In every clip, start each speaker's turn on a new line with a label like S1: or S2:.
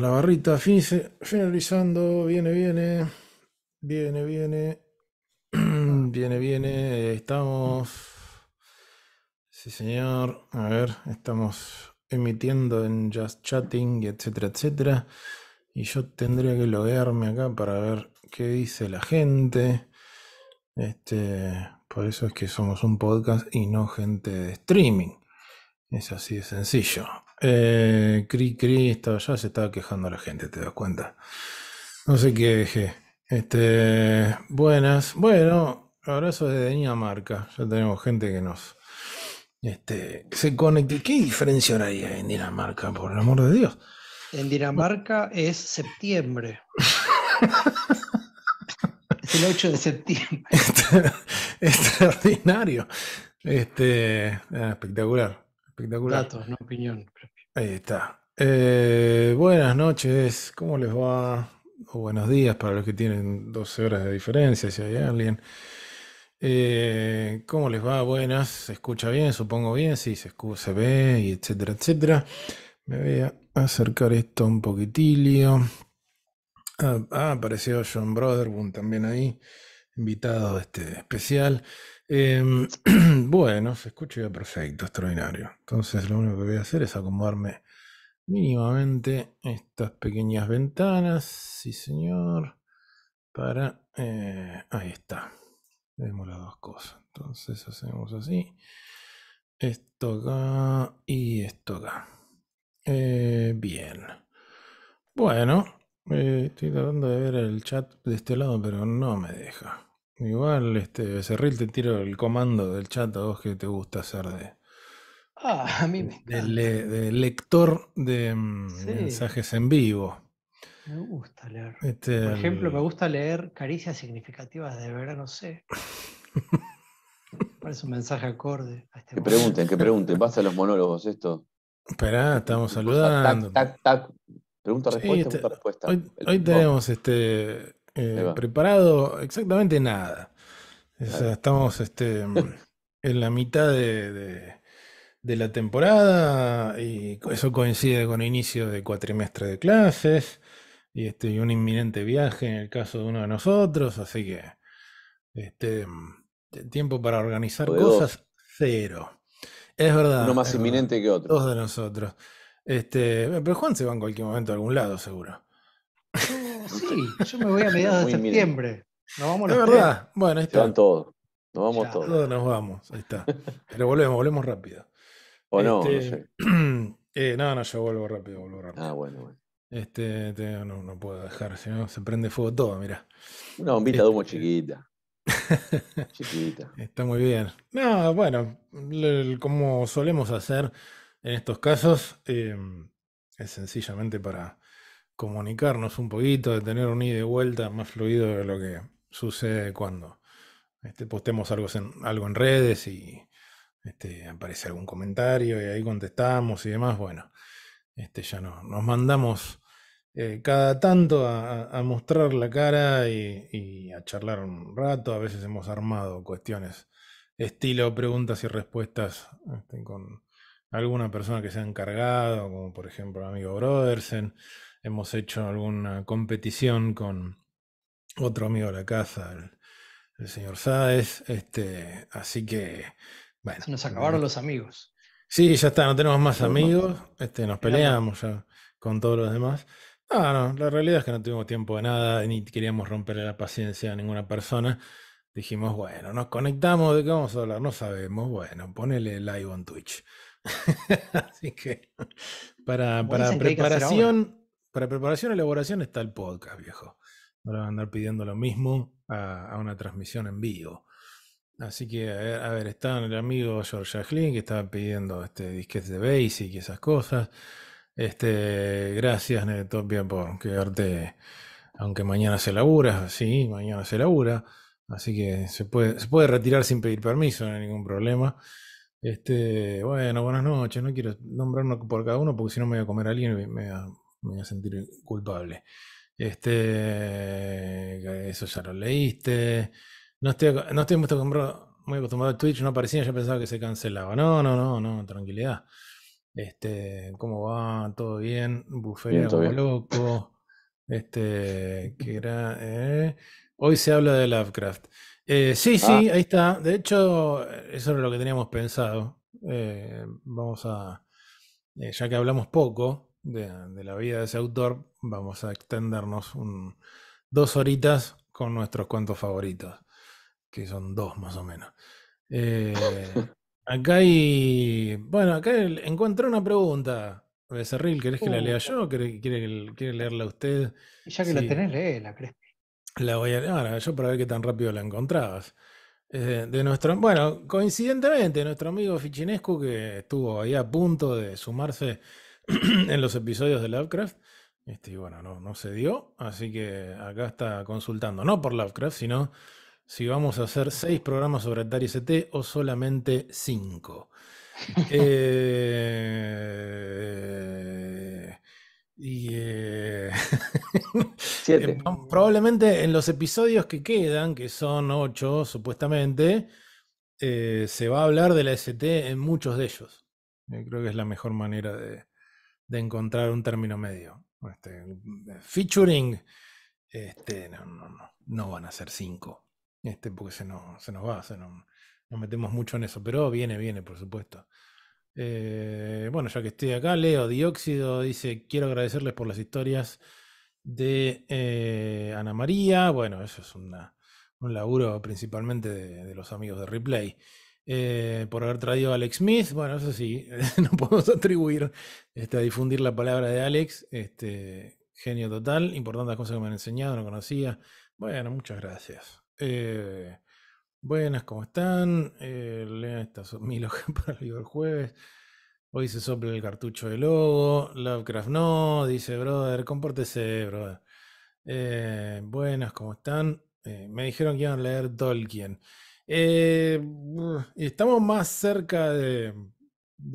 S1: la barrita finalizando. Viene, viene. Viene, viene. Viene, viene. estamos. Sí, señor. A ver, estamos emitiendo en Just Chatting, etcétera, etcétera. Y yo tendría que loguearme acá para ver qué dice la gente. Este, por eso es que somos un podcast y no gente de streaming. Es así de sencillo. Eh, cri Cri ya, se estaba quejando la gente, te das cuenta. No sé qué deje. Este, buenas. Bueno, abrazos desde Dinamarca. Ya tenemos gente que nos este, se conecte. ¿Qué diferencia hay
S2: en Dinamarca, por el amor de Dios? En Dinamarca es septiembre. es el 8 de septiembre.
S1: Extraordinario. Este, ah, espectacular. Espectacular. Datos, no opinión. Ahí está. Eh, buenas noches, ¿cómo les va? O buenos días para los que tienen 12 horas de diferencia, si hay alguien. Eh, ¿Cómo les va? Buenas, se escucha bien, supongo bien, sí, se, escucha, se ve, y etcétera, etcétera. Me voy a acercar esto un poquitilio. Ah, ah apareció John Brotherwood también ahí, invitado este especial. Em, bueno, se escucha perfecto, extraordinario. Entonces lo único que voy a hacer es acomodarme mínimamente estas pequeñas ventanas. Sí, señor. Para... Eh, ahí está. Vemos las dos cosas. Entonces hacemos así. Esto acá y esto acá. Eh, bien. Bueno, eh, estoy tratando de ver el chat de este lado, pero no me deja. Igual, este, Becerril, te tiro el comando del chat a vos que te gusta hacer de.
S2: Ah, a mí me
S1: lector mm, de mensajes en vivo.
S2: Me gusta leer. Este, Por ejemplo, me gusta leer caricias significativas de no sé. Parece un mensaje acorde.
S3: este que pregunten, que pregunten. Pasa los monólogos esto.
S1: espera estamos saludando.
S3: Este, pregunta, respuesta, respuesta.
S1: hoy tenemos este eh, preparado exactamente nada. estamos este, en la mitad de, la temporada y eso coincide con el inicio de cuatrimestre de clases este, y, un inminente viaje en el caso de uno de nosotros, así que este, tiempo para organizar cosas, cero.
S3: Es verdad. Uno más inminente que otro. Dos de
S1: nosotros. Este, pero Juan se va en cualquier momento a algún lado, seguro.
S4: Sí, yo me
S3: voy a mediados de septiembre.
S4: Nos vamos
S1: los verdad. Bueno, ahí
S3: todos. Nos vamos todos.
S1: nos vamos, ahí está. Pero volvemos, volvemos
S3: rápido. O no, este,
S1: eh, no, no, yo vuelvo rápido, vuelvo rápido. Ah, bueno, bueno. Este, no, puedo dejar, si no se prende fuego todo, mira.
S3: Una bombita de humo este. chiquita. chiquita. Está
S1: muy bien. No, bueno, como solemos hacer en estos casos, eh, es sencillamente para comunicarnos un poquito, de tener un ida y vuelta más fluido de lo que sucede cuando este, postemos algo en, algo en redes y este, aparece algún comentario y ahí contestamos y demás. Bueno, este, ya no, nos mandamos eh, cada tanto a, mostrar la cara y, a charlar un rato. A veces hemos armado cuestiones estilo preguntas y respuestas este, con alguna persona que se ha encargado, como por ejemplo amigo Brodersen hemos hecho alguna competición con otro amigo de la casa, el, señor Sáez. Este, así que, bueno. Se
S2: nos acabaron los amigos.
S1: Sí, ya está, no tenemos más amigos. Este, nos peleamos ya con todos los demás. No, no, la realidad es que no tuvimos tiempo de nada, ni queríamos romperle la paciencia a ninguna persona. Dijimos, bueno, nos conectamos, ¿de qué vamos a hablar? No sabemos. Bueno, ponele live on Twitch. así que, para, para preparación para preparación y elaboración está el podcast, viejo. No van a andar pidiendo lo mismo a, una transmisión en vivo. Así que, a ver, está el amigo George Jacqueline que estaba pidiendo este, disquets de Basic y esas cosas. Este, gracias, Netopia, por quedarte, aunque mañana se labura, sí, mañana se labura. Así que se puede, retirar sin pedir permiso, no hay ningún problema. Este, bueno, buenas noches, no quiero nombrarnos por cada uno porque si no me voy a comer a alguien y me, a me voy a sentir culpable. Este, eso ya lo leíste. No estoy, no estoy muy acostumbrado, a Twitch, no parecía, ya pensaba que se cancelaba. No, no, no, no, tranquilidad. Este, ¿cómo va? ¿Todo bien? Bufera loco. Este, que era. Eh, hoy se habla de Lovecraft. Eh, sí, sí, ah. ahí está. De hecho, eso era lo que teníamos pensado. Eh, vamos a. ya que hablamos poco, de, la vida de ese autor, vamos a extendernos un, dos horitas con nuestros cuentos favoritos, que son dos más o menos. Eh, acá hay. Bueno, acá encontré una pregunta. Becerril, ¿querés que la lea uh. yo o quiere, quiere, quiere leerla usted? ya que la tenés, la ¿crees? La voy a leer ahora, yo para ver qué tan rápido la encontrabas. de nuestro, bueno, coincidentemente, nuestro amigo Fichinescu, que estuvo ahí a punto de sumarse en los episodios de Lovecraft. Este, y bueno, no, se dio, así que acá está consultando, no por Lovecraft, sino si vamos a hacer seis programas sobre Atari ST o solamente cinco. Eh, eh, eh, probablemente en los episodios que quedan, que son ocho supuestamente, se va a hablar de la ST en muchos de ellos. Creo que es la mejor manera de, de encontrar un término medio. Este, mm, eh, featuring, este, no, no, no, no, van a ser cinco, este, porque se nos, va, se nos, metemos mucho en eso, pero viene, viene, por supuesto. Eh, bueno, ya que estoy acá, Leo Dióxido dice, quiero agradecerles por las historias de eh, Ana María, bueno, eso es un laburo principalmente de, de los amigos de Replay. Eh, por haber traído a Alex Smith. Bueno, eso sí, no podemos atribuir este, a difundir la palabra de Alex. Este, genio total, importantes cosas que me han enseñado, no conocía. Bueno, muchas gracias. Eh, buenas, ¿cómo están? Eh, lean estas mil para el del jueves. Hoy se sopla el cartucho de logo. Lovecraft no, dice brother, compórtese, brother. Eh, buenas, ¿cómo están? me dijeron que iban a leer Tolkien. Eh, estamos más cerca de,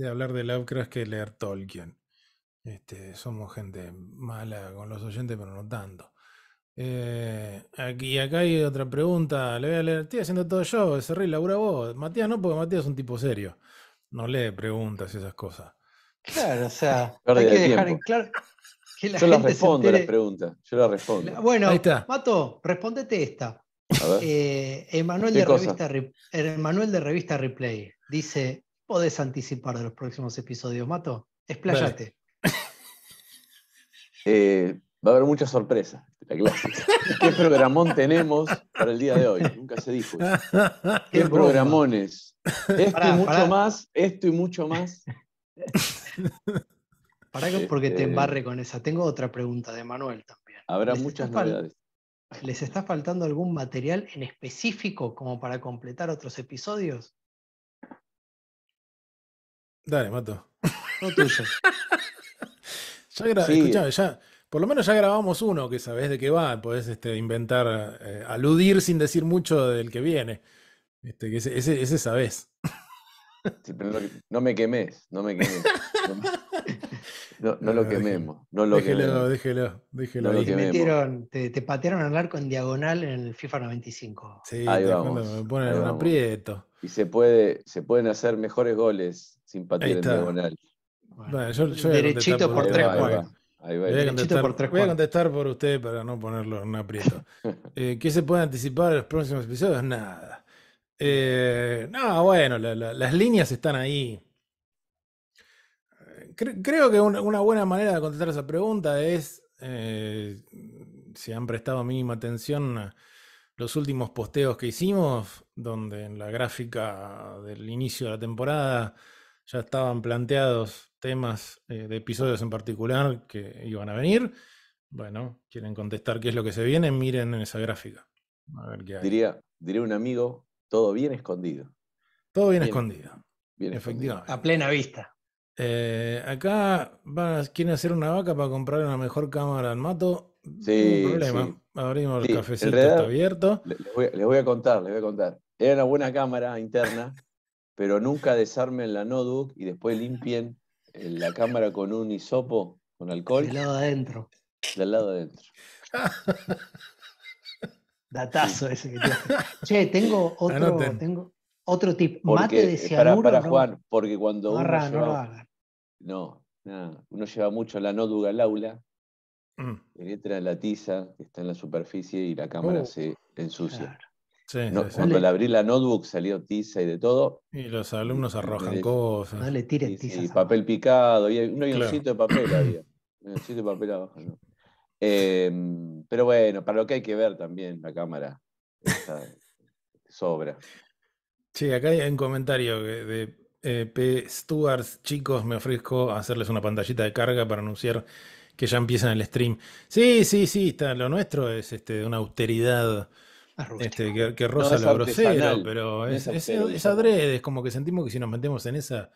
S1: hablar de Lovecraft que leer Tolkien. Este, somos gente mala con los oyentes, pero no tanto. Eh, y aquí acá hay otra pregunta. Le voy a leer. Estoy haciendo todo yo, Cerril, labura vos. Matías no, porque Matías es un tipo serio. No lee preguntas y esas cosas. Claro, o
S2: sea,
S3: hay que dejar en
S2: claro que la Yo las respondo las
S3: preguntas. Yo las respondo. Bueno,
S2: está. Mato, respóndete esta. Eh, Emanuel, de revista, Replay dice: Podés anticipar de los próximos episodios, Mato. Expláyate.
S3: Eh, va a haber muchas sorpresas. Este, ¿Qué programón tenemos para el día de hoy? Nunca se dijo. ¿Qué, programones? Esto y mucho más, esto y mucho más. Pará porque te eh, embarre con
S2: esa. Tengo otra pregunta de Manuel también.
S3: Habrá muchas novedades.
S2: ¿Les está faltando algún material en específico como para completar otros episodios?
S1: Dale, Mato. No tuyo. por lo menos ya grabamos uno que sabes de qué va, podés este, inventar, eh, aludir sin decir mucho del que viene. Este, que ese, ese,
S3: sabés. no, no, me quemes, no me quemes. No, lo quememos. No lo déjelo, déjelo, metieron,
S2: te, patearon al arco en diagonal en el FIFA 95. Sí, ahí
S3: vamos, me ponen en un aprieto. Y se, puede, se pueden hacer mejores goles sin patear en diagonal. Bueno, yo, Derechito por, tres Ahí va, Voy, a contestar, por tres
S1: por usted para no ponerlo en un aprieto. Eh, ¿Qué se puede anticipar en los próximos episodios? Nada. Eh, no, bueno, las líneas están ahí creo que una, buena manera de contestar esa pregunta es eh, si han prestado mínima atención los últimos posteos que hicimos, donde en la gráfica del inicio de la temporada ya estaban planteados temas eh, de episodios en particular que iban a venir. Bueno, quieren contestar qué es lo que se viene, miren en esa gráfica.
S3: Diría, diría un amigo, todo bien escondido.
S1: Todo bien, escondido.
S3: Bien Efectivamente.
S1: A plena vista. Eh, acá van quieren hacer una vaca para comprar una mejor cámara al mato.
S3: Sí, problema.
S1: Abrimos el cafecito, está abierto.
S3: Les voy, a contar, les voy a contar. Era una buena cámara interna, pero nunca desarmen la notebook y después limpien eh, la cámara con un hisopo, con alcohol. Del lado adentro. Del lado adentro.
S2: Datazo ese que tiene. Che, tengo otro, tengo otro tip. Mate de Para, eh, para Juan, porque cuando uno
S3: no, nada. Uno lleva mucho la notebook al aula, mm. entra la tiza que está en la superficie y la cámara uh, se ensucia. Sí, cuando le abrí la notebook salió tiza y de todo. Y los alumnos arrojan cosas. No le tiren tiza. Y papel picado. Y un de papel había. Un de papel abajo. Em, pero bueno, para lo que hay que ver también la cámara. sobra. Sí, acá
S1: hay un comentario de eh, P. Stuart, chicos, me ofrezco a hacerles una pantallita de carga para anunciar que ya empiezan el stream. Sí, sí, sí, está, lo nuestro es este, una austeridad este, que, rosa lo pero es, adrede, es como que sentimos que si nos metemos en esa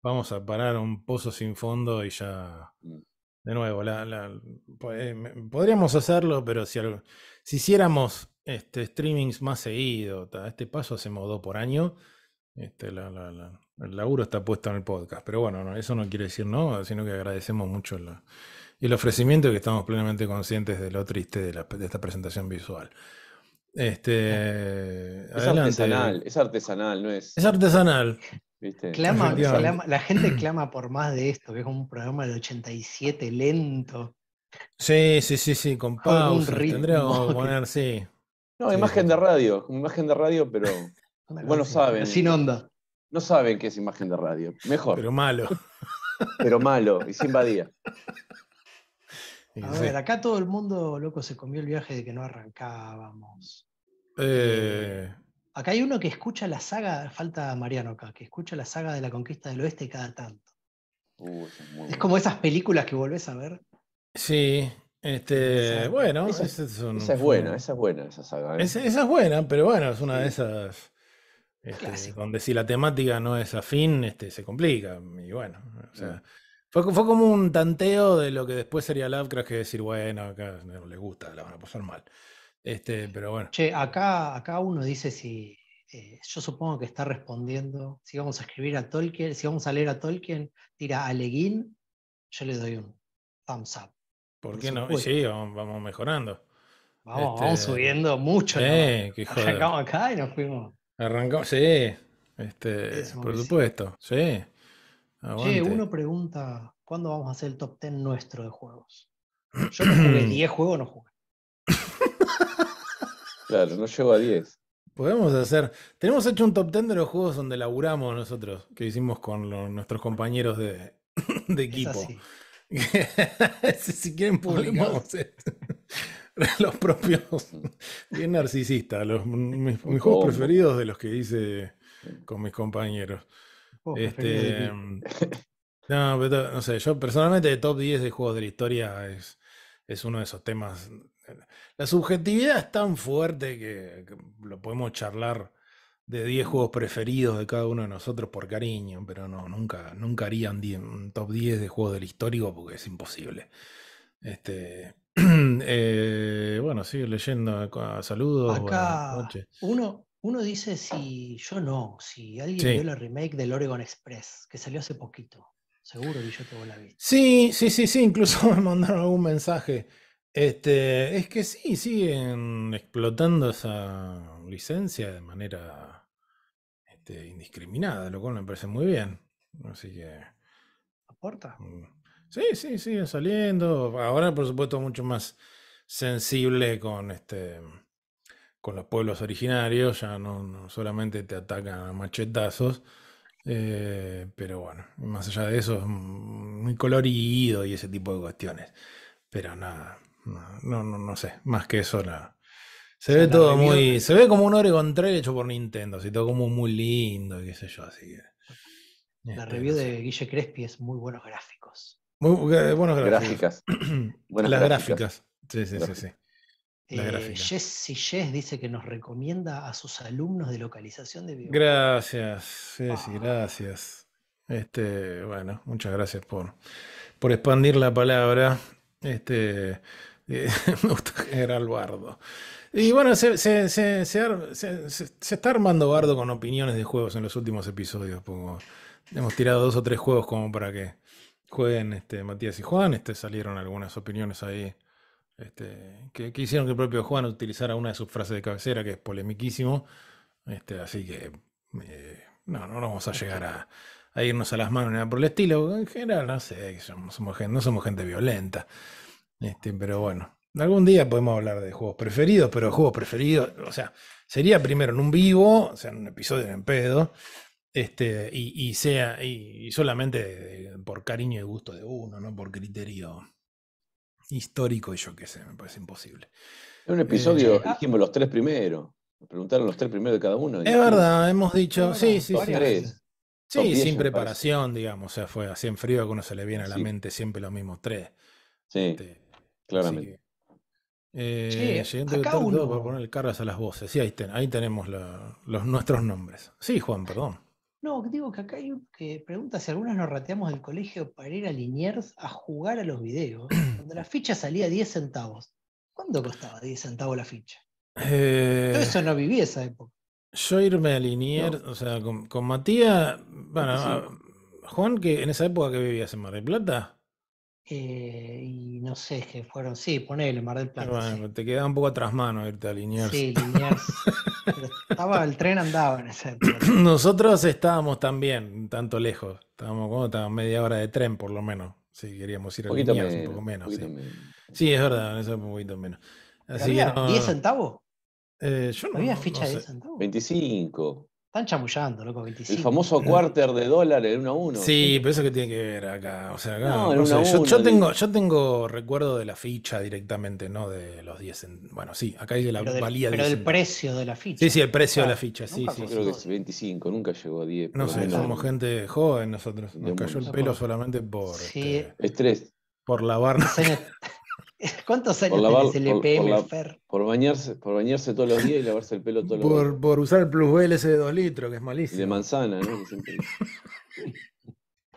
S1: vamos a parar un pozo sin fondo y ya... Mm. De nuevo, pues, eh, podríamos hacerlo, pero si, si hiciéramos este, streamings más seguido, este paso hacemos dos por año, este, la, la, la, el laburo está puesto en el podcast. Pero bueno, eso no quiere decir no, sino que agradecemos mucho el ofrecimiento que estamos plenamente conscientes de lo triste de, esta presentación visual. Este, es artesanal,
S3: es artesanal, es. artesanal.
S1: la gente
S2: clama por más de esto, que es un programa
S3: del 87 lento.
S1: Sí, sí, sí, sí, con pausa. tendríamos que poner, sí.
S3: No, imagen de radio, imagen de radio, pero bueno, saben. Sin onda. No saben qué es imagen de radio. Mejor. Pero malo. Pero malo y sin vadía A ver,
S2: acá todo el mundo, loco, se comió el viaje de que no arrancábamos.
S3: Eh.
S2: Acá hay uno que escucha la saga, falta Mariano acá, que escucha la saga de la conquista del oeste cada tanto.
S1: Uh, es,
S2: como esas películas que volvés a ver.
S3: Sí, este, bueno, esa, es, buena, esa es buena esa saga. ¿eh? esa es
S1: buena, pero bueno, es una de esas este, donde si la temática no es afín, este, se complica. Y bueno, mm. fue, fue, como un tanteo de lo que después sería Lovecraft, que decir, bueno, acá no le gusta, la van a pasar mal. Este, mm. pero bueno.
S2: acá, acá uno dice si. Eh, yo supongo que está respondiendo. Si vamos a escribir a Tolkien, si vamos a leer a Tolkien, tira a Leguín, yo le doy un thumbs up.
S1: ¿Por, qué no? Sí, vamos, mejorando. Vamos, vamos este, subiendo mucho. Eh,
S2: Acá y nos fuimos.
S1: Arrancamos, sí. Este, por supuesto, sí. uno
S2: pregunta, ¿cuándo vamos a hacer el top 10 nuestro de juegos?
S3: Yo no jugué 10
S1: juegos, no jugué.
S3: claro, no llego a 10.
S1: Podemos hacer. Tenemos hecho un top 10 de los juegos donde laburamos nosotros, que hicimos con nuestros compañeros de,
S3: equipo.
S1: si quieren, publicamos los propios. Bien narcisista. Los, mis, juegos preferidos de los que hice con mis compañeros. Este, em, no, no sé, yo personalmente de top 10 de juegos de la historia es, es uno de esos temas. La subjetividad es tan fuerte que, lo podemos charlar de 10 juegos preferidos de cada uno de nosotros por cariño, pero no, nunca, nunca haría un, top 10 de juegos del histórico porque es imposible. Este, Eh, bueno, sigue leyendo. Saludos. Acá,
S2: Uno, dice si yo no, si alguien vio la remake del Oregon Express, que salió hace poquito. Seguro que yo todo la vista.
S1: Sí, sí, sí, sí, incluso me mandaron algún mensaje. Este, es que sí, siguen explotando esa licencia de manera este, indiscriminada, lo cual me parece muy bien. Así que. ¿Aporta? Mm. Sí, sí, sigue saliendo. Ahora, por supuesto, mucho más sensible con este con los pueblos originarios, ya no, solamente te atacan a machetazos, eh, pero bueno, más allá de eso es muy colorido y ese tipo de cuestiones. Pero nada, no, no, no sé, más que eso nada. Se, ve todo muy. Se ve como un Oregon Trail hecho por Nintendo, así todo como muy lindo, qué sé yo, así que. La este, review de
S2: Guille Crespi es muy buenos gráficos.
S1: Muy, eh, gráficas. Las gráficas. Sí, sí, eh,
S2: sí, Jess dice que nos recomienda a sus alumnos de localización de videojuegos.
S1: Gracias, sí ah. gracias. Este, bueno, muchas gracias por, por expandir la palabra. Este, eh, me gusta generar bardo. Y bueno, se, está armando bardo con opiniones de juegos en los últimos episodios. Hemos tirado dos o tres juegos como para que Jueguen este, Matías y Juan, este, salieron algunas opiniones ahí este, que, hicieron que el propio Juan utilizara una de sus frases de cabecera que es polemiquísimo. Este, así que eh, no, no vamos a llegar a, irnos a las manos ni nada por el estilo. En general, no sé, somos, gente, no somos gente violenta. Este, pero bueno, algún día podemos hablar de juegos preferidos, pero juegos preferidos, o sea, sería primero en un vivo, o sea, en un episodio en pedo. Este, y, y sea, y, solamente eh, por cariño y gusto de uno,
S3: no por criterio histórico y yo qué sé, me parece imposible.
S1: En un eh, episodio hicimos ah.
S3: dijimos los tres primeros. me preguntaron los tres primeros de cada uno. Es verdad, hemos dicho. Sí, sí, sí. Tres. Sí, sin preparación,
S1: digamos. O sea, fue así en frío que uno se le viene a la mente siempre los mismos tres.
S3: Sí. Este, claramente.
S1: eh, acá uno. poner cargas a las voces. Sí, ahí, ahí tenemos los, nuestros nombres. Sí, Juan,
S2: perdón. No, digo que acá hay un que pregunta si algunos nos rateamos del colegio para ir a Liniers a jugar a los videos, cuando la ficha salía 10 centavos. ¿Cuándo costaba 10 centavos la ficha?
S1: Eh, eso
S2: no viví esa
S1: época. Yo irme a Liniers, o sea, con, Matías, bueno, Juan, que en esa época que vivías en Mar del Plata. Eh, y no sé, que fueron, sí, ponele Mar del Plata. Bueno, te quedaba un poco atrás mano irte a Liniers. Sí,
S2: Liniers. estaba, el tren andaba en ese Nosotros
S1: estábamos también, tanto lejos. Estábamos como estaba media hora de tren, por lo menos. Si queríamos ir a poquito Liniers, un poco menos. Sí. es verdad, eso es un poquito menos. Así ¿Había 10
S2: centavos? Eh, yo no, ¿Había ficha de 10
S3: centavos? 25.
S2: Están chamullando, loco,
S3: 25. El famoso quarter de dólar, el 1-1. Sí, pero eso que tiene que ver acá. O sea, no, yo, yo, tengo,
S1: yo tengo recuerdo de la ficha directamente, no de los 10. bueno, sí, acá hay de la valía del, Pero del precio de la ficha. Sí, sí, el precio de la ficha,
S3: sí, sí. creo que es 25, nunca llegó a 10. No sé, somos
S1: gente joven nosotros. Nos cayó el pelo solamente por. Sí. Este,
S3: Estrés. Por lavarnos.
S1: ¿Cuántos
S3: años tenés el EPM, por, e Fer? por, bañarse, por bañarse todos los días y lavarse el pelo todos los días.
S1: Por, usar el plus BL ese de 2 litros, que es malísimo. Y de
S3: manzana, ¿no?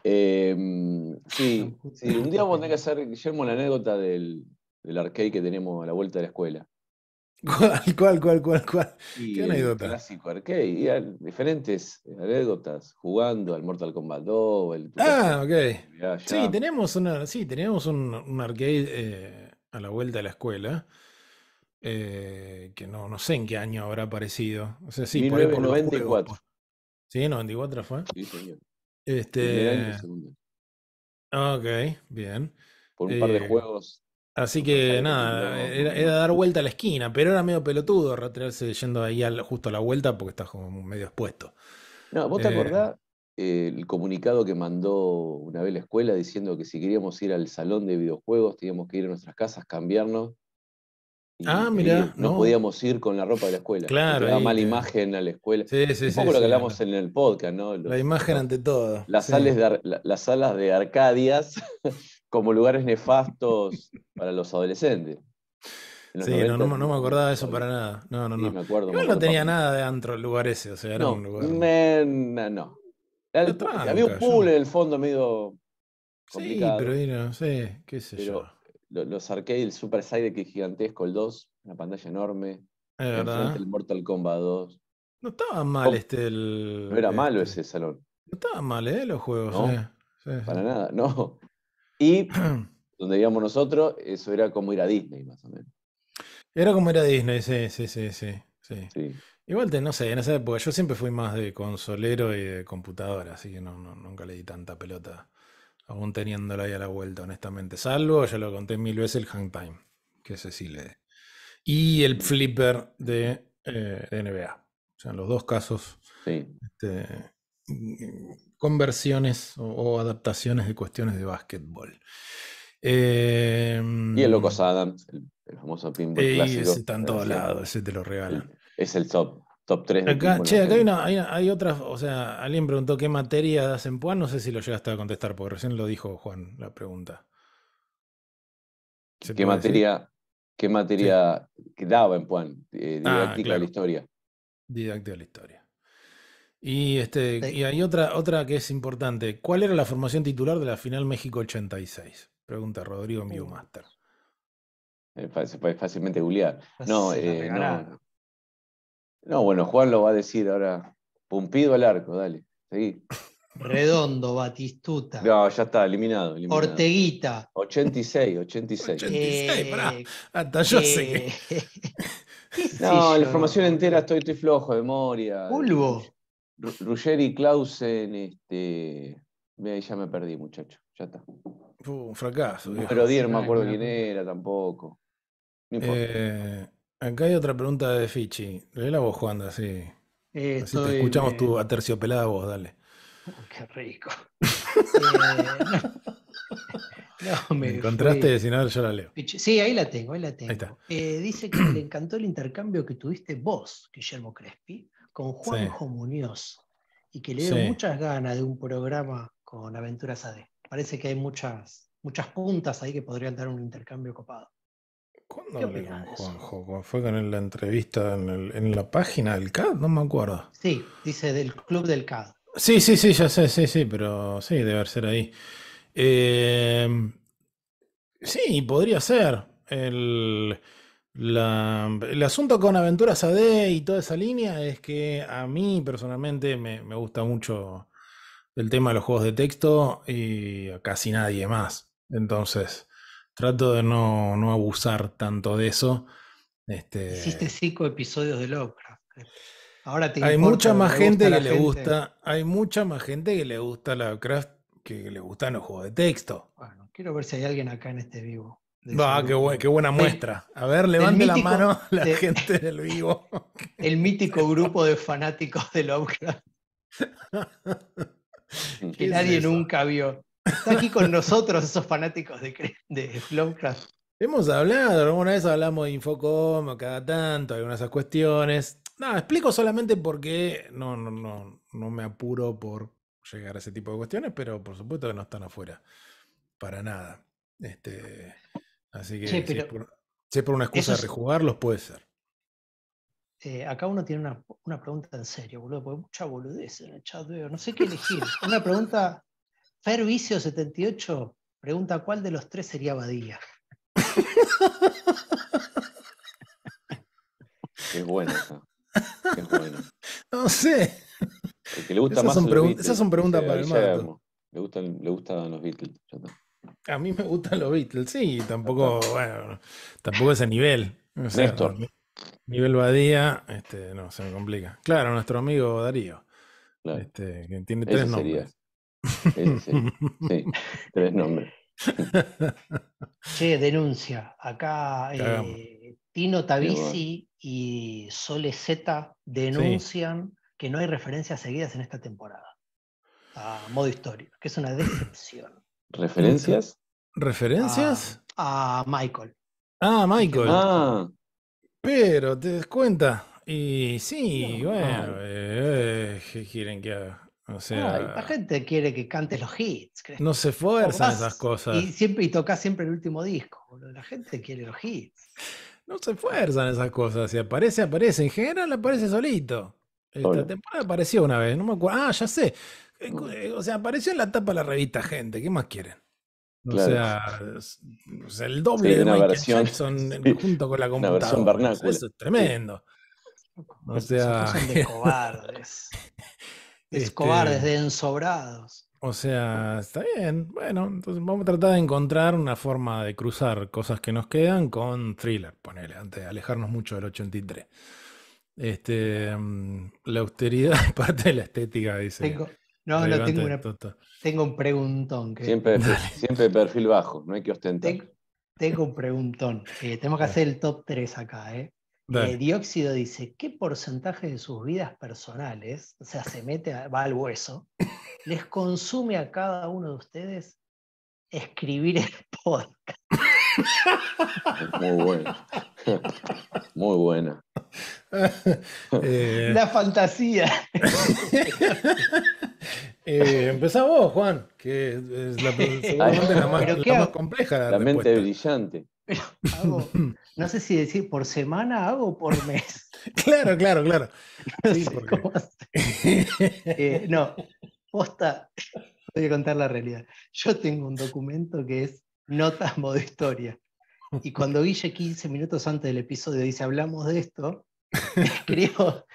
S3: Em, sí, sí, un día vamos a tener que hacer, Guillermo, la anécdota del, del arcade que tenemos a la vuelta de la escuela.
S1: ¿Cuál, cuál, cuál, cuál? cuál?
S3: ¿Qué anécdota? Clásico arcade. diferentes anécdotas jugando al Mortal Kombat 2. El, ah, ok. Sí,
S1: tenemos, una, sí, tenemos un, arcade eh, a la vuelta de la escuela. Eh, que no, no sé en qué año habrá aparecido. O sea, sí, 1994. sí, 94 fue. Sí, señor. Este... Ok, bien.
S3: Por un par de eh, juegos.
S1: Así que nada, era, dar vuelta a la esquina, pero era medio pelotudo retirarse yendo ahí justo a la vuelta porque estás como medio expuesto.
S3: No, vos te eh, acordás el comunicado que mandó una vez la escuela diciendo que si queríamos ir al salón de videojuegos teníamos que ir a nuestras casas, cambiarnos. ah, mira, no, podíamos ir con la ropa de la escuela. Claro. Da mala imagen a la escuela. Sí, sí, Un poco lo que hablamos en el podcast, ¿no? la imagen
S1: ante todo. Las, sales
S3: de, las salas de Arcadias como lugares nefastos para los adolescentes. Sí, no, no, no, me acordaba
S1: de eso para nada. No, no, no. me
S3: acuerdo, no tenía
S1: nada de antro lugares lugar ese, o sea, era no, un lugar.
S3: no, había un pool en el fondo medio. Complicado. Sí, pero no sé, qué sé yo. Los arcades, el Super Sidekick gigantesco, el 2, una pantalla enorme.
S1: Es verdad. El
S3: Mortal Kombat 2.
S1: No estaba mal oh. este
S3: el. No era malo este. ese salón.
S1: No estaba mal, ¿eh? Los juegos. Eh.
S3: para nada, no. Y donde íbamos nosotros, eso era como ir a Disney, más o menos.
S1: Era como ir a Disney, sí, sí, sí. sí. Igual te, no sé, en esa época yo siempre fui más de consolero y de computadora, así que no, nunca le di tanta pelota, aún teniéndola ahí a la vuelta, honestamente. Salvo, ya lo conté mil veces, el hang time, que ese sí le... Y el flipper de, eh, NBA. O sea, en los dos casos, este, conversiones o, adaptaciones de cuestiones de básquetbol.
S3: y el loco em, Adams, el, famoso pinball eh, clásico. Ese está en eh, todos lados, ese te lo regalan es el top, top 3. De che, acá hay,
S1: una, o sea, alguien preguntó qué materia das en Puan, no sé si lo llegaste a contestar, porque recién lo dijo Juan la pregunta.
S3: ¿Qué materia, ¿Qué materia daba en Puan? Eh, ah, didáctica de la historia.
S1: Didáctica de la historia. Y, este, y hay otra, otra que es importante. ¿Cuál era la formación titular de la final México 86? Pregunta Rodrigo uh. master
S3: Se puede fácilmente googlear. No, no, eh, no, bueno, Juan lo va a decir ahora. Pumpido al arco, dale. Seguí. Redondo,
S2: Batistuta.
S3: No, ya está, eliminado. Orteguita. 86, 86. 86, bravo. Hasta yo sé
S2: eh,
S3: No, la formación entera estoy, flojo de memoria. Pulvo. Ruggeri Clausen, este. Ya me perdí, muchacho. Ya está.
S1: Uh, un
S3: fracaso. Pero Dier, me acuerdo quién era tampoco. No importa.
S1: Eh, Acá hay otra pregunta de Fichi. Lee la voz, Juan, así. Eh, te escuchamos tu aterciopelada voz, dale.
S2: Qué rico. Eh, no, me encontraste,
S1: si no, yo la leo.
S2: Sí, ahí la tengo, ahí la tengo. Eh, dice que le encantó el intercambio que tuviste vos, Guillermo Crespi, con Juanjo Muñoz, y que le dio muchas ganas de un programa con Aventuras AD. Parece que hay muchas, muchas puntas ahí que podrían dar un intercambio copado. ¿Cuándo hablé con
S1: Juanjo? Fue con la entrevista en, la página del CAD, no me acuerdo.
S2: Sí, dice del club del CAD.
S1: Sí, sí, sí, ya sé, sí, sí, pero sí, debe ser ahí. Eh, sí, podría ser. El, asunto con Aventuras AD y toda esa línea es que a mí personalmente me, me gusta mucho el tema de los juegos de texto y casi nadie más. Entonces, Trato de no, abusar tanto de eso. Este... Hiciste
S2: cinco episodios de Lovecraft. Ahora te hay mucha más gente que le gusta,
S1: hay mucha más gente que le gusta Lovecraft que le gustan los juegos de texto. Bueno,
S2: quiero ver si hay alguien acá en este vivo.
S1: Va, qué, buena muestra. A ver, levante la mano
S2: la gente del vivo. El mítico grupo de fanáticos de Lovecraft. que nadie nunca vio. Está aquí con nosotros esos fanáticos de, de
S1: Hemos hablado, alguna vez hablamos de Infocom, cada tanto, algunas de esas cuestiones. Nada, explico solamente porque no, no, no, no me apuro por llegar a ese tipo de cuestiones, pero por supuesto que no están afuera. Para nada. Este, así que si, es por, una excusa de rejugarlos, puede ser.
S2: Eh, acá uno tiene una, pregunta en serio, boludo, porque mucha boludez en el chat, veo. No sé qué elegir. Una pregunta Fervicio78 pregunta: ¿Cuál de los tres sería Badía?
S3: Qué bueno eso. Qué
S2: bueno. No sé.
S3: que le gusta esas más son Esas son preguntas para el mato. Le gustan, le los Beatles.
S1: A mí me gustan los Beatles, sí, tampoco, bueno,
S3: tampoco ese nivel.
S1: Nivel Badía, este, no, se me complica. Claro, nuestro amigo Darío, este, que tiene tres nombres. Sí, sí, sí. Tres nombres.
S2: Che, denuncia. Acá eh, Tino Tavisi y Sole Z denuncian que no hay referencias seguidas en esta temporada. A modo histórico, que es una decepción.
S3: ¿Referencias?
S2: ¿Referencias? A, Michael. Ah, Michael. Ah. Pero
S1: te des cuenta. Y sí, bueno, eh, eh, ¿qué quieren que la
S2: gente quiere que cantes los hits. No se esfuerzan esas cosas. Y, siempre, y tocas siempre el último disco. La gente quiere los hits.
S1: No se esfuerzan esas cosas. Si aparece, aparece. En general aparece solito. Esta temporada apareció una vez. No me acuerdo. Ah, ya sé. Eh, mm. eh, o sea, apareció en la tapa de la revista Gente. ¿Qué más quieren? O, sea, el doble de una Michael versión, Jackson junto con la computadora. Eso es tremendo.
S2: O sea, son de cobardes. Escobar este, desde ensobrados.
S1: O sea, está bien. Bueno, entonces vamos a tratar de encontrar una forma de cruzar cosas que nos quedan con thriller, ponele, antes de alejarnos mucho del 83. Este, mm, la austeridad es parte de la estética, dice. Tengo,
S2: no, no tengo, una, tengo un preguntón. Siempre,
S3: siempre perfil bajo, no hay que ostentar.
S2: Tengo, un preguntón. Eh, tenemos que hacer el top 3 acá, ¿eh? dióxido dice, ¿qué porcentaje de sus vidas personales, o sea, se mete, va al hueso, les consume a cada uno de ustedes escribir el podcast?
S3: Muy buena. Muy buena. Eh. La
S2: fantasía.
S1: Eh, Empezamos vos, Juan, que es la, más, compleja.
S2: La, la mente
S3: brillante.
S2: no sé si decir por semana hago o por mes. Claro, claro, claro. No, eh, no, posta, voy a contar la realidad. Yo tengo un documento que es Notas Modo Historia. Y cuando Guille, 15 minutos antes del episodio, dice hablamos de esto, escribo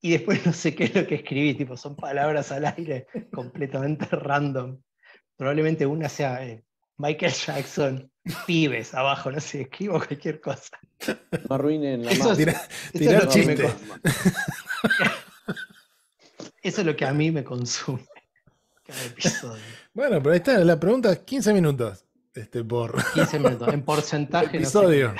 S2: y después no sé qué es lo que escribí, tipo, son palabras al aire completamente random. Probablemente una sea eh, Michael Jackson, pibes abajo, no sé, escribo cualquier cosa.
S3: arruinen la eso, es, tirar
S2: Eso es lo que a mí me consume. Cada episodio. Bueno, pero ahí está, la pregunta es 15 minutos.
S1: Este,
S3: por...
S2: 15 minutos, en porcentaje. episodio.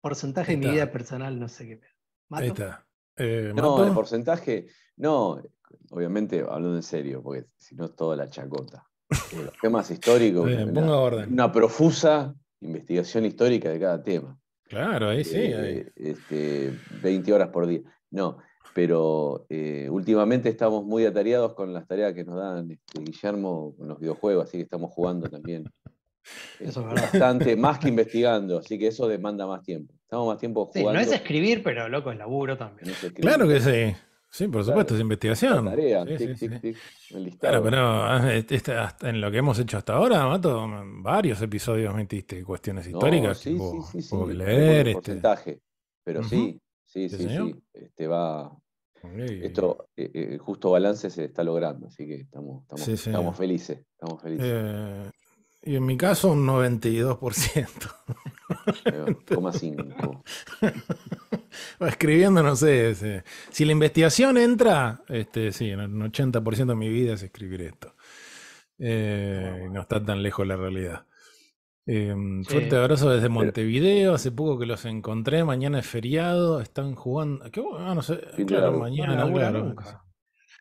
S2: porcentaje de mi vida personal, no sé qué. está.
S3: Eh, no, el porcentaje, no, obviamente hablo en serio, porque si no es toda la chacota. Eh, los temas históricos. Eh, una, profusa investigación histórica de cada tema.
S1: Claro, ahí sí. Eh,
S3: este, 20 horas por día. No, pero eh, últimamente estamos muy atareados con las tareas que nos dan este, Guillermo con los videojuegos, así que estamos jugando también. Este, eso es Bastante, más que investigando, así que eso demanda más tiempo. Estamos más tiempo jugando. Sí, no es escribir, pero loco, es laburo también. claro que
S1: sí. Sí, por supuesto, es investigación. Tarea,
S3: tic, claro, pero
S1: ah, este, este, en lo que hemos hecho hasta ahora, Mato, varios episodios metiste cuestiones históricas no, que Sí, sí, leer. Este...
S3: porcentaje, pero sí, sí, sí, sí. Este va, Esto, el eh, eh, justo balance se está logrando, así que estamos, estamos, estamos felices. Estamos felices. Eh,
S1: y en mi caso un 92%. 0,5. Escribiendo, no sé. Si la investigación entra, este, sí, en un 80% de mi vida es escribir esto. Eh, no está tan lejos la realidad. Em, fuerte abrazo desde Montevideo. Hace poco que los encontré. Mañana es feriado. Están jugando. ¿Qué? Ah, no sé. Claro, mañana, no, claro.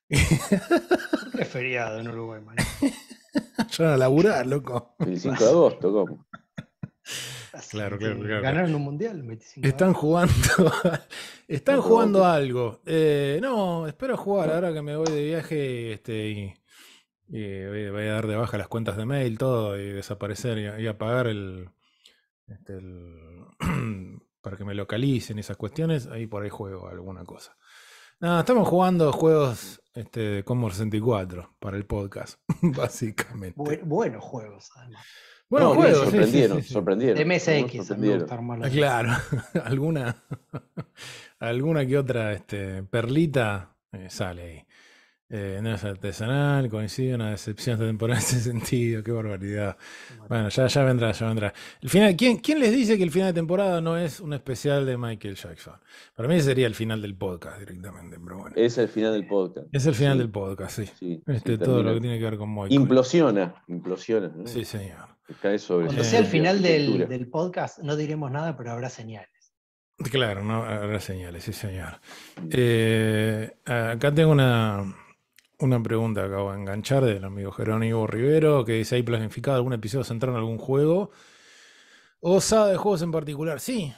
S2: Es feriado en Uruguay, mañana.
S1: Yo a laburar, loco. 25 de
S3: agosto, ¿cómo?
S1: Claro, claro, claro, Ganaron
S2: un mundial. 25 están jugando, están jugando algo.
S1: Eh, no, espero jugar ahora que me voy de viaje este, y, voy a dar de baja las cuentas de mail, todo, y desaparecer y, apagar el, este, el para que me localicen esas cuestiones. Ahí por ahí juego alguna cosa estamos jugando juegos este, de Commodore 64 para el podcast, básicamente.
S2: buenos juegos, además. Bueno, juegos, sorprendieron, MSX, ah, Claro, alguna,
S1: alguna que otra este, perlita eh, sale ahí. Eh, no es artesanal, coincide una decepción de temporada en ese sentido, qué barbaridad. Bueno, ya, ya vendrá, ya vendrá. final, ¿quién, ¿Quién les dice que el final de temporada no es un especial de Michael Jackson?
S3: Para mí sería el final del podcast directamente, pero bueno. Es el final del podcast. Es el final del podcast, sí.
S1: Este, todo lo que tiene que ver con Michael.
S3: Implosiona, implosiona. Sí, señor. Cae sobre Cuando sea el final del,
S2: podcast no diremos nada, pero habrá señales.
S3: Claro, no habrá
S1: señales, sí, señor. Eh, acá tengo una una pregunta que acabo de enganchar del amigo Jerónimo Rivero, que dice, ¿hay planificado algún episodio centrado en algún juego? ¿O sabe de juegos en particular? Sí.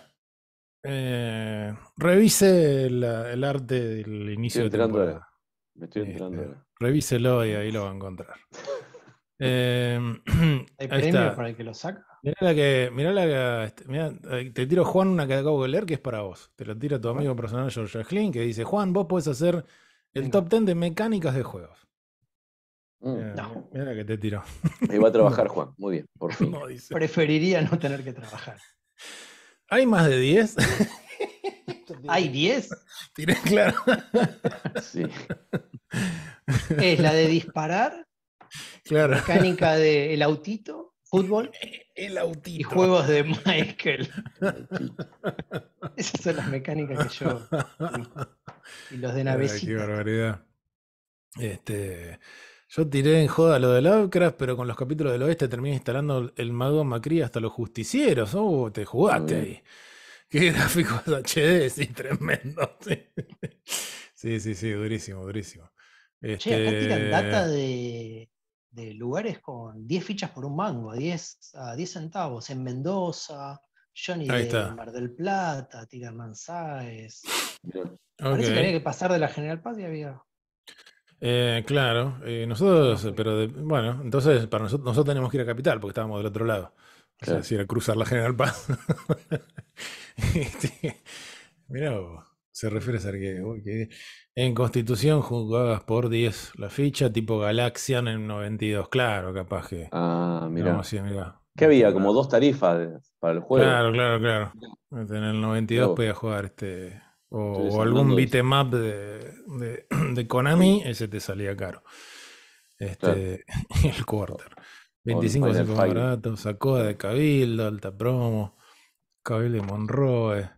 S1: Eh, revise el arte del inicio estoy de
S3: Me estoy este, enterando Revíselo
S1: y ahí lo va a encontrar. Em, ¿Hay premios para el que lo saca? Mirá la que, mirá la que este, te tiro Juan una que acabo de leer que es para vos. Te la tira tu amigo personal George Klein que dice, Juan, vos puedes hacer el top 10 de mecánicas de juegos. Mm, eh,
S3: mira, que te tiró. Ahí va a trabajar Juan, muy bien, por fin.
S2: Preferiría no
S1: tener que trabajar. ¿Hay más de 10? ¿Hay
S2: 10? Tiré claro. Sí. Es la de disparar. Claro. Mecánica del autito fútbol el autito. y juegos de Michael. Esas son las mecánicas que yo. Y los de navecita. Qué
S1: barbaridad. Este, yo tiré en joda lo de Lovecraft, pero con los capítulos del oeste terminé instalando el mago Macri hasta los justicieros. Oh, te jugaste ahí. Qué gráficos HD, sí, tremendo. Sí, sí, sí, durísimo, durísimo. Che, acá tiran este, data
S2: de, de lugares con 10 fichas por un mango, 10 a 10 centavos, en Mendoza, Johnny de Mar del Plata, Tigerman Sáez.
S1: Parece que había que
S2: pasar de la General Paz y había.
S1: Eh, claro, eh, nosotros, pero bueno, entonces para nosotros, nosotros tenemos que ir a Capital porque estábamos del otro lado. O sea, si era cruzar la General Paz. mira este, mirá vos. Se refiere a que, en Constitución jugabas por 10 la ficha, tipo Galaxian en 92, claro, capaz que.
S3: Ah, mira. ¿Qué había? Este, Como dos tarifas para el juego. Claro,
S1: claro, claro. Este, en el 92 podías jugar este. O, algún beatemap de, de, de, Konami, ese te salía caro. Este, El quarter. 25 de baratos, barato, Sacoda de Cabildo, Alta Promo, Cabildo y Monroe.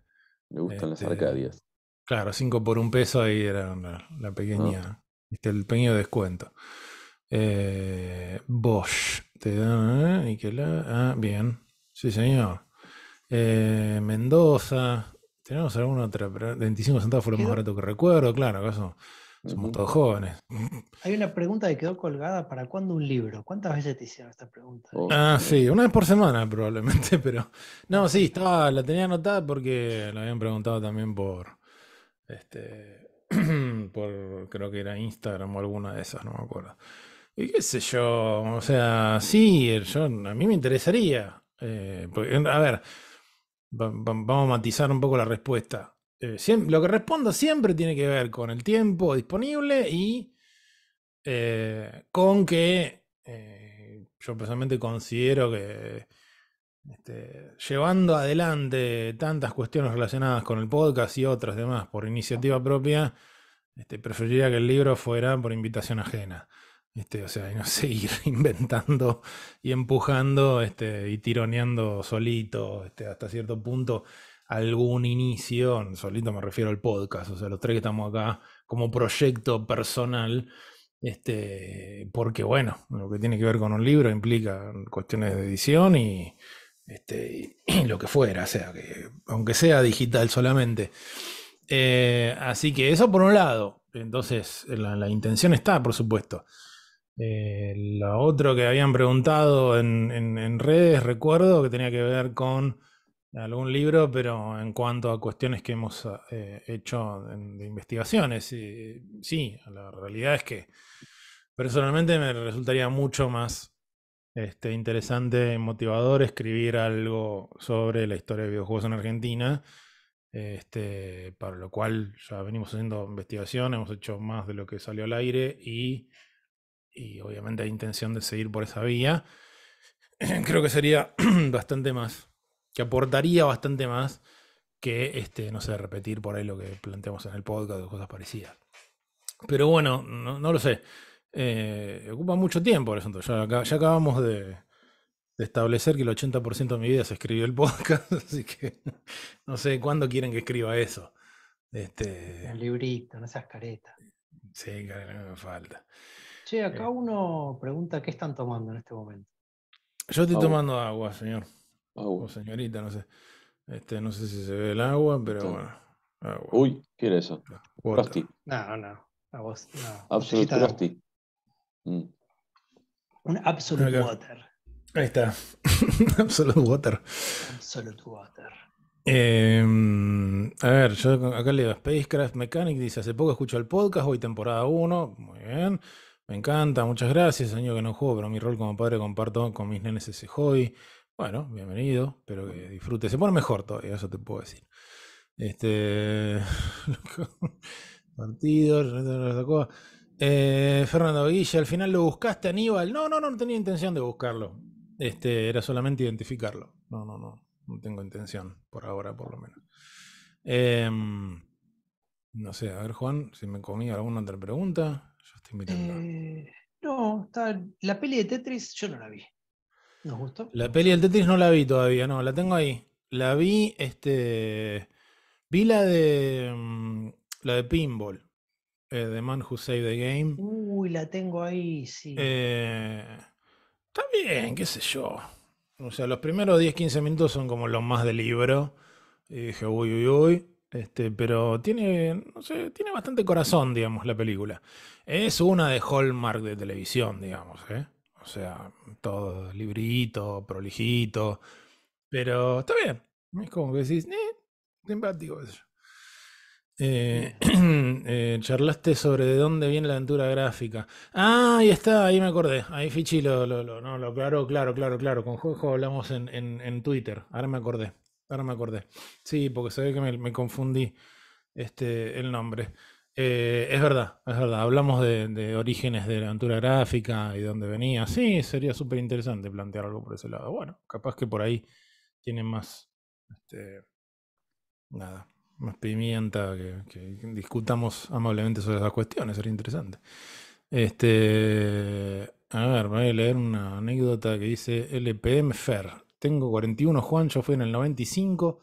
S1: Me gustan las este, arcadias. Claro, 5 por un peso ahí era la, ah. pequeña, el pequeño descuento. Eh, Bosch, te dan, ¿eh? ah, bien, sí señor. Eh, Mendoza, tenemos alguna otra, 25 centavos fue lo más barato que recuerdo, claro, acaso. Somos todos jóvenes.
S2: Hay una pregunta que quedó colgada, ¿para cuándo un libro? ¿Cuántas veces te hicieron esta
S1: pregunta? Oh, ah, sí, una vez por semana probablemente, pero... No, sí, estaba, la tenía anotada porque la habían preguntado también por, este, por creo que era Instagram o alguna de esas, no me acuerdo. Y qué sé yo, o sea, sí, yo, a mí me interesaría. Eh, a ver, vamos a matizar un poco la respuesta. Eh, siempre, lo que respondo siempre tiene que ver con el tiempo disponible y eh, con que yo personalmente considero que este, llevando adelante tantas cuestiones relacionadas con el podcast y otras demás por iniciativa propia, este, preferiría que el libro fuera por invitación ajena. Este, o sea, y no seguir inventando y empujando y tironeando solito hasta cierto punto algún inicio, solito me refiero al podcast, o sea, los tres que estamos acá como proyecto personal, porque bueno, lo que tiene que ver con un libro implica cuestiones de edición y, este, lo que fuera, sea, que, aunque sea digital solamente. Eh, así que eso por un lado. Entonces, la, intención está, por supuesto. Eh, lo otro que habían preguntado en, redes, recuerdo, que tenía que ver con algún libro, pero en cuanto a cuestiones que hemos eh, hecho de, investigaciones, sí, la realidad es que personalmente me resultaría mucho más este, interesante, motivador escribir algo sobre la historia de videojuegos en Argentina, este, para lo cual ya venimos haciendo investigación, hemos hecho más de lo que salió al aire y, obviamente hay intención de seguir por esa vía. Creo que sería bastante más, que aportaría bastante más que, este, no sé, repetir por ahí lo que planteamos en el podcast o cosas parecidas. Pero bueno, no lo sé. Eh, ocupa mucho tiempo por asunto. Ya, acabamos de, establecer que el 80% de mi vida se escribió el podcast, así que no sé cuándo quieren que escriba eso. Este... librito, no seas careta. Sí, no me falta.
S2: Che, acá eh. uno pregunta qué están tomando en este momento.
S1: Yo estoy tomando agua, señor. O señorita, no sé. Este, no sé si se ve el agua, pero
S3: bueno. Uy, ¿qué era eso? No, no. no. Un
S2: Absolute Water. Ahí está. absolute Water. Absolute Water.
S1: a ver, yo acá leo Spacecraft Mechanic, dice, hace poco escucho el podcast, hoy temporada 1, muy bien, me encanta, muchas gracias, año que no juego, pero mi rol como padre comparto con mis nenes ese hobby. Bueno, bienvenido, espero que disfrute, se pone mejor todavía, eso te puedo decir. Este... Partido, eh, Fernando Guille, al final lo buscaste, Aníbal. No, no, no, no tenía intención de buscarlo. Este, era solamente identificarlo. No, no, no. No tengo intención, por ahora, por lo menos. Em, no sé, a ver, Juan, si me comía alguna otra pregunta. Yo estoy mirando. Eh,
S2: no, la peli de Tetris yo no la vi. ¿Nos gustó?
S1: La peli del Tetris no la vi todavía, no, la tengo ahí. La vi, este. Vi la de. Mm, la de Pinball. The eh, Man Who Saved the Game.
S2: Uy, la tengo
S1: ahí, sí. Eh, está bien, qué sé yo. O sea, los primeros 10-15 minutos son como los más de libro. Y dije, uy, uy, uy. Este, pero tiene, no sé, tiene bastante corazón, digamos, la película. Es una de Hallmark de televisión, digamos, ¿eh? O sea, todo librito, prolijito. Pero está bien. Es como que decís, eh, simpático eso. Eh, eh, charlaste sobre de dónde viene la aventura gráfica. Ah, ahí está, ahí me acordé. Ahí Fichi lo, lo, no, claro, claro, claro, claro. Con juego hablamos en, Twitter. Ahora me acordé. Ahora me acordé. Sí, porque se ve que me, confundí este, el nombre. Eh, es verdad, es verdad. Hablamos de, orígenes de la aventura gráfica y dónde venía. Sí, sería súper interesante plantear algo por ese lado. Bueno, capaz que por ahí tienen más. Este, nada más pimienta, que, discutamos amablemente sobre esas cuestiones, sería interesante. Este, a ver, voy a leer una anécdota que dice LPM Fer. Tengo 41 Juan, yo fui en el 95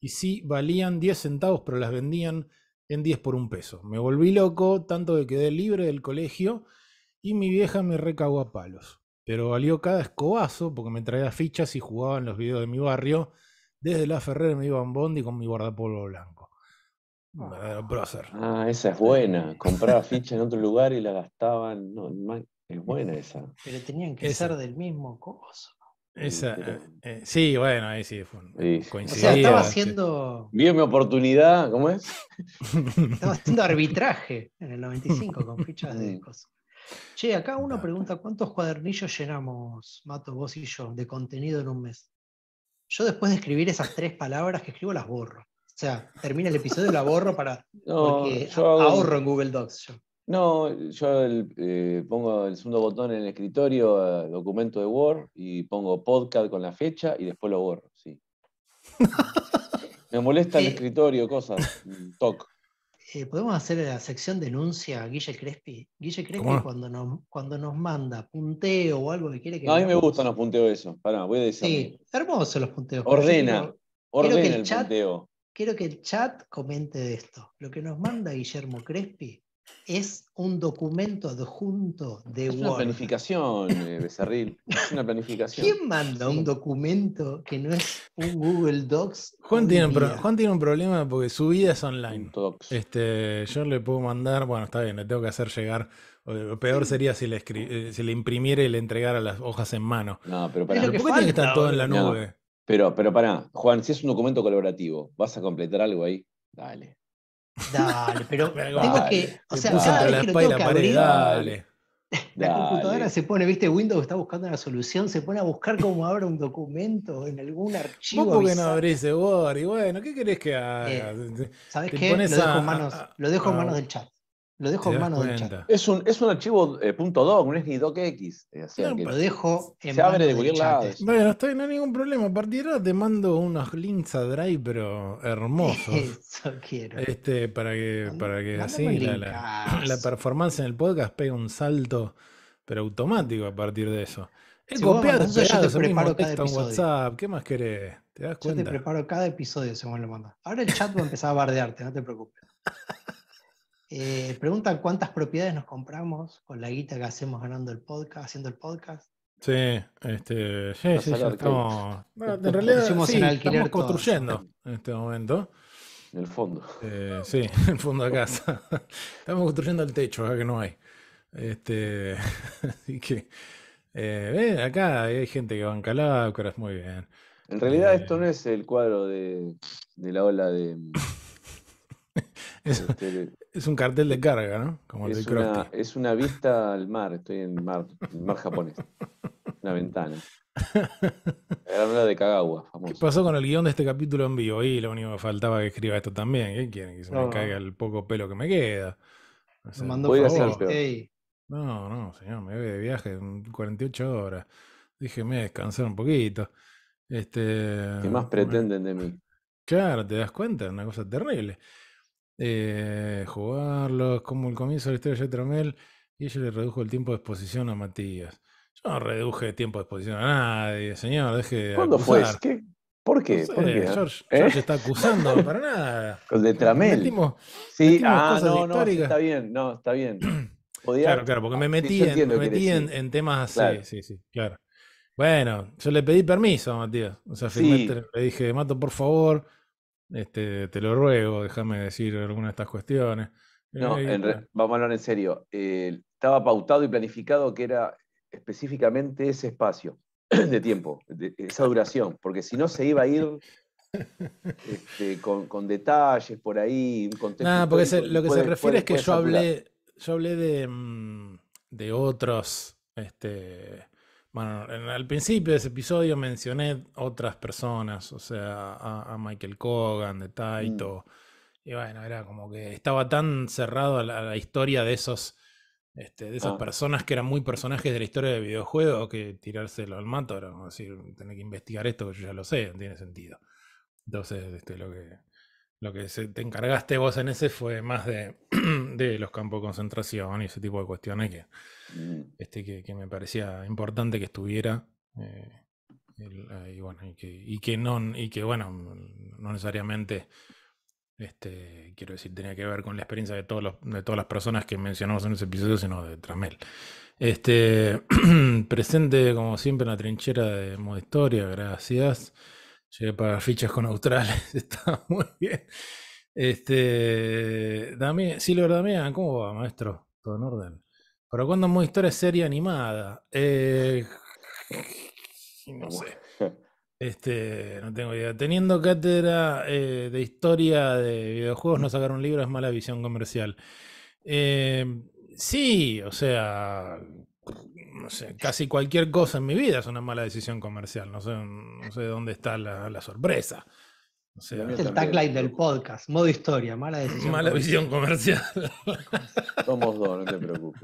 S1: y sí, valían 10 centavos, pero las vendían en 10 por un peso. Me volví loco, tanto que quedé libre del colegio y mi vieja me recagó a palos. Pero valió cada escobazo porque me traía fichas y jugaba en los videos de mi barrio. Desde la Ferrer me iba a un bondi con mi guardapolvo blanco.
S2: Ah. Ah,
S3: ah, esa es buena. Compraba ficha en otro lugar y la gastaban. es buena esa.
S2: Pero tenían que ser del mismo coso. sí,
S3: eh, eh, bueno, ahí sí, fue Coincidía, O sea, estaba haciendo. Vio mi oportunidad, ¿cómo es?
S2: estaba haciendo arbitraje en el 95 con fichas de cosas. Che, acá uno pregunta: ¿cuántos cuadernillos llenamos, Mato, vos y yo, de contenido en un mes? Yo después de escribir esas tres palabras que escribo las borro. O sea, termina el episodio y lo borro para.
S3: No, porque yo ahorro en Google Docs. No, yo eh, pongo el segundo botón en el escritorio, eh, documento de Word, y pongo podcast con la fecha y después lo borro, sí. Me molesta el escritorio, cosas, toc.
S2: Eh, Podemos hacer la sección denuncia a Guille Crespi. Guille Crespi cuando nos, cuando nos manda punteo o algo que quiere que. a mí me gustan
S3: los punteos eso. Pará, voy a decir. Sí,
S2: hermosos los punteos. Ordena.
S3: Ordena el, punteo.
S2: Quiero que el chat comente de esto. Lo que nos manda Guillermo Crespi es un documento adjunto de
S3: Word. Una planificación, eh, Es una planificación. ¿Quién manda un
S2: documento que no es un Google Docs?
S1: Juan tiene, un, Juan tiene un problema porque su vida es online. Este, yo le puedo mandar, bueno, está bien, le tengo que hacer llegar. Lo peor sería si le, eh, si le imprimiera y le entregara las hojas en mano. No, pero para ¿Por qué tiene que estar todo en la nube?
S3: Pero, pero pará, Juan, si es un documento colaborativo, ¿vas a completar algo ahí? Dale.
S2: Dale, pero tengo que. O sea, cada que lo tengo dale. La computadora se pone, viste, Windows está buscando una solución, se pone a buscar cómo abra un documento en
S3: algún archivo. ¿Cómo que no
S1: abrís Word? Y bueno, ¿qué querés que haga? Eh, ¿Sabés qué? Lo dejo, manos,
S3: lo dejo, en manos del chat. Lo dejo en manos del chat. Es un, es un archivo eh, .doc, es ni docx. Eh, o sea, no, lo dejo en se abre de cualquier lado.
S1: Bueno, está bien, no hay ningún problema. A partir de ahora te mando unos links a Drive, pero hermosos. Eso quiero. Este, para que, para que así la, la- ah. la performance en el podcast pegue un salto, pero automático a partir de eso. He copiado, mandás te preparo cada WhatsApp. ¿Qué más querés?
S2: ¿Te das cuenta. Yo te preparo cada episodio según lo mandas. Ahora el chat va a empezar a bardearte, no te preocupes. Eh, preguntan cuántas propiedades nos compramos con la guita que hacemos ganando el podcast, haciendo el podcast.
S1: Sí, este, estamos. en realidad estamos construyendo en este momento. En el fondo. Eh, sí, en el fondo de casa. estamos construyendo el techo, acá que no hay. Este, así que. Eh, acá hay gente que va en es muy bien. En realidad,
S3: eh, esto no es el cuadro de la ola de este,
S1: es, un cartel de carga, ¿no?
S3: es, una, vista al mar, estoy en el mar, el mar japonés. Una ventana. La de Kagawa,
S1: famoso. ¿Qué pasó con el guión de este capítulo en vivo? Y lo único que faltaba que escriba esto también. ¿Qué quieren? Que se me caiga el poco pelo que me queda. voy a hacer No, no, señor, me ve de viaje 48 horas. Dije, descansar un poquito. Este, ¿Qué más
S3: pretenden de mí?
S1: Claro, te das cuenta, es una cosa terrible eh, jugarlos, como el comienzo de la historia de Tramel. y ella le redujo el tiempo de exposición a Matías. Yo no reduje tiempo de exposición a nadie, señor, deje de ¿Cuándo fue?
S3: ¿Por qué? ¿Eh? George, está acusando para nada. Con ah, de Tramel. sí, no, está bien, no, está bien. Claro, claro, porque me metí, en, metí en, temas así sí, sí,
S1: Bueno, yo le pedí permiso a Matías. O sea, le dije, Mato, por favor, este, te lo ruego, déjame decir alguna de estas cuestiones.
S3: No, eh, vamos a hablar en serio. Eh, estaba pautado y planificado que era específicamente ese espacio de tiempo, esa duración, porque si no se iba a ir este, con, detalles por ahí, un porque lo que se refiere es que yo hablé,
S1: yo hablé de, mm, de otros este, bueno, al principio de ese episodio mencioné otras personas, o sea, a, Michael Cogan, de Taito. Mm. Y bueno, era como que estaba tan cerrado a la, historia de esos. Este, de esas ah. personas que eran muy personajes de la historia del videojuego que tirárselo al mato era como decir, tener que investigar esto que yo ya lo sé, no tiene sentido. Entonces, este, lo que lo que te encargaste vos en ese fue más de, los campos de concentración y ese tipo de cuestiones que, mm. este, que, me parecía importante que estuviera. Eh, ah, y que, no, y que bueno, no necesariamente este, quiero decir, tenía que ver con la experiencia de, todos los, de todas las personas que mencionamos en ese episodio, sino de Tramel. Este, presente, como siempre, en la trinchera de Modestoria, Historia, gracias. Llegué para fichas con Australes, está muy bien. Este, lo Silver Damián, ¿cómo va, maestro? Todo en orden. ¿Para cuándo historia historia serie animada? Eh, no sé. Este, no tengo idea. Teniendo cátedra eh, de historia de videojuegos, no sacar un libro es mala visión comercial. Eh, sí, o sea, no sé, casi cualquier cosa en mi vida es una mala decisión comercial. No sé, dónde está
S2: la,
S3: sorpresa. es el tagline
S2: del podcast, modo historia, mala decisión. Mala visión comercial.
S3: Somos dos, no te preocupes.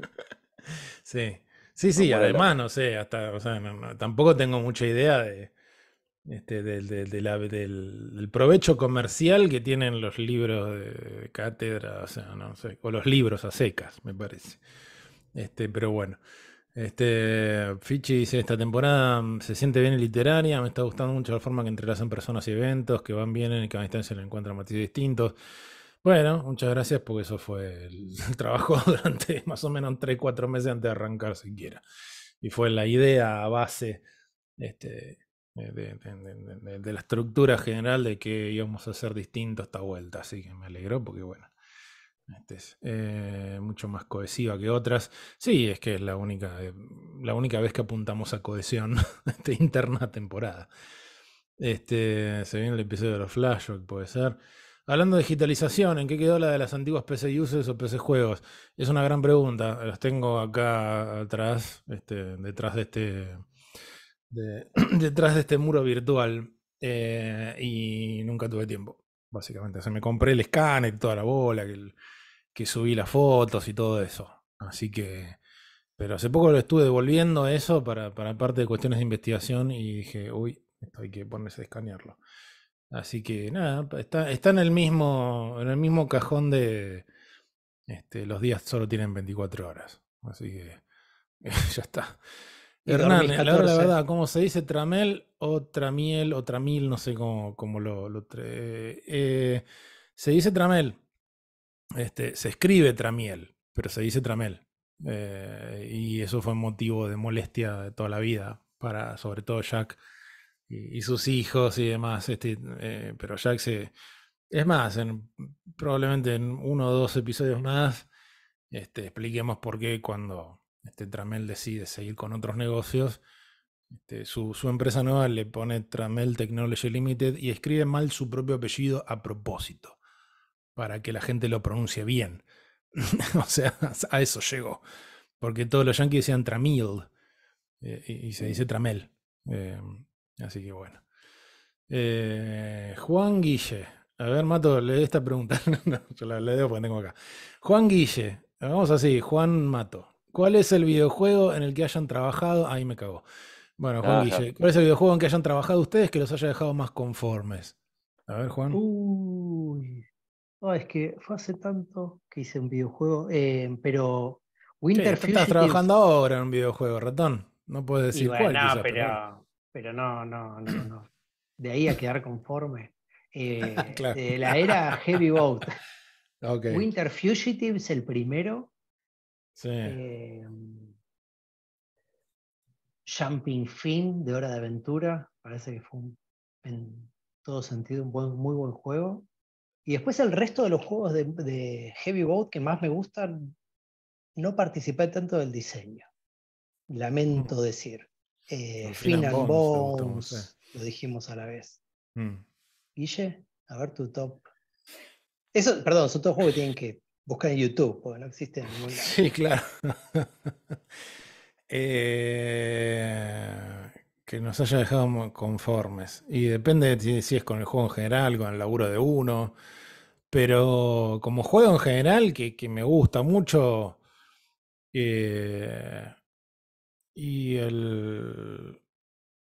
S2: Sí,
S1: sí, sí, además, no sé, hasta, tampoco tengo mucha idea de, este, del, provecho comercial que tienen los libros de cátedra, o sea, no sé, o los libros a secas, me parece. Este, pero bueno. Este, Fichi dice, esta temporada mm, se siente bien literaria, me está gustando mucho la forma que entrelazan personas y eventos, que van, bien en que a se le encuentran matices distintos. Bueno, muchas gracias porque eso fue el, trabajo durante más o menos 3, 4 meses antes de arrancar siquiera. Y fue la idea a base este, de, la estructura general de que íbamos a hacer distinto esta vuelta. Así que me alegró porque bueno, eh, mucho más cohesiva que otras. Sí, es que es la única, eh, la única vez que apuntamos a cohesión esta interna temporada. Este, se viene el episodio de los flashback, puede ser. Hablando de digitalización, ¿en qué quedó la de las antiguas PC Users o PC Juegos? Es una gran pregunta. los tengo acá atrás, este, detrás de este. detrás de este muro virtual. Eh, y nunca tuve tiempo básicamente. se me compré el y toda la bola, que que subí las fotos y todo eso. Así que, pero hace poco lo estuve devolviendo eso para, parte de cuestiones de investigación y dije, uy, esto hay que ponerse a escanearlo. Así que nada, está, en el mismo, en el mismo cajón de este, los días solo tienen 24 horas. Así que ya está. Hernán, a la verdad, ¿cómo se dice? Tramel o tramiel o tramil, no sé cómo, lo, eh, eh, se dice tramel. Este, se escribe Tramiel, pero se dice Tramel. Eh, y eso fue motivo de molestia de toda la vida, para sobre todo Jack y, sus hijos y demás. Este, eh, pero Jack se. Es más, en, probablemente en uno o dos episodios más este, expliquemos por qué cuando Tramel decide seguir con otros negocios, su, empresa nueva le pone Tramel Technology Limited y escribe mal su propio apellido a propósito para que la gente lo pronuncie bien. o sea, a eso llegó. Porque todos los yankees decían Tramil eh, y, se dice Tramel. Eh, así que bueno. Eh, Juan Guille. A ver, Mato, le esta pregunta. yo la, le porque tengo acá. Juan Guille. Vamos así, Juan Mato. ¿Cuál es el videojuego en el que hayan trabajado? Ahí me cago. Bueno, Juan ah, Guille, ¿cuál es el videojuego en que hayan trabajado ustedes que los haya dejado más conformes? A ver, Juan.
S2: Uy. No, es que fue hace tanto que hice un videojuego, eh, pero Winter Estás trabajando
S1: ahora en un videojuego, ratón. No puedes decir cuál.
S2: pero, no, no, no, no. De ahí a quedar conforme. Eh, de la era Heavy Boat. Winter Fugitive es el primero. Sí. Eh, Jumping Fin de Hora de Aventura. Parece que fue en todo sentido un muy buen juego. Y después el resto de los juegos de, Heavy Boat que más me gustan, no participé tanto del diseño. Lamento mm. decir. Eh, Final Bones, lo dijimos a la vez. Mm. Guille, a ver tu top. Eso, perdón, son todos juegos que tienen que buscar en YouTube, porque no existen Sí, claro.
S1: Eh, que nos haya dejado conformes. Y depende si es con el juego en general, con el laburo de uno. Pero como juego en general, que, me gusta mucho. Eh, y el,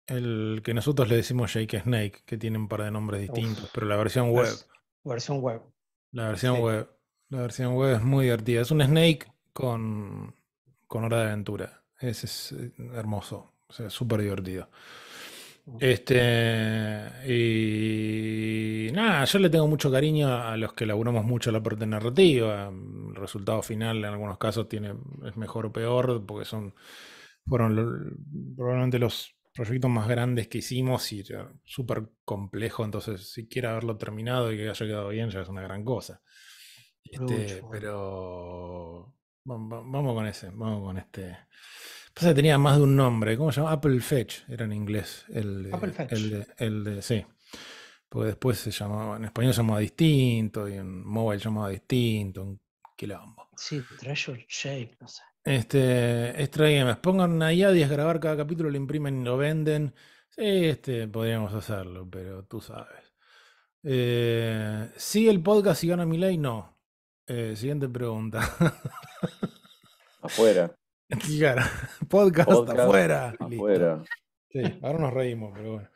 S1: el que nosotros le decimos Jake Snake, que tiene un par de nombres distintos, pero la versión web. Versión web. La versión web. La versión web es muy divertida. Es un Snake con, con hora de aventura. Es, es eh, hermoso. O sea, súper divertido. Este, y nada, yo le tengo mucho cariño a los que laburamos mucho la parte narrativa. El resultado final en algunos casos tiene, es mejor o peor, porque son fueron probablemente los proyectos más grandes que hicimos y súper complejo, entonces si quiere haberlo terminado y que haya quedado bien ya es una gran cosa. pero este, vamos con ese, vamos con este tenía más de un nombre. ¿Cómo se llama? Apple Fetch era en inglés. El, Apple Fetch. El, el, sí. Porque después se llamaba, en español se llamaba distinto, y en mobile se llamaba distinto, le quilombo.
S2: Sí, Treasure Shape, no sé.
S1: Este, extra pongan ahí a 10 grabar cada capítulo, lo imprimen y lo venden. Sí, este, podríamos hacerlo, pero tú sabes. Eh, ¿Sigue el podcast y gana mi ley? No. Eh, siguiente pregunta. Afuera. podcast, afuera. afuera. Sí, ahora nos reímos, pero bueno.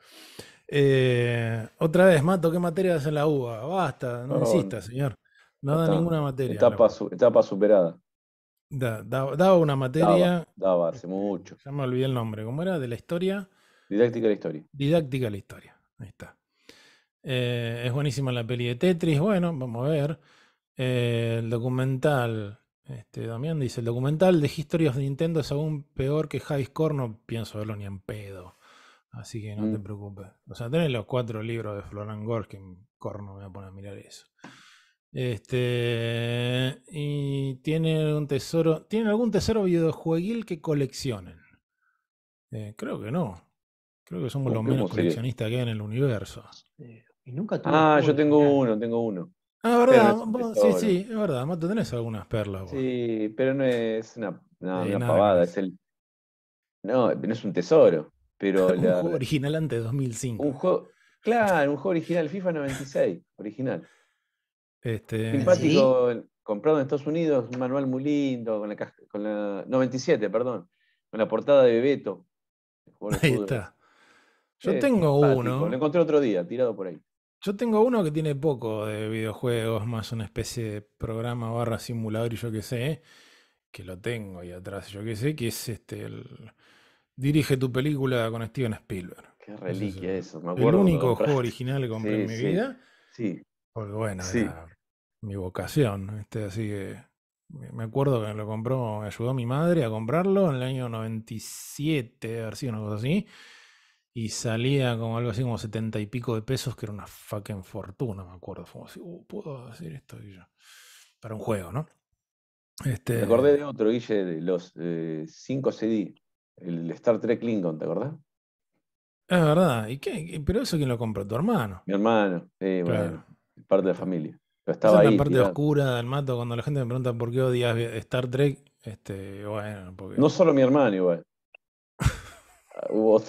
S1: Eh, otra vez, Mato, ¿qué materia en la UBA? Basta, no, insista, señor. No da ninguna materia.
S3: Etapa, superada.
S1: Da, daba una materia.
S3: Daba, hace este, mucho.
S1: Ya me olvidé el nombre. ¿Cómo era? De la historia.
S3: Didáctica de la historia.
S1: Didáctica de la historia. Ahí está. Eh, es buenísima la peli de Tetris. Bueno, vamos a ver. Eh, el documental este, Damián dice, el documental de historias de Nintendo es aún peor que High Score, no pienso verlo ni en pedo. Así que no te mm. preocupes. O sea, tenés los cuatro libros de Florian Gorskin que en corno me voy a poner a mirar eso. Este. Y tiene un tesoro. ¿Tienen algún tesoro videojueguil que coleccionen? Eh, creo que no.
S3: Creo que somos los menos coleccionistas
S1: que hay en el universo.
S3: Eh, ah, yo tengo uno, tengo uno. Ah, verdad, sí, sí,
S1: es verdad, Mato, tenés algunas perlas.
S3: Sí, pero no es una, pavada, es el... No, no es un tesoro, pero... un juego original antes de 2005. Un juego, claro, un juego original, FIFA 96, original. Este... Simpático, comprado en Estados Unidos, un manual muy lindo, con la, caja, con la 97, perdón, con la portada de Bebeto. Ahí está. Yo tengo uno. Lo encontré otro día, tirado por ahí.
S1: Yo tengo uno que tiene poco de videojuegos, más una especie de programa barra simulador y yo qué sé, que lo tengo ahí atrás, yo qué sé, que es este el... Dirige tu película con Steven Spielberg. Qué reliquia eso, me acuerdo. El único juego original que compré en mi vida. Sí. Porque bueno, era mi vocación. Este, así que me acuerdo que lo compró, me ayudó mi madre a comprarlo en el año 97, algo una cosa así y salía como algo así como setenta y pico de pesos, que era una fucking fortuna, me acuerdo. Fue como así, uh, puedo hacer esto Para un juego, ¿no?
S3: Este... Me acordé de otro, Guille, de los 5 eh, CD, el Star Trek Lincoln, ¿te acordás?
S1: Es verdad, ¿y qué? ¿Pero eso quién lo compró? ¿Tu hermano?
S3: Mi hermano, sí, bueno, parte de la familia. estaba Esa la parte
S1: oscura del mato cuando la gente me pregunta por qué odias Star Trek. Este, bueno,
S3: No solo mi hermano, igual. Ah, hubo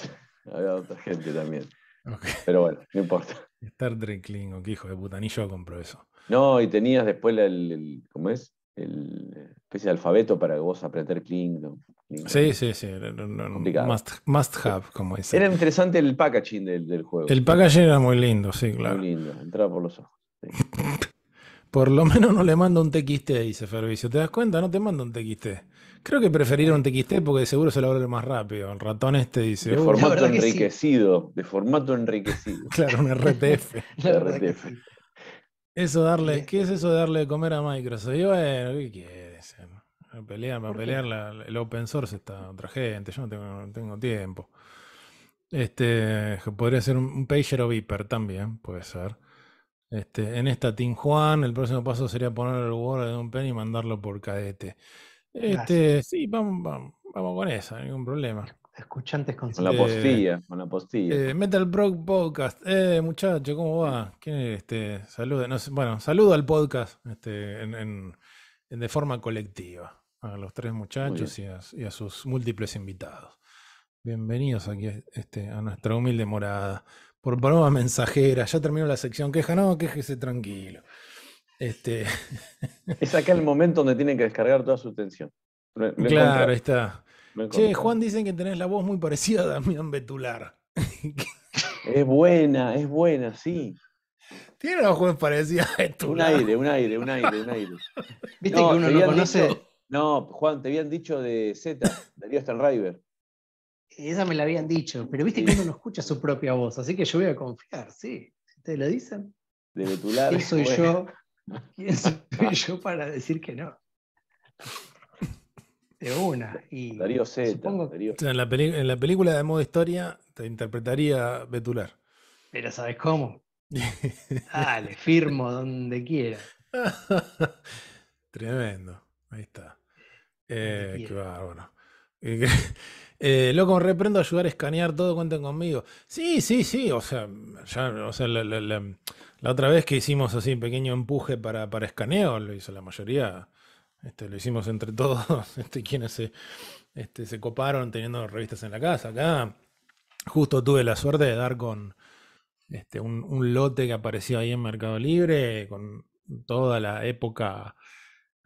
S3: había otra gente también. Pero bueno, no importa.
S1: Star Trek Klingon, que hijo de puta, ni yo compro eso.
S3: No, y tenías después el, ¿cómo es? El especie de alfabeto para que vos aprender Klingon.
S1: Sí, sí, sí. Must, must have, como dice. Era
S3: interesante el packaging del, juego. El packaging
S1: era muy lindo, sí, claro. Muy
S3: lindo, entraba por los ojos.
S1: por lo menos no le mando un TXT, dice Fervicio. ¿Te das cuenta? No te mando un TXT. Creo que preferiría un TXT porque seguro se lo abre más rápido. El ratón este
S3: dice. De formato enriquecido. De formato enriquecido. Claro, un RTF. RTF.
S1: Eso darle, ¿qué es eso de darle de comer a Microsoft? Y bueno, ¿qué quieres? Pelear, para pelear el open source está otra gente, yo no tengo, tiempo. Este, podría ser un, pager o viper también, puede ser. Este, en esta Team Juan, el próximo paso sería poner el Word de un pen y mandarlo por cadete. Este, sí, vamos, vamos, con eso, ningún problema.
S2: Escuchantes con,
S3: la este, postilla, con la postilla. Eh,
S1: Metal Brock Podcast. Eh, muchacho, ¿cómo va? Este, saluda, bueno, saludo al podcast este, en, de forma colectiva a los tres muchachos y a, sus múltiples invitados. Bienvenidos aquí este, a nuestra humilde morada. Por paloma mensajera, ya terminó la sección queja, no, quejese tranquilo. Este,
S3: es acá el momento donde tienen que descargar toda su tensión. claro, está. che, Juan,
S1: dicen que tenés la voz muy parecida a Damián Betular.
S3: es buena, es buena, sí. Tiene una voz parecida a Betular. Un aire, un aire, un aire, un aire.
S2: ¿Viste no, que uno
S3: no, Juan, te habían dicho de Z, del Stanriver.
S2: Esa me la habían dicho, pero viste que uno no escucha su propia voz, así que yo voy a confiar, sí. Si ustedes lo dicen.
S3: De Betular. soy yo.
S2: ¿Quién soy yo para decir que no? De una. Y
S3: En,
S1: la película de modo historia te interpretaría Betular.
S3: Pero ¿sabes
S2: cómo?
S1: Dale, firmo
S2: donde quiera.
S1: Tremendo. Ahí está. Eh, qué bárbaro. Eh, Eh, loco, reprendo a ayudar a escanear todo, cuenten conmigo. Sí, sí, sí, o sea, ya, o sea la, otra vez que hicimos así un pequeño empuje para, para escaneo, lo hizo la mayoría, este, lo hicimos entre todos, este, quienes se, este, se coparon teniendo revistas en la casa. Acá justo tuve la suerte de dar con este, un, un lote que apareció ahí en Mercado Libre, con toda la época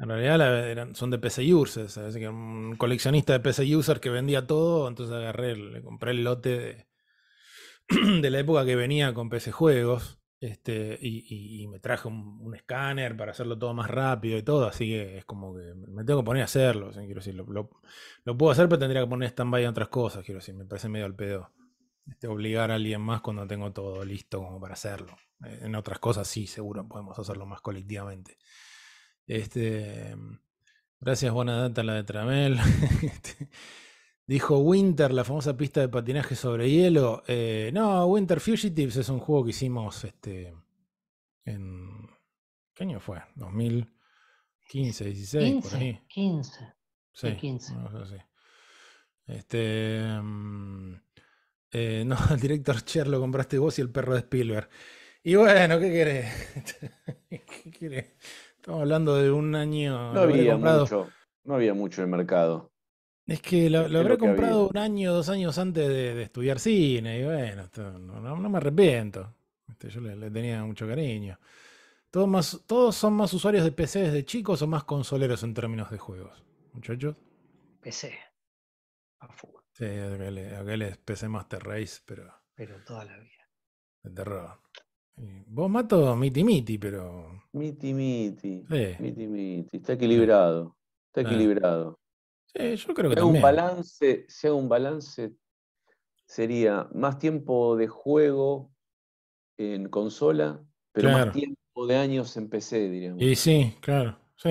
S1: en realidad eran, son de PC users, que un coleccionista de PC users que vendía todo, entonces agarré, le compré el lote de, la época que venía con PC juegos, este, y, me traje un, escáner para hacerlo todo más rápido y todo, así que es como que me tengo que poner a hacerlo, quiero decir, lo, puedo hacer, pero tendría que poner stand-by en otras cosas, quiero decir, me parece medio al pedo. Este, obligar a alguien más cuando tengo todo listo como para hacerlo. Eh, en otras cosas sí, seguro podemos hacerlo más colectivamente. Este, mm, gracias, buena data la de Tramel. Este, dijo Winter, la famosa pista de patinaje sobre hielo. Eh, no, Winter Fugitives es un juego que hicimos este, en... ¿Qué año fue? 2015, 16,
S2: 15, Sí,
S1: este, mm, eh, no, el director Cher lo compraste vos y el perro de Spielberg. Y bueno, ¿qué querés? ¿Qué querés? Estamos hablando de un año. No había mucho.
S3: No había mucho en el mercado.
S1: Es que lo, habré comprado un año, dos años antes de, estudiar cine. Y bueno, no, me arrepiento. Este, yo le, tenía mucho cariño. Todos, más, todos son más usuarios de PC desde chicos o más consoleros en términos de juegos. Muchachos. PC. A Sí, aquel, aquel es PC Master Race, pero. Pero toda la vida. De terror. Eh, vos mato miti miti, pero. Miti miti. Miti
S3: miti. Está equilibrado. Está equilibrado. Sí, yo creo que Un balance, sea un balance, sería más tiempo de juego en consola, pero más tiempo de años en PC, diríamos. Y sí,
S1: claro. Sí,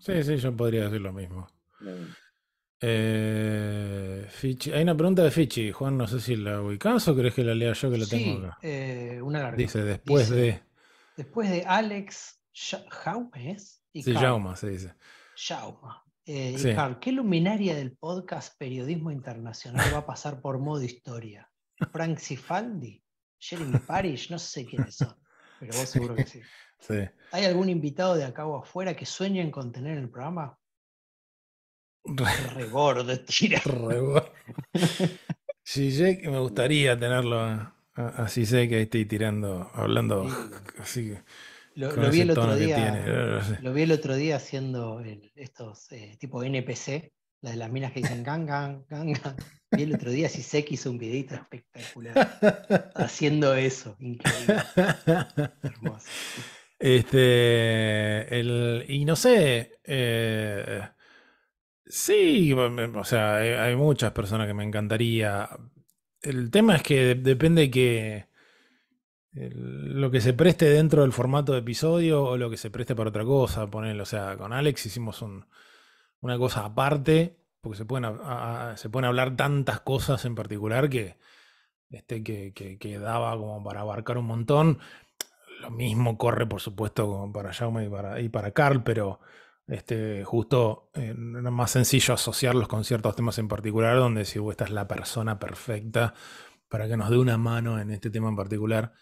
S1: sí, sí, yo podría decir lo mismo. Eh, hay una pregunta de Fichi, Juan, no sé si la ubicás o crees que la lea yo que la tengo acá.
S2: Eh, una larga. Dice,
S1: después de.
S2: Después de Alex Jaume es. sí, Jauma se dice. Jauma. Carl, ¿qué luminaria del podcast Periodismo Internacional va a pasar por modo historia? ¿Frank Sifaldi? ¿Jeremy Parish? No sé quiénes son, pero vos seguro que sí. ¿Hay algún invitado de acá o afuera que sueñen con tener el programa? reborde, tira. sé que me gustaría
S1: tenerlo eh, así sé que ahí estoy tirando, hablando así. Lo, lo vi el otro día.
S2: Lo vi el otro día haciendo estos eh, tipo NPC, las de las minas que dicen gang, gang, gang, Vi el otro día que hizo un videito espectacular haciendo eso, increíble.
S1: Hermoso. Este, el, y no sé, eh, Sí, o sea, hay, muchas personas que me encantaría. El tema es que depende que lo que se preste dentro del formato de episodio o lo que se preste para otra cosa, O sea, con Alex hicimos una cosa aparte, porque se pueden, hablar tantas cosas en particular que, este, que, daba como para abarcar un montón. Lo mismo corre, por supuesto, para Jaume y para, y para Carl, pero este, justo eh, más sencillo asociarlos con ciertos temas en particular, donde si esta es la persona perfecta para que nos dé una mano en este tema en particular.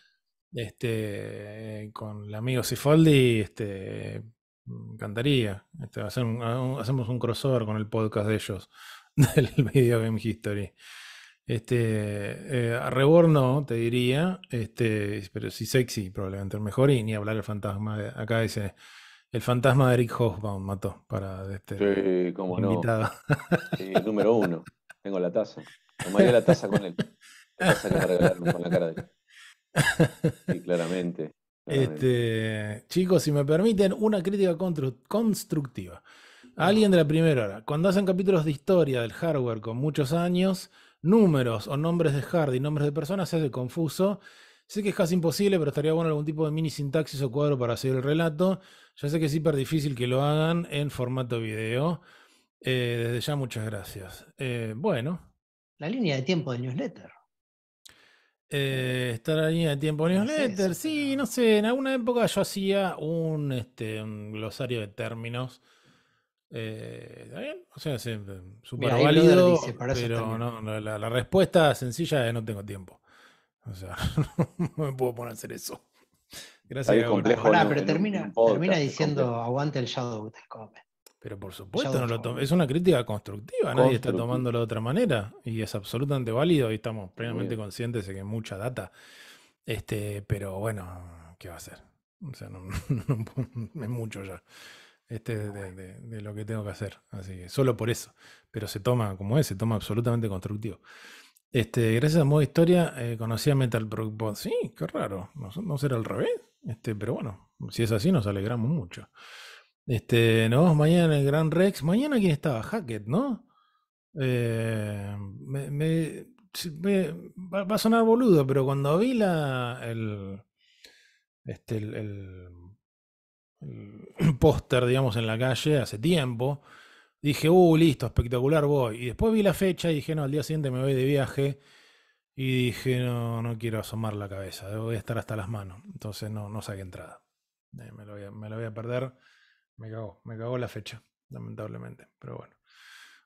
S1: Este, eh, con el amigo Cifaldi, este, encantaría. Este, hacemos un crossover con el podcast de ellos, del Video Game History. Este, eh, reborno, te diría, este, pero si sexy, probablemente el mejor, y ni hablar el fantasma. Acá dice, el fantasma de Eric Hoffman mató para este invitado. No. número uno.
S3: Tengo la taza. Tomaría la taza con él. La taza que con la cara de
S1: Sí, claramente.
S4: Este,
S1: chicos, si me permiten, una crítica constructiva. alguien de la primera hora, cuando hacen capítulos de historia del hardware con muchos años, números o nombres de hardware y nombres de personas se hace confuso Sé que es casi imposible, pero estaría bueno algún tipo de mini sintaxis o cuadro para hacer el relato. Ya sé que es hiper difícil que lo hagan en formato video. Eh, desde ya, muchas gracias. Eh, bueno.
S2: La línea de tiempo del newsletter.
S1: Está la línea de tiempo newsletter, sí, no. sé, en alguna época yo hacía un, este, glosario de términos. Eh, O sea, súper em, válido, pero no, la, respuesta sencilla es no tengo tiempo. O sea,
S2: no me puedo poner a hacer eso. Gracias. pero termina, termina diciendo aguante el Shadow Pero por supuesto,
S1: no es una crítica constructiva, nadie está tomándolo de otra manera y es absolutamente válido y estamos plenamente conscientes de que hay mucha data. Este, pero bueno, ¿qué va a hacer? O sea, no, es mucho ya este, de, de, lo que tengo que hacer. Así que solo por eso. Pero se toma como es, se toma absolutamente constructivo. Este, gracias a modo historia eh, conocí a Metal Brook Sí, qué raro. No, será al revés. Este, pero bueno, si es así, nos alegramos mucho. Este, nos vemos mañana en el Gran Rex. Mañana quién estaba, Hackett, ¿no? Eh, va, a sonar boludo, pero cuando vi la el este, el póster, digamos, en la calle hace tiempo. Dije, uh, listo, espectacular, voy. Y después vi la fecha y dije, no, al día siguiente me voy de viaje. Y dije, no, no quiero asomar la cabeza, voy a estar hasta las manos. Entonces no, no saqué entrada. Eh, me, lo voy a, perder. Me cagó, me cagó la fecha, lamentablemente. Pero bueno,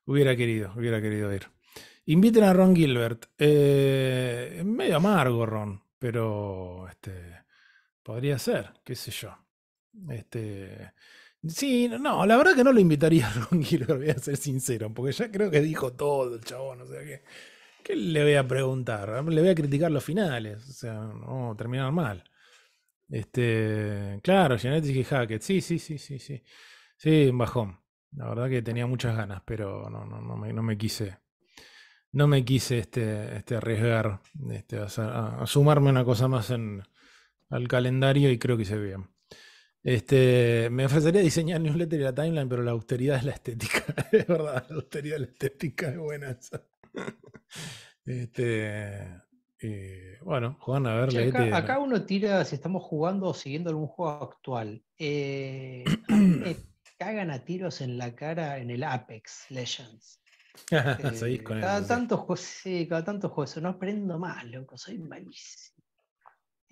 S1: hubiera querido, hubiera querido ir. Inviten a Ron Gilbert. Eh, medio amargo, Ron, pero este, podría ser, qué sé yo. Este, Sí, no, la verdad que no lo invitaría a Ron Gilbert, voy a ser sincero, porque ya creo que dijo todo el chabón, o sea que. ¿Qué le voy a preguntar? Le voy a criticar los finales, o sea, no, terminaron mal. Este, claro, Genetics y Hackett, sí, sí, sí, sí, sí. Sí, bajón. La verdad que tenía muchas ganas, pero no, no, no, me, quise. No me quise este, este arriesgar este, a, sumarme una cosa más en, al calendario y creo que hice bien. Este, me ofrecería diseñar newsletter y la timeline, pero la austeridad es la estética. Es verdad, la austeridad es la estética, es buena este, eh, bueno, Juan, a ver, acá, acá,
S2: uno tira si estamos jugando o siguiendo algún juego actual. Eh, cagan a tiros en la cara en el Apex Legends.
S1: Eh, cada,
S2: tanto sí. cada tanto no aprendo más, loco, soy malísimo.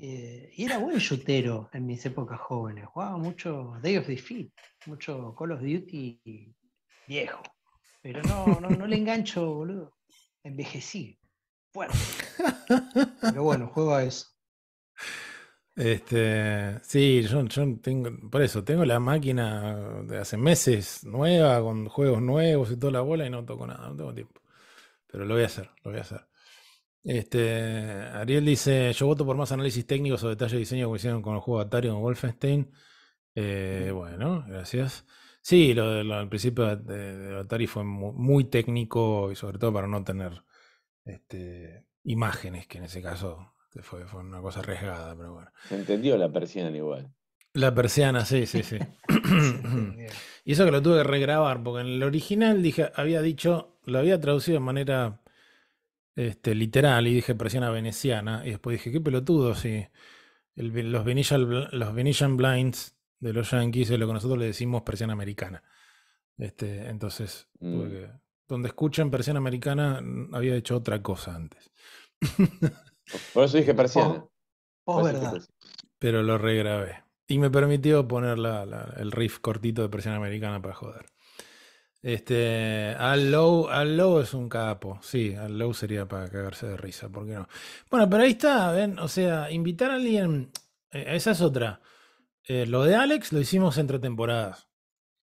S2: Eh, y era buen shootero en mis épocas jóvenes. Jugaba mucho Day of Defeat, mucho Call of Duty viejo. Pero no, no, no le engancho, boludo. Envejecí. Fuerte. Pero bueno, juego a eso.
S1: Este, sí, yo, yo, tengo, por eso, tengo la máquina de hace meses nueva, con juegos nuevos y toda la bola y no toco nada, no tengo tiempo. Pero lo voy a hacer, lo voy a hacer. Este, Ariel dice: Yo voto por más análisis técnico sobre detalles de diseño como hicieron con el juego Atari con Wolfenstein. Eh, bueno, gracias. Sí, lo, al principio de, Atari fue muy, técnico y sobre todo para no tener este, imágenes, que en ese caso este, fue, una cosa arriesgada, pero bueno.
S3: Se entendió la persiana igual.
S1: La persiana, sí, sí, sí. y eso que lo tuve que regrabar, porque en el original dije, había dicho, lo había traducido de manera este, literal, y dije persiana veneciana, y después dije, qué pelotudo, si los, Venetian, los blinds de los Yankees es lo que nosotros le decimos persiana americana. Este, entonces, mm. donde escuchan persiana americana mm, había hecho otra cosa antes.
S3: Por eso dije persiana.
S1: Pero lo regrabé. Y me permitió poner el riff cortito de persiana americana para joder. Este, Al Low, Al Low es un capo. Sí, Al Low sería para cagarse de risa, ¿por qué no? Bueno, pero ahí está, ¿ven? O sea, invitar a alguien. Eh, esa es otra. Eh, lo de Alex lo hicimos entre temporadas.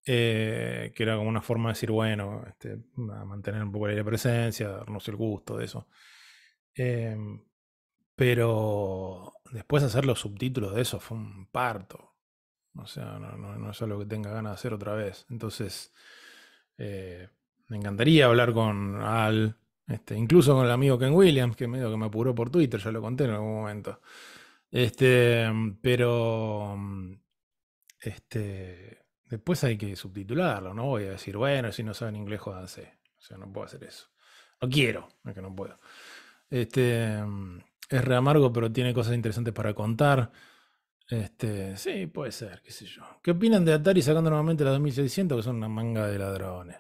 S1: Eh, que era como una forma de decir, bueno, este, mantener un poco la presencia, darnos el gusto de eso. Em, pero después hacer los subtítulos de eso fue un parto. O sea, no es algo que tenga ganas de hacer otra vez. Entonces. Eh, me encantaría hablar con Al, este, incluso con el amigo Ken Williams, que medio que me apuró por Twitter, ya lo conté en algún momento. Este, pero este, después hay que subtitularlo, ¿no? Voy a decir, bueno, si no saben inglés, jodanse. O sea, no puedo hacer eso. No quiero, es que no puedo. Este, es re amargo, pero tiene cosas interesantes para contar. Este,
S2: sí, puede ser, qué sé yo.
S1: ¿Qué opinan de Atari sacando nuevamente las 2600, que son una manga de
S2: ladrones?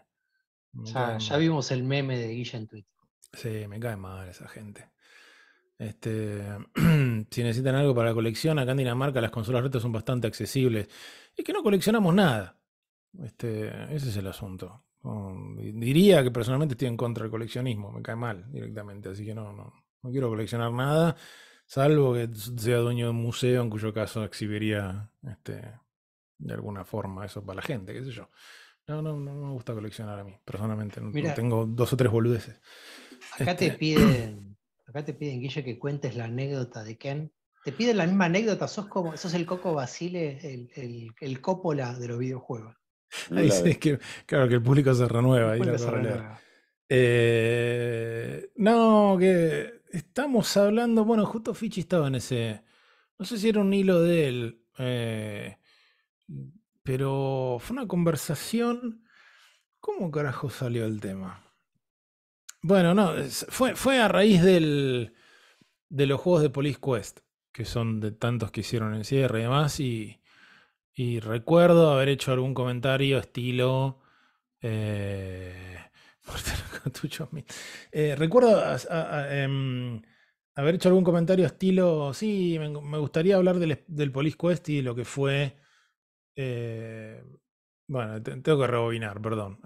S2: ya vimos el meme de Guilla en Twitter.
S1: Sí, me cae mal esa gente. Este, si necesitan algo para la colección, acá en Dinamarca las consolas retro son bastante accesibles. Es que no coleccionamos nada. Este, ese es el asunto. diría que personalmente estoy en contra del coleccionismo, me cae mal directamente, así que no, no quiero coleccionar nada. Salvo que sea dueño de un museo, en cuyo caso exhibiría este, de alguna forma eso para la gente, qué sé yo.
S2: No, no, no me gusta coleccionar a mí,
S1: personalmente. tengo dos o tres boludeces. Acá te este piden,
S2: acá te piden, Guille, que cuentes la anécdota de Ken. Te piden la misma anécdota, sos como, sos el Coco Basile, el, el, Coppola de los videojuegos.
S1: claro, que el público se renueva. Eh, no, que estamos hablando, bueno, justo Fichi estaba en ese, no sé si era un hilo de él, eh, pero fue una conversación, ¿cómo carajo salió el tema? Bueno, no, fue, a raíz del, de los juegos de Police Quest, que son de tantos que hicieron en cierre y demás, y, recuerdo haber hecho algún comentario estilo... Eh, Eh, recuerdo em, haber hecho algún comentario estilo, sí, me, gustaría hablar del, del, Police Quest y lo que fue... Eh, bueno, tengo que rebobinar, perdón.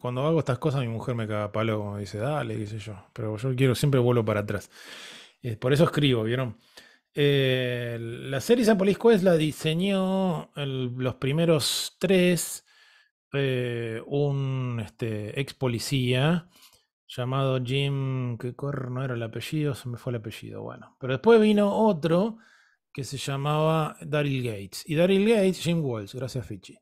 S1: Cuando, hago estas cosas mi mujer me caga palo dice, dale, qué sé yo. Pero yo quiero, siempre vuelo para atrás. Eh, por eso escribo, ¿vieron? la serie Police Quest la diseñó los primeros tres eh, un este, ex policía llamado Jim, que no era el apellido, se me fue el apellido, bueno. Pero después vino otro que se llamaba Daryl Gates. Y Daryl Gates, Jim Walls, gracias Fichi.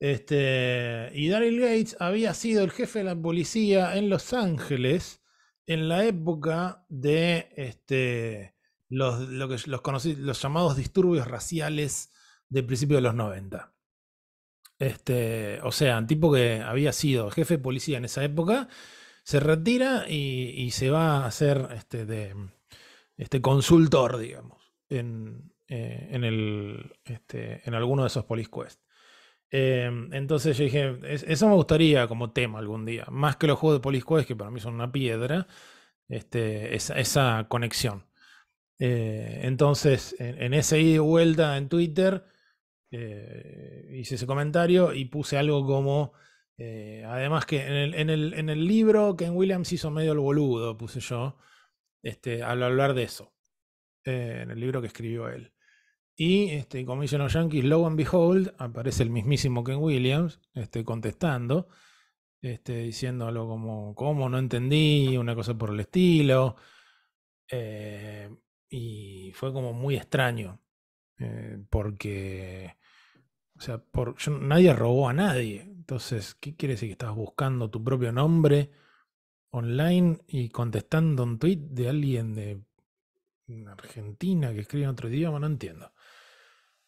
S1: Este, y Daryl Gates había sido el jefe de la policía en Los Ángeles en la época de este, los, los, llamados disturbios raciales del principio de los 90. Este, o sea, un tipo que había sido jefe de policía en esa época, se retira y, se va a hacer este, este consultor, digamos, eh, este, en, alguno de esos police quest. Em, entonces yo dije, eso me gustaría como tema algún día, más que los juegos de police que para mí son una piedra, este, esa, conexión. Eh, entonces, en, ese ida y vuelta en Twitter eh, hice ese comentario y puse algo como, eh, además que en el, en, el, en libro Ken Williams hizo medio el boludo, puse yo, este, al hablar de eso, eh, en el libro que escribió él. Y este, los Yankees, lo and behold, aparece el mismísimo Ken Williams este, contestando, este, diciendo algo como, ¿cómo? No entendí, una cosa por el estilo. y fue como muy extraño, porque o sea, nadie robó a nadie. Entonces, ¿qué quiere decir? Que estás buscando tu propio nombre online y contestando un tweet de alguien de Argentina que escribe en otro idioma, no entiendo.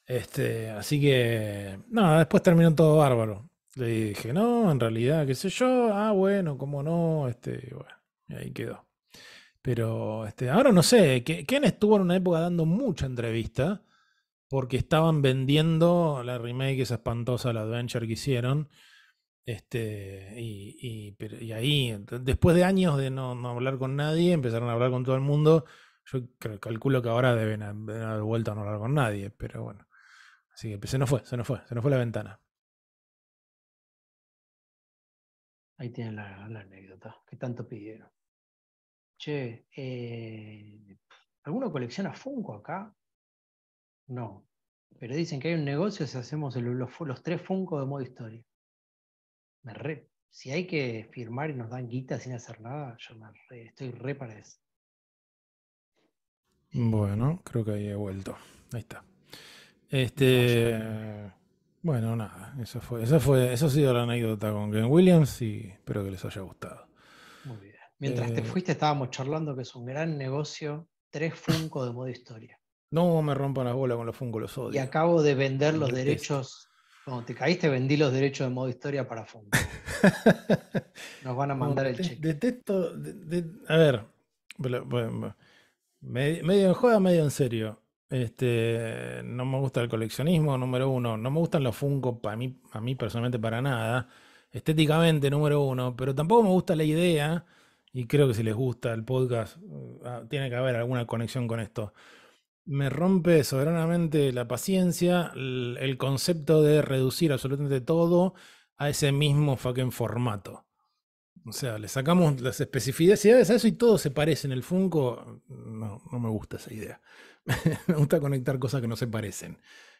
S1: Este, así que, no, después terminó todo bárbaro. Le dije, no, en realidad, qué sé yo, ah, bueno, cómo no, este, bueno, ahí quedó. Pero este, ahora no sé, Ken estuvo en una época dando mucha entrevista porque estaban vendiendo la remake esa espantosa, la Adventure que hicieron. Este, y, ahí, después de años de no, hablar con nadie, empezaron a hablar con todo el mundo. Yo calculo que ahora deben haber vuelto a no hablar con nadie, pero bueno. Así que se nos fue, se nos fue, se nos fue la ventana.
S2: Ahí tienen la, anécdota, que tanto pidieron. Che, eh, ¿alguno colecciona Funko acá? No. Pero dicen que hay un negocio si hacemos los, tres Funko de modo historia. Me re, si hay que firmar y nos dan guita sin hacer nada, yo me re, estoy re para eso.
S1: Bueno, creo que ahí he vuelto. Ahí está. Este. bueno, nada. Eso fue, eso fue, eso ha sido la anécdota con Ken Williams y espero que les haya gustado. Muy bien. Mientras te
S2: eh, fuiste, estábamos charlando que es un gran negocio, tres Funko de modo historia. No me rompo las bolas con los Funko, los odio. Y acabo de vender los derechos. Cuando te caíste, vendí los derechos de modo historia para Funko. Nos van a mandar el cheque.
S1: a ver. medio en juega medio en serio. Este, no me gusta el coleccionismo, número uno. No me gustan los Funko para mí, a mí personalmente para nada. Estéticamente, número uno. Pero tampoco me gusta la idea. Y creo que si les gusta el podcast, ah, tiene que haber alguna conexión con esto. Me rompe soberanamente la paciencia el, concepto de reducir absolutamente todo a ese mismo fucking formato. O sea, le sacamos las especificidades a eso y todo se parece en el Funko. Mm, no, no me gusta esa idea. me gusta conectar cosas que no se parecen.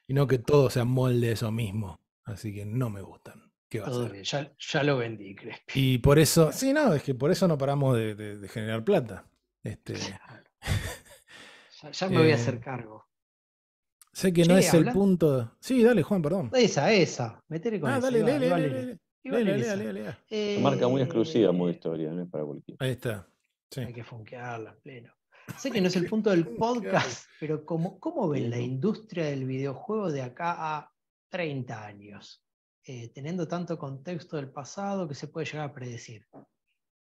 S1: Y no que todo sea molde de eso mismo. Así que no me gustan. ¿Qué va a
S2: ser? ya, lo vendí, crees
S1: Y por eso, sí, no, es que por eso no paramos de, generar plata. Este,
S2: Ya, me voy a eh, hacer cargo.
S3: Sé que no es el
S1: punto. Sí, dale, Juan, perdón. Esa, esa. Metele con ah, dale, Dale, dale,
S2: dale. marca muy
S3: exclusiva, muy historia, no para cualquiera. Ahí está.
S2: Hay que funkearla pleno. Sé que no es el punto del podcast, pero ¿cómo, cómo ven la industria del videojuego de acá a 30 años? Eh, teniendo tanto contexto del pasado que se puede llegar a predecir.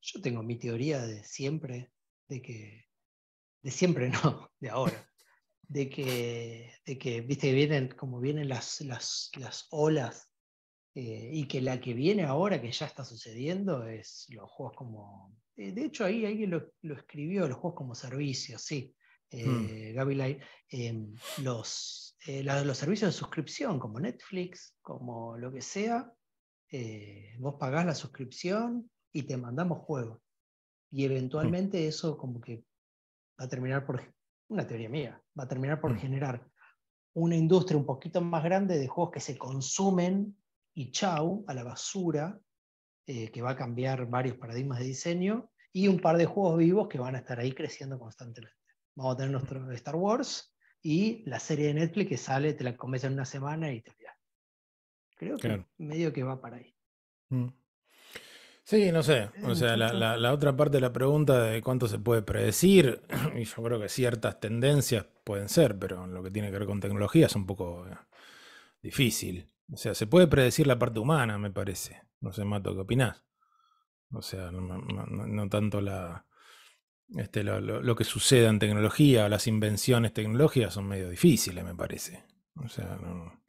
S2: Yo tengo mi teoría de siempre de que de siempre no, de ahora. De que, de que viste vienen como vienen las, las, las olas eh, y que la que viene ahora, que ya está sucediendo, es los juegos como... Eh, de hecho, ahí alguien lo, escribió, los juegos como servicios, sí. Mm. Eh, Gaby Light, eh, los, los servicios de suscripción, como Netflix, como lo que sea, vos pagás la suscripción y te mandamos juegos. Y mm. eventualmente eso como que va a terminar por, una teoría mía, va a terminar por mm. generar una industria un poquito más grande de juegos que se consumen y chau a la basura, eh, que va a cambiar varios paradigmas de diseño, y un par de juegos vivos que van a estar ahí creciendo constantemente. Vamos a tener nuestro mm. Star Wars y la serie de Netflix que sale, te la comes en una semana y te olvidas. Creo que medio que va para ahí.
S1: Mm. Sí, no sé. O sea, la, otra parte de la pregunta de cuánto se puede predecir, y yo creo que ciertas tendencias pueden ser, pero en lo que tiene que ver con tecnología es un poco eh, difícil. O sea, se puede predecir la parte humana, me parece. No sé, Mato, ¿qué opinás? O sea, no, tanto la, este, lo, que suceda en tecnología, las invenciones tecnológicas son medio difíciles, me parece. O sea, no,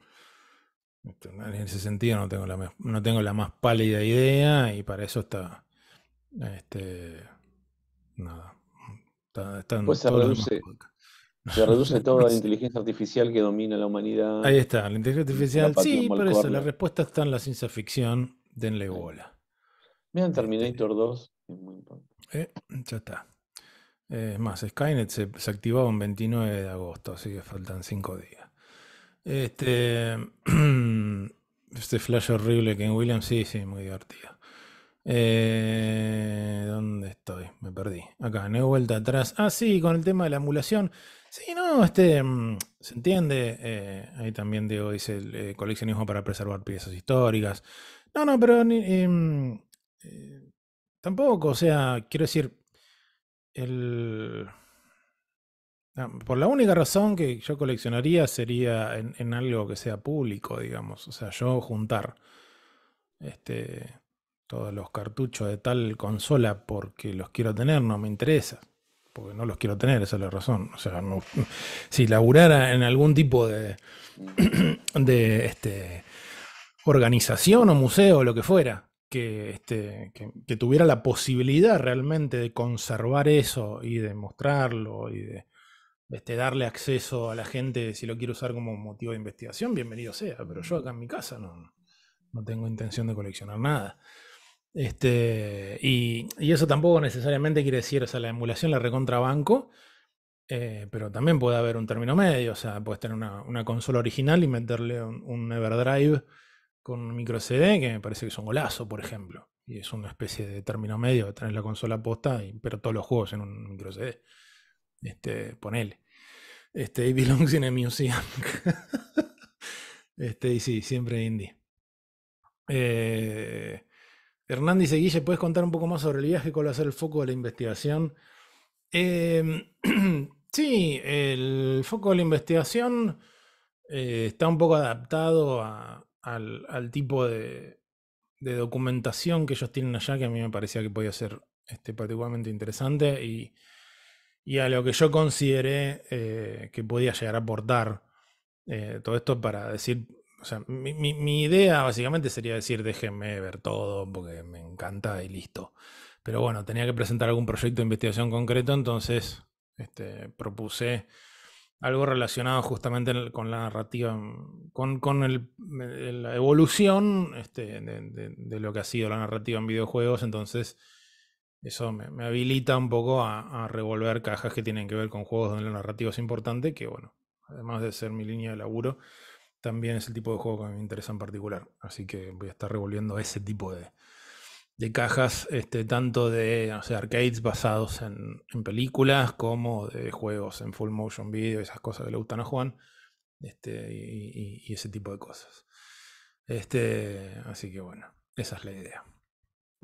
S1: este, en ese sentido no tengo la, no tengo la más pálida idea y para eso está... Este,
S3: nada. Está, pues se reduce, se reduce todo la inteligencia artificial que domina la humanidad. Ahí está, la inteligencia artificial. sí, pero la
S1: respuesta está en la ciencia ficción. Denle bola.
S3: Vean este, Terminator 2, es muy
S1: importante. Eh, ya está. Eh, más, Skynet se, se activaba un 29 de agosto, así que faltan 5 días. Este, este flash horrible que en Williams, sí, sí, muy divertido. Eh, ¿Dónde estoy? Me perdí. Acá, no he vuelta atrás. Ah, sí, con el tema de la emulación. Sí, no, este mm, se entiende. Eh, ahí también digo, dice el eh, coleccionismo para preservar piezas históricas. No, no, pero mm, tampoco, o sea, quiero decir, el Ah, por la única razón que yo coleccionaría sería en, algo que sea público, digamos. O sea, yo juntar este, todos los cartuchos de tal consola porque los quiero tener, no me interesa. Porque no los quiero tener, esa es la razón. O sea, si laburara en algún tipo de, de este, organización o museo o lo que fuera, este, que, que tuviera la posibilidad realmente de conservar eso y de mostrarlo y de este, darle acceso a la gente, si lo quiere usar como motivo de investigación, bienvenido sea, pero yo acá en mi casa no, tengo intención de coleccionar nada. Este, y, eso tampoco necesariamente quiere decir, o sea, la emulación la recontrabanco, eh, pero también puede haber un término medio, o sea, puedes tener una, una consola original y meterle un, Everdrive con un micro CD, que me parece que es un golazo, por ejemplo. Y es una especie de término medio, tener la consola posta, y, pero todos los juegos en un micro CD. Este, ponele. Este, It Belongs in a Museum. Este, y sí, siempre indie. Eh, Hernández y Guille, ¿puedes contar un poco más sobre el viaje? ¿Cuál va a ser el foco de la investigación? Em, sí, el foco de la investigación eh, está un poco adaptado al, tipo de, documentación que ellos tienen allá, que a mí me parecía que podía ser este, particularmente interesante. Y y a lo que yo consideré eh, que podía llegar a aportar eh, todo esto para decir, o sea, mi, mi, idea básicamente sería decir, déjenme ver todo porque me encanta y listo. Pero bueno, tenía que presentar algún proyecto de investigación concreto, entonces este, propuse algo relacionado justamente con la narrativa, con, el, la evolución este, de, lo que ha sido la narrativa en videojuegos, entonces eso me, habilita un poco a, revolver cajas que tienen que ver con juegos donde la narrativa es importante, que bueno, además de ser mi línea de laburo, también es el tipo de juego que me interesa en particular. Así que voy a estar revolviendo ese tipo de, cajas, este, tanto de arcades basados en, películas como de juegos en full motion video, esas cosas que le gustan a Juan, este, y, y ese tipo de cosas. Este, así que bueno, esa es la idea.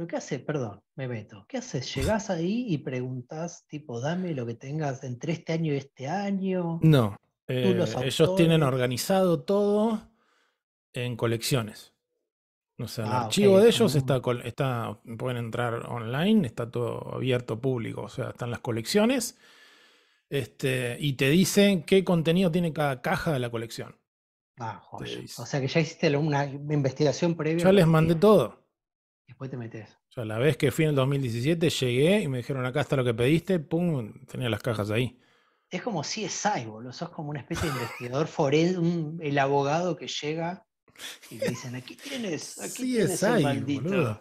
S2: ¿Pero qué haces? Perdón, me meto. ¿Qué haces? ¿Llegás ahí y preguntás, tipo, dame lo que tengas entre este año y este año?
S1: No. Eh, ellos tienen organizado todo en colecciones. O sea, el ah, archivo de ellos está, está, pueden entrar online, está todo abierto público, o sea, están las colecciones, este, y te dicen qué contenido tiene cada caja de la colección. Ah, O
S2: sea que ya hiciste una investigación previa. Yo les mandé todo te metes.
S1: O sea, la vez que fui en el 2017, llegué y me dijeron, acá está lo que pediste, pum, tenía las cajas ahí.
S2: Es como si es boludo, sos como una especie de investigador forense, el abogado que llega y dicen, aquí tienes, aquí tienes maldito.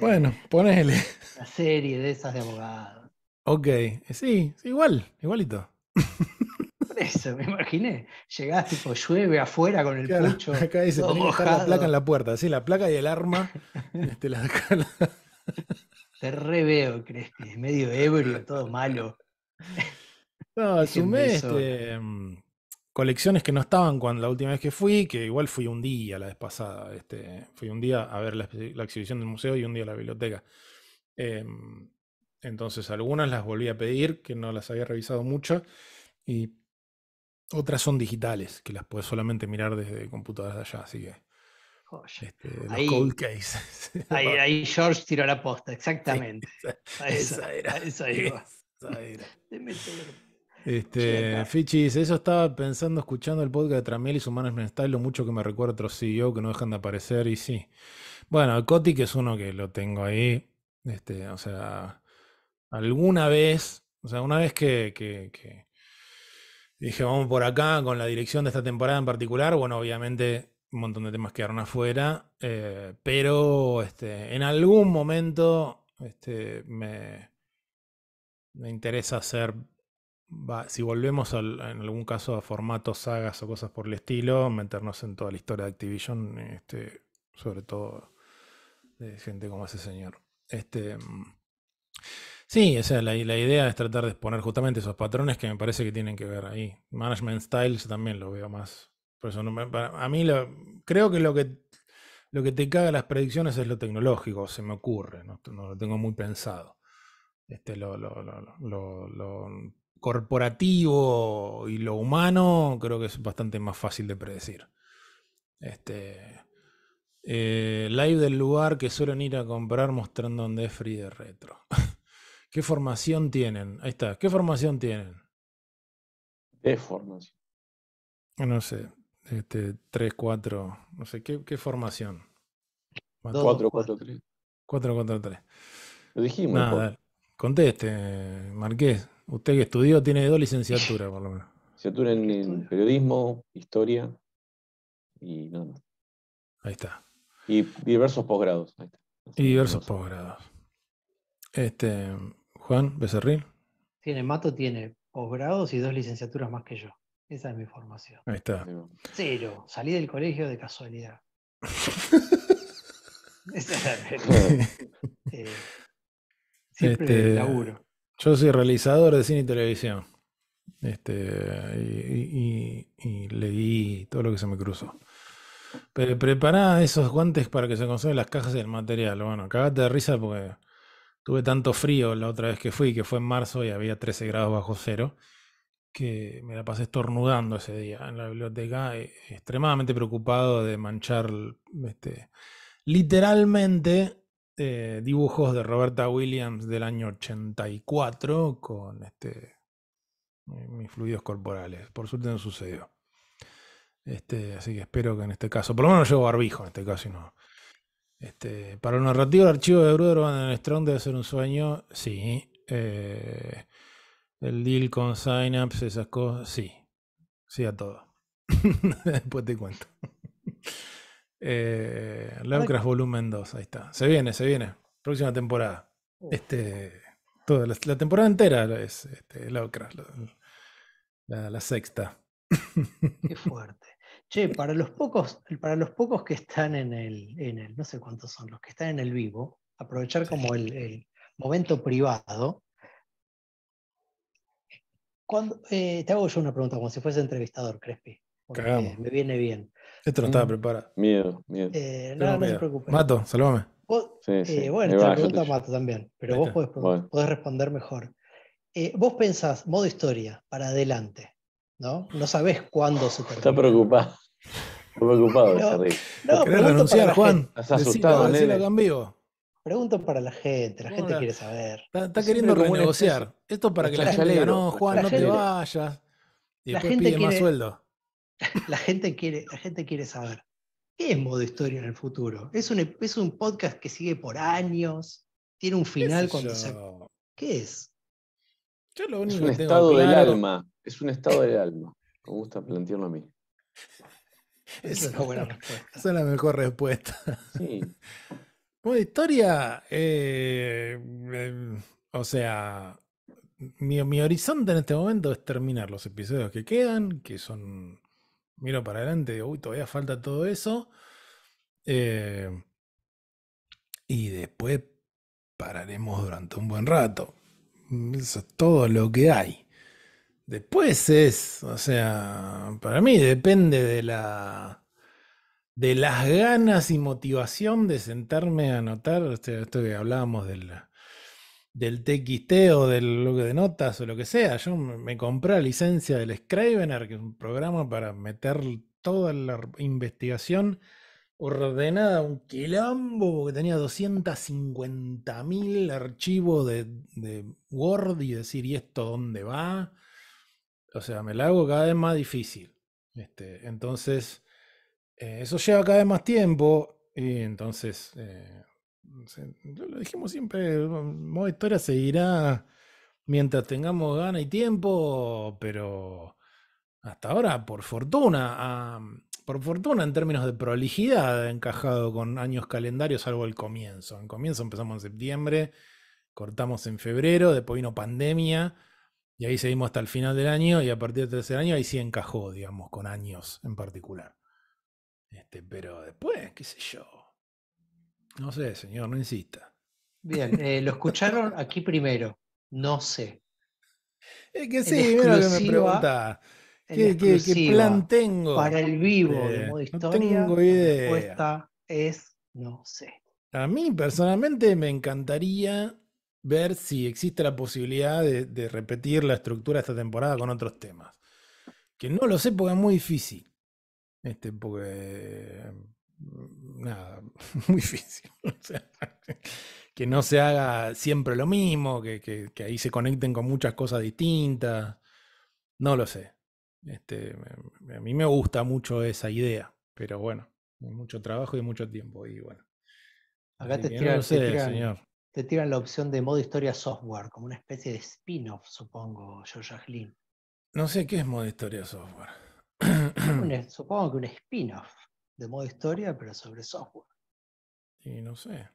S1: bueno, ponele.
S2: Una serie de esas de abogados.
S1: Ok, sí, igual, igualito.
S2: eso, me imaginé. Llegás, tipo, llueve afuera con el pucho. Acá dice, la placa en la puerta, sí, la placa y el arma. Este, Te reveo, es medio ebrio, todo malo.
S1: No, asumé
S2: este, mm, colecciones
S1: que no estaban cuando la última vez que fui, que igual fui un día la vez pasada. Este, fui un día a ver la, exhibición del museo y un día a la biblioteca. Em, entonces algunas las volví a pedir, que no las había revisado mucho, y otras son digitales, que las puedes solamente mirar desde computadoras de allá, así que. Este, los cold
S2: cases. Ahí, George tiró la posta, exactamente. esa, era. Esa era.
S1: Este, Fichis, eso estaba pensando escuchando el podcast de Tramiel y su management style, lo mucho que me recuerda a otros CEO que no dejan de aparecer y sí. Bueno, Coti, que es uno que lo tengo ahí, este, o sea, alguna vez, o sea, una vez que dije, vamos por acá con la dirección de esta temporada en particular. Bueno, obviamente un montón de temas quedaron afuera, eh, pero este, en algún momento este, me, interesa hacer, si volvemos en algún caso a formatos, sagas o cosas por el estilo, meternos en toda la historia de Activision, este, sobre todo de gente como ese señor. Este, Sí, o sea, la, idea es tratar de exponer justamente esos patrones que me parece que tienen que ver ahí. Management styles también lo veo más. Por eso a mí lo, creo que lo que lo que te caga las predicciones es lo tecnológico, se me ocurre, no, lo tengo muy pensado. Este, lo, corporativo y lo humano creo que es bastante más fácil de predecir. Este, eh, live del lugar que suelen ir a comprar mostrando dónde es Free de Retro. ¿Qué formación tienen? Ahí está. ¿Qué formación tienen?
S3: ¿Qué formación.
S1: Ah, no sé. Este, 3, 4. No sé. ¿Qué, formación? 4, 4, 3. 4, 4, 3. Lo dijimos. conteste, Marqués. Usted que estudió tiene dos licenciaturas, por lo menos.
S3: Licenciatura en, periodismo, historia y nada Ahí está. Y diversos posgrados.
S1: Y diversos posgrados. Este, Juan Becerril.
S2: Tiene Mato, tiene posgrados y dos licenciaturas más que yo. Esa es mi formación. Ahí está. Cero. Salí del colegio de casualidad. Esa es eh,
S1: este, laburo. Yo soy realizador de cine y televisión. Este, y, leí todo lo que se me cruzó. Pero prepará esos guantes para que se conserven las cajas del el material. Bueno, cagate de risa porque Tuve tanto frío la otra vez que fui, que fue en marzo y había 13 grados bajo cero, que me la pasé estornudando ese día en la biblioteca, eh, extremadamente preocupado de manchar este, literalmente eh, dibujos de Roberta Williams del año 84 con este, eh, mis fluidos corporales. Por suerte no sucedió. Este, así que espero que en este caso, por lo menos llevo barbijo en este caso y no, este, para el narrativo el archivo de Bruder van Strong debe ser un sueño, sí. Eh, el deal con Synapse, esas cosas, sí. Sí a todo. Después te cuento. Eh, Volumen 2, ahí está. Se viene, se viene. Próxima temporada. Este, toda la, temporada entera es este, Lovecraft, la, la, la sexta.
S2: Qué fuerte. Che, para los pocos, para los pocos que están en el, no sé cuántos son, los que están en el vivo, aprovechar como el, momento privado. Cuando, eh, te hago yo una pregunta como si fuese entrevistador, Crespi. Me viene bien. Esto no estaba mm. preparado. Miedo, miedo. Eh, no, no te preocupes. Mato, salúdame. Sí, eh, sí. bueno, esta pregunta Mato también, pero vos podés, responder mejor. vos pensás, modo historia, para adelante, ¿no? No sabés cuándo se
S3: termina. Está preocupado. Muy preocupado ese No, ¿Querés renunciar, Juan? Has asustado, decilo, acá
S2: vivo. Pregunto para la gente, la gente quiere saber. Está, queriendo renegociar.
S1: Esto para que la, gente no, Juan, no te vayas.
S2: Y la después gente pide más sueldo. La gente, quiere, la gente quiere saber. ¿Qué es modo historia en el futuro? ¿Es un, es un podcast que sigue por años? ¿Tiene un final cuando se.? ¿Qué es? es
S1: un estado del alma.
S3: Es un estado del alma. Me gusta plantearlo a mí.
S1: Esa es la mejor respuesta. Sí. historia, eh, eh, o sea, mi, horizonte en este momento es terminar los episodios que quedan, que son, miro para adelante, digo, uy, todavía falta todo eso. Eh, y después pararemos durante un buen rato. Eso es todo lo que hay. Después es, o sea, para mí depende de la de las ganas y motivación de sentarme a anotar, este, esto que hablábamos del, TXT o del bloque de notas o lo que sea. Yo me compré la licencia del Scrivener, que es un programa para meter toda la investigación ordenada, un quilombo, que tenía 250.000 archivos de, Word y decir, ¿y esto dónde va? O sea, me la hago cada vez más difícil. Este, entonces, eh, eso lleva cada vez más tiempo y entonces, eh, lo dijimos siempre, la historia seguirá mientras tengamos gana y tiempo, pero hasta ahora, por fortuna, por fortuna en términos de prolijidad, encajado con años calendarios, salvo el comienzo. En comienzo empezamos en septiembre, cortamos en febrero, después vino pandemia y ahí seguimos hasta el final del año y a partir del tercer año ahí sí encajó, digamos, con años en particular. Este, pero después, qué sé yo.
S2: No sé, señor, no insista. Bien, eh, lo escucharon aquí primero. No sé. Es que sí, mira lo que me pregunta. ¿Qué, qué, qué, plan tengo? Para el vivo de eh, modo historia, no tengo idea. la respuesta es no sé.
S1: A mí personalmente me encantaría ver si existe la posibilidad de, repetir la estructura de esta temporada con otros temas. Que no lo sé porque es muy difícil. Este, porque. Mm, nada, muy difícil. que no se haga siempre lo mismo, que, ahí se conecten con muchas cosas distintas. No lo sé. Este, a mí me gusta mucho esa idea, pero bueno, mucho trabajo y mucho tiempo. Y bueno.
S2: Acá señor te tiran la opción de modo historia software, como una especie de spin-off, supongo, Yo Glynn. No sé qué es modo historia software. supongo que un spin-off de modo historia, pero sobre software. Y no sé.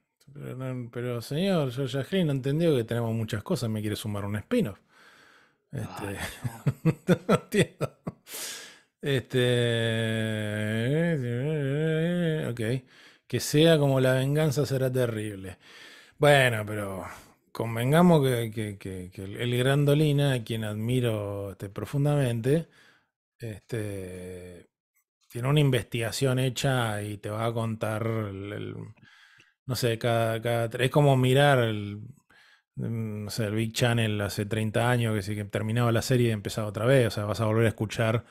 S1: Pero, señor yo no entendió que tenemos muchas cosas, me quiere sumar un spin-off. Este, no entiendo. Este. Ok. Que sea como la venganza será terrible. Bueno, pero convengamos que, el, Grandolina, a quien admiro este, profundamente, este, tiene una investigación hecha y te va a contar, no sé, cada, es como mirar el, mm, no sé, el Big Channel hace 30 años, que, que terminaba la serie y empezaba otra vez, o sea, vas a volver a escuchar,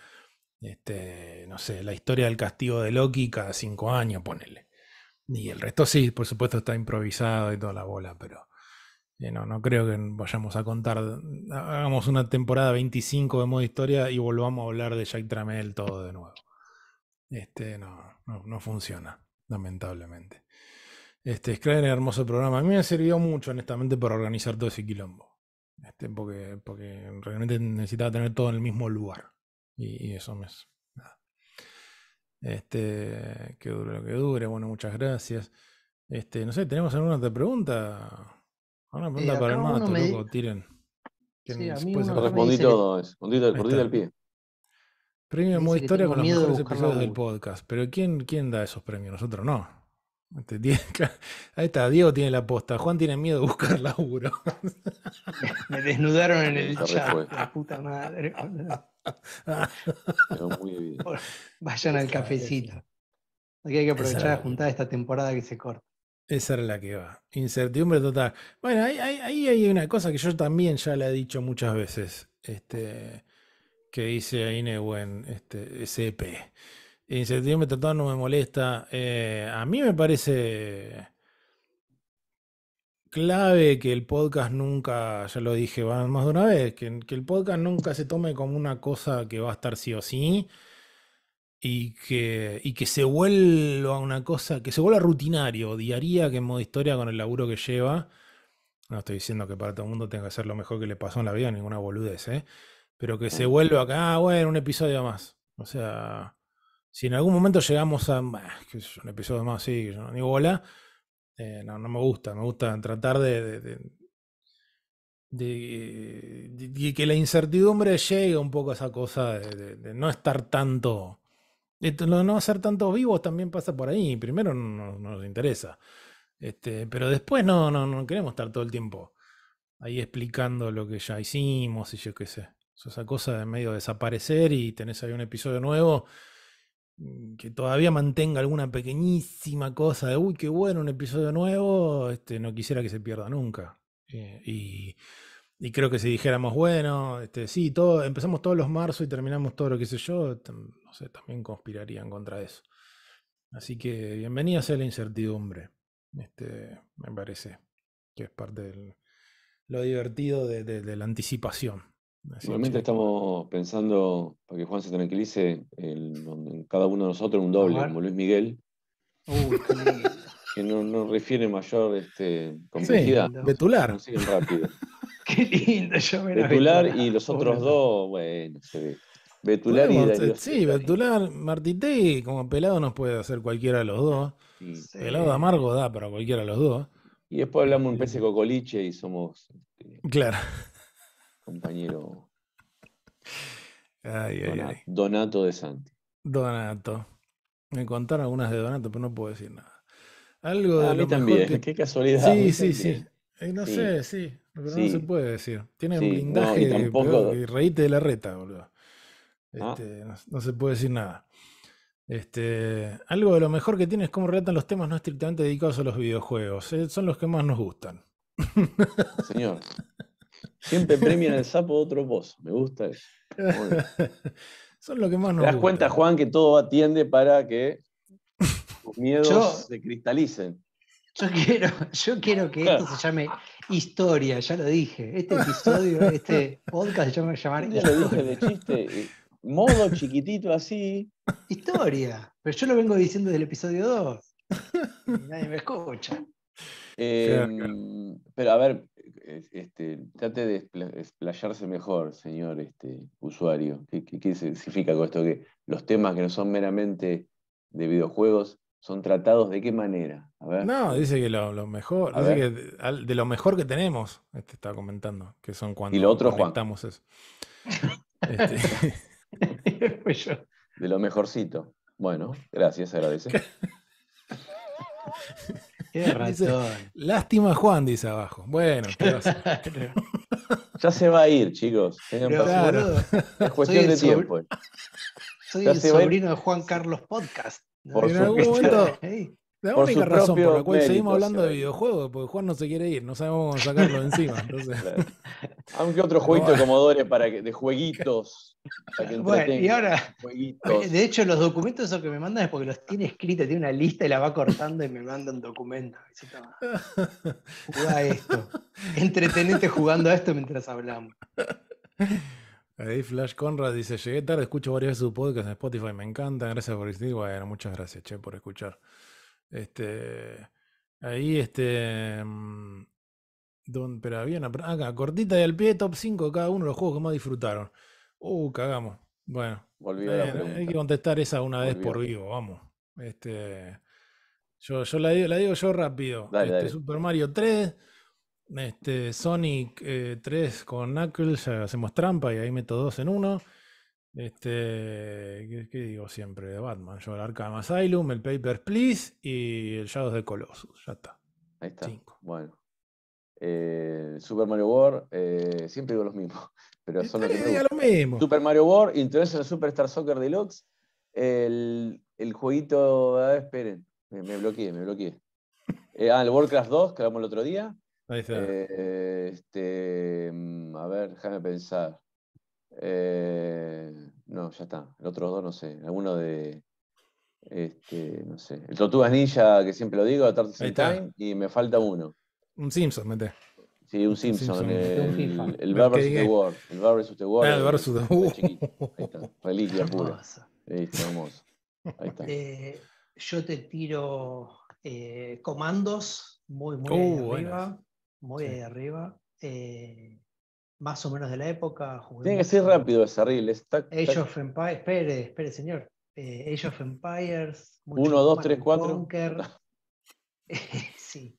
S1: este, no sé, la historia del castigo de Loki cada 5 años, ponele. Y el resto sí, por supuesto, está improvisado y toda la bola, pero eh, no, no creo que vayamos a contar. Mm, hagamos una temporada 25 de modo historia y volvamos a hablar de Jack Tramel todo de nuevo. Este, no, no, funciona, lamentablemente. Este, es un hermoso programa. A mí me servido mucho, honestamente, para organizar todo ese quilombo. Este, porque, realmente necesitaba tener todo en el mismo lugar. Y, y eso me, este, que dure lo que dure, bueno, muchas gracias. Este, no sé, ¿tenemos alguna otra pregunta? ¿Alguna pregunta para el mato, loco, tiren.
S3: Sí, respondí todo, al pie. Premio Modo Historia con los mejores episodios del
S1: podcast. Pero ¿quién, ¿quién da esos premios? Nosotros no. Este, ahí está, Diego tiene la posta. Juan tiene miedo de buscar laburo. Me desnudaron
S2: en el chat. La puta madre vayan al cafecito. Aquí hay que aprovechar a juntar esta temporada que se corta.
S1: Esa era la que va. Incertidumbre total. Bueno, ahí, hay una cosa que yo también ya le he dicho muchas veces. Este, que dice Inewen, este, SP. E Incertidumbre total no me molesta. Eh, a mí me parece clave que el podcast nunca, ya lo dije más de una vez, que, el podcast nunca se tome como una cosa que va a estar sí o sí y que, que se vuelva una cosa, que se vuelva rutinario, diaria, que en modo historia con el laburo que lleva. No estoy diciendo que para todo el mundo tenga que ser lo mejor que le pasó en la vida, ninguna boludez, ¿eh? Pero que se vuelva acá, ah, bueno, un episodio más. O sea, si en algún momento llegamos a, un episodio más, sí, ni bola eh, no, no me gusta, me gusta tratar de, de, que la incertidumbre llegue un poco a esa cosa de, no estar tanto. no, no ser tantos vivos también pasa por ahí. Primero no, nos interesa. Este, pero después no, no, no queremos estar todo el tiempo ahí explicando lo que ya hicimos y yo qué sé. esa cosa de medio desaparecer y tenés ahí un episodio nuevo Mm, que todavía mantenga alguna pequeñísima cosa de, uy, qué bueno, un episodio nuevo, este, no quisiera que se pierda nunca. Eh, y, creo que si dijéramos, bueno, este, sí, todo, empezamos todos los marzo y terminamos todo lo que sé yo, no sé, también conspirarían contra eso. Así que bienvenida sea la incertidumbre. Este, me parece que es parte de lo divertido de la anticipación.
S3: Realmente estamos pensando, para que Juan se tranquilice, en cada uno de nosotros un doble, como Luis Miguel. que no, refiere mayor este, complejidad. Sí, vetular. Qué lindo, yo
S1: Betular y los otros dos,
S3: bueno, se ve. Betular y eh, Sí,
S1: Betular, Martite, como pelado nos puede hacer cualquiera de los dos.
S3: Sí. Pelado
S1: amargo da para
S3: cualquiera de los dos. Y después hablamos un pez de cocoliche y somos. Este, claro compañero Donato, de Santi.
S1: Donato. Me contaron algunas de Donato, pero no puedo decir nada. Algo ah, de. también, qué casualidad. Sí, sí, eh, sí. no sé, sí. Pero no se puede decir. Tiene blindaje y, reíte de la reta, boludo. Ah. Este, no, se puede decir nada. Este, algo de lo mejor que tiene es cómo relatan los temas no estrictamente dedicados a los videojuegos. Eh, son los que más nos gustan.
S3: Señor. Siempre premian el sapo otro pozo. Me gusta eso.
S1: Son lo que más nos Te das cuenta,
S3: Juan, que todo atiende para que tus miedos se cristalicen.
S2: Yo quiero, que esto se llame historia, ya lo dije. Este episodio, este podcast se llama llamar Ya lo dije de chiste. Eh, modo chiquitito así. Historia. Pero yo lo vengo diciendo desde el episodio 2. Nadie me escucha.
S3: Em, pero a ver, este, trate de explayarse mejor, señor este, usuario. ¿Qué, significa con esto? Que los temas que no son meramente de videojuegos son tratados de qué manera. No,
S1: dice que lo, mejor, de, lo mejor que tenemos, este comentando, que son cuando y lo otro,
S3: eso. Este. de lo mejorcito. Bueno, gracias, agradece.
S1: Lástima Juan, dice abajo. Bueno, ¿qué ya se va
S3: a ir, chicos. Es cuestión de tiempo.
S2: Soy el sobrino de Juan Carlos Podcast.
S3: Por en algún momento,
S2: La única razón por la cual seguimos
S3: hablando de
S1: videojuegos, porque Juan no se quiere ir, no sabemos cómo sacarlo encima.
S3: Aunque otro jueguito de comodores para de jueguitos. bueno, y ahora, de
S2: hecho, los documentos que me mandan es porque los tiene escritos, tiene una lista y la va cortando y me mandan documentos. Jugá esto. Entretenete jugando a esto mientras hablamos.
S1: Ahí Flash Conrad dice, llegué tarde, escucho varias veces su podcast en Spotify, me encanta, gracias por existir. Bueno, muchas gracias, Che, por escuchar. Este, ahí, este. Mm, don, pero había Acá, cortita y al pie, top 5, cada uno de los juegos que más disfrutaron. Uh, cagamos. Bueno, eh, hay que contestar esa una vez por vivo, vamos. Este, yo, yo la, digo, yo rápido. Este, Super Mario 3, este, Sonic 3 eh, con Knuckles, ya hacemos trampa y ahí meto dos en uno. Este, ¿qué, digo siempre de Batman? Yo el Arkham Asylum, el Paper Please y el Shadows de Colossus. Ya está.
S3: Ahí está. Bueno. Eh, Super Mario World, eh, siempre digo los mismos, pero son que lo mismo. Super Mario World, International Superstar Soccer Deluxe, el, el jueguito, ah, esperen, me, bloqueé, me bloqueé. Eh, ah, el Warcraft 2, que hablamos el otro día. Ahí está. este, mm, a ver, déjame pensar. Eh, no, ya está. El otro dos, no sé. Alguno de. Este, no sé. El Tortuga Ninja, que siempre lo digo, Time, y me falta uno.
S1: Un Simpson, mete.
S3: Sí, un Simpson, el, el of The World. El Bar of The World. el Ahí está, reliquia pura. Ahí está, Ahí
S2: eh, está. yo te tiro eh, comandos muy, muy uh, arriba. Muy arriba. Eh, más o menos de la época. Tiene que
S3: ser rápido ese reel. Está, Age of
S2: Empires, espere, espere, señor. Eh, Age of Empires. 1, 2, 3, 4. Sí.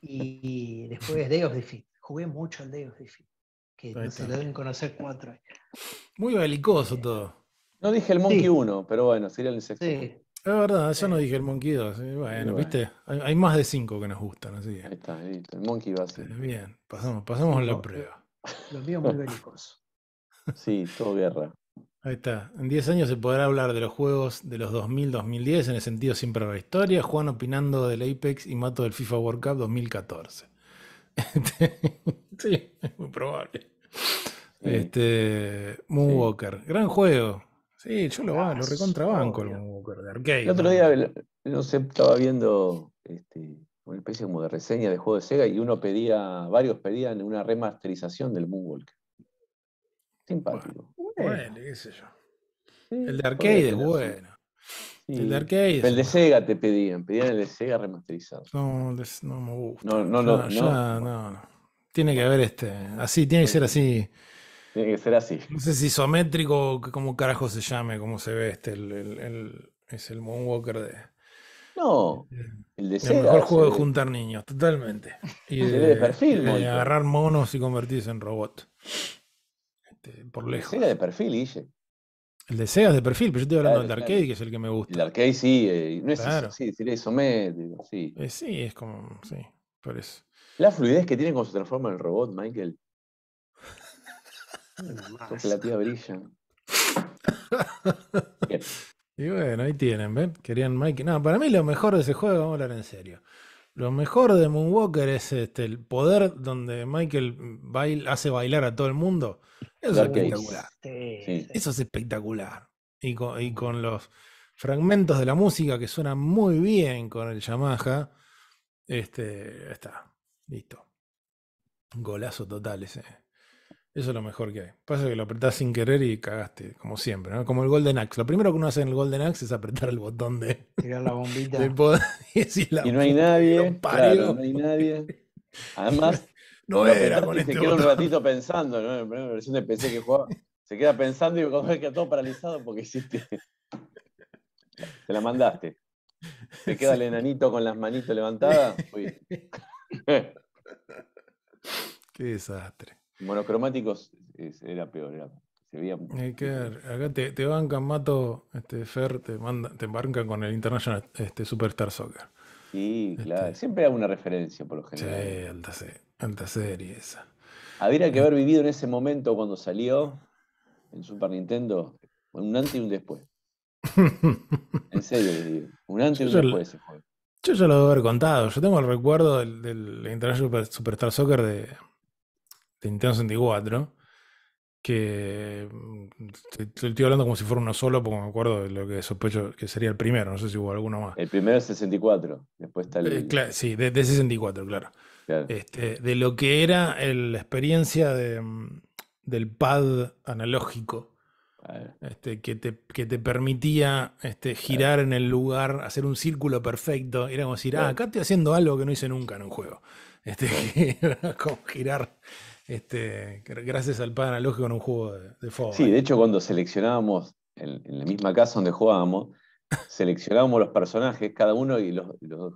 S2: Y, después después Day of Defeat. Jugué mucho al Day of Defeat. Que no se
S3: lo deben conocer cuatro. Muy belicoso eh, todo. No dije el Monkey 1, pero bueno, sería el insecto. Sí. Es
S1: verdad, yo no dije el Monkey 2.
S3: Eh, bueno, viste,
S1: hay, más de 5 que nos
S3: gustan, así Ahí está, ahí está. El Monkey va a ser. Bien, pasamos, pasamos la prueba. Los días muy bélicos. Sí, todo guerra.
S1: Ahí está. En 10 años se podrá hablar de los juegos de los 2000-2010 en el sentido siempre de la historia. Juan opinando del Apex y Mato del FIFA World Cup 2014. Este, sí, es muy probable. Este,
S3: Moonwalker. Gran juego.
S1: Sí, yo lo, recontraban lo ah, recontrabanco el Moonwalker
S3: de El otro día no sé, estaba viendo este, una especie como de reseña de juego de Sega y uno pedía, varios pedían una remasterización del Moonwalker. Simpático.
S1: Bueno, qué sé yo. el de arcade es bueno.
S3: El de arcade. El de Sega te pedían, pedían el de Sega remasterizado.
S1: No, no me gusta. No, no, no, no. no, Tiene que haber este. Así, tiene que ser así.
S3: Tiene que ser así. No sé
S1: si isométrico, cómo carajo se llame, cómo se ve este. el, el, es el Moonwalker de.
S3: No. El deseo. El mejor juego de
S1: juntar niños, totalmente. Y perfil, eh, agarrar monos y convertirse en robot.
S3: Este, por lejos. El de perfil, Guille.
S1: El deseo es de perfil, pero yo estoy hablando del arcade,
S3: que es el que me gusta. El arcade sí, eh, no es claro. sí, isométrico, sí. Eh, sí, es como, sí, por eso. La fluidez que tiene cuando se transforma en robot, Michael. la tía brilla. Y
S1: bueno, ahí tienen, ¿ven? Querían Mike. No, para mí lo mejor de ese juego, vamos a hablar en serio. Lo mejor de Moonwalker es este, el poder donde Michael hace bailar a todo el mundo. Eso es espectacular.
S2: Eso
S1: es espectacular. Y con, los fragmentos de la música que suenan muy bien con el Yamaha. Este, está, listo. Golazo total ese. Eso es lo mejor que hay. Pasa que lo apretás sin querer y cagaste, como siempre, ¿no? Como el Golden Axe. Lo primero que uno hace en el Golden Axe es apretar el botón de.
S2: Tirar la
S3: bombita. y, no hay nadie. Claro, no hay nadie. Además. no era con Se queda un ratito pensando, ¿no? En la primera versión de PC que jugaba. Se queda pensando y cuando que todo paralizado porque hiciste. Te la mandaste. Se queda el enanito con las manitos levantadas. Qué
S1: desastre.
S3: Monocromáticos era peor, se veía
S1: Hay que Acá te, bancan, Mato, este, Fer, te, manda, te bancan con el International este, Superstar Soccer.
S3: Sí, claro. Este. Siempre hago una referencia, por lo general. Sí,
S1: alta, serie esa.
S3: Habría que eh. haber vivido en ese momento cuando salió en Super Nintendo un antes y un después. en serio, Un antes y un después ese juego.
S1: Yo ya lo debo haber contado. Yo tengo el recuerdo del International Superstar Soccer de, de Nintendo 64, que mm, estoy hablando como si fuera uno solo, porque me acuerdo de lo que sospecho que sería el primero, no sé si hubo alguno más.
S3: El primero es 64, después está eh, el... sí, de,
S1: 64, claro. Este, de lo que era la experiencia mm, del pad analógico este, que, te, que, te, permitía este, girar en el lugar, hacer un círculo perfecto. Era como decir, ah, acá estoy haciendo algo que no hice nunca en un juego. Este, como girar este, gracias al pad analógico en un juego de, de Sí, de
S3: hecho, cuando seleccionábamos en, la misma casa donde jugábamos, seleccionábamos los personajes, cada uno, y los,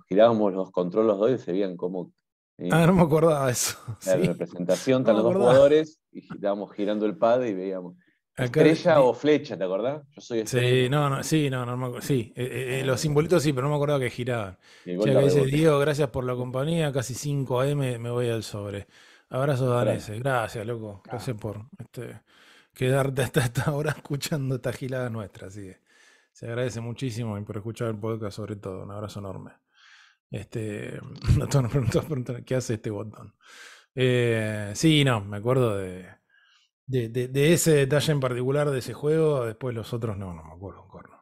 S3: girábamos los controles los dos y se veían como eh, Ah, no me
S1: acordaba eso. La representación, de los dos jugadores,
S3: y estábamos girando el pad y veíamos.
S1: Estrella
S3: o flecha, ¿te acordás? Yo soy
S1: Sí, no, no, sí, no, no me acuerdo. Sí, eh, eh, eh, ah. los simbolitos sí, pero no me acuerdo que giraban. O que dice, Diego, gracias por la compañía, casi 5 AM me voy al sobre. Abrazos daneses, gracias, loco. Ah. Gracias por este, quedarte hasta esta hora escuchando esta gilada nuestra. Así se agradece muchísimo y por escuchar el podcast sobre todo. Un abrazo enorme. Este, no te preguntas qué hace este botón. sí, no, me acuerdo de de, ese detalle en particular de ese juego, después los otros no, no me acuerdo un corno.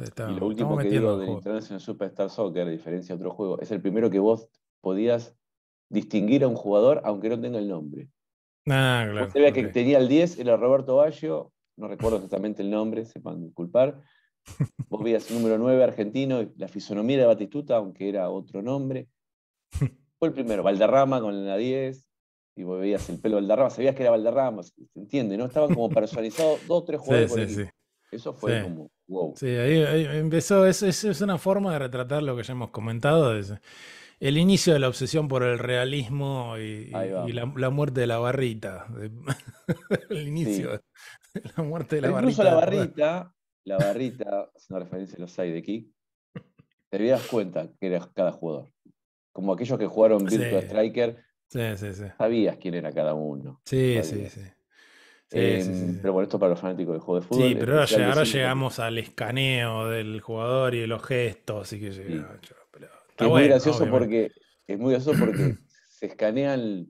S3: O y lo último que Superstar Soccer, a diferencia de otro juego, es el primero que vos podías distinguir a un jugador aunque no tenga el nombre. Ah, claro. que tenía el 10, era Roberto Baggio, no recuerdo exactamente el nombre, sepan disculpar. Vos veías el número 9 argentino, la fisonomía de Batistuta, aunque era otro nombre. Fue el primero, Valderrama con la 10, y vos veías el pelo de Valderrama, sabías que era Valderrama, ¿se entiende? ¿No? Estaban como personalizados dos, o tres jugadores. por Eso fue como,
S1: wow. Sí, ahí, empezó, es, es, una forma de retratar lo que ya hemos comentado. el inicio de la obsesión por el realismo y, la, muerte de la barrita.
S3: el inicio la muerte de la barrita. Incluso la barrita, la barrita, es una referencia a los sidekick, te das cuenta que era cada jugador. Como aquellos que jugaron Virtua Striker Sí, sí, sí. Sabías quién era cada uno. Sí, sí em, sí. Pero bueno, esto para los fanáticos del juego de fútbol. Sí, pero ahora,
S1: llegamos al escaneo del jugador y de los gestos. que es, muy gracioso
S3: porque, es muy porque se escanean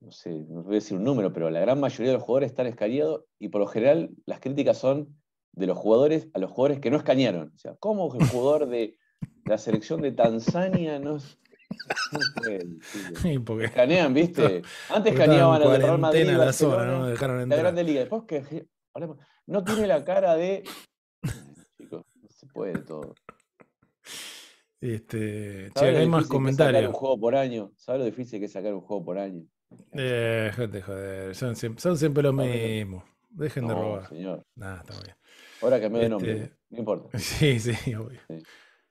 S3: no sé, no voy a decir un número, pero la gran mayoría de los jugadores están escaneados y por lo general las críticas son de los jugadores a los jugadores que no escanearon. O sea, ¿cómo el jugador de la selección de Tanzania no, sí, porque... ¿viste? Antes caneaban al Real Madrid. La, zona, ¿no? la Grande Liga. Después que... No tiene la cara de. Chicos, no se puede todo.
S1: Este, hay más comentarios. un
S3: juego por año. ¿Sabes lo difícil que es sacar un juego por año?
S1: Eh, gente, joder. Son siempre, los mismos Dejen de robar.
S3: Señor. Nah, está bien. Ahora que me den de este, nombre. No importa. Sí,
S1: sí, obvio. Sí.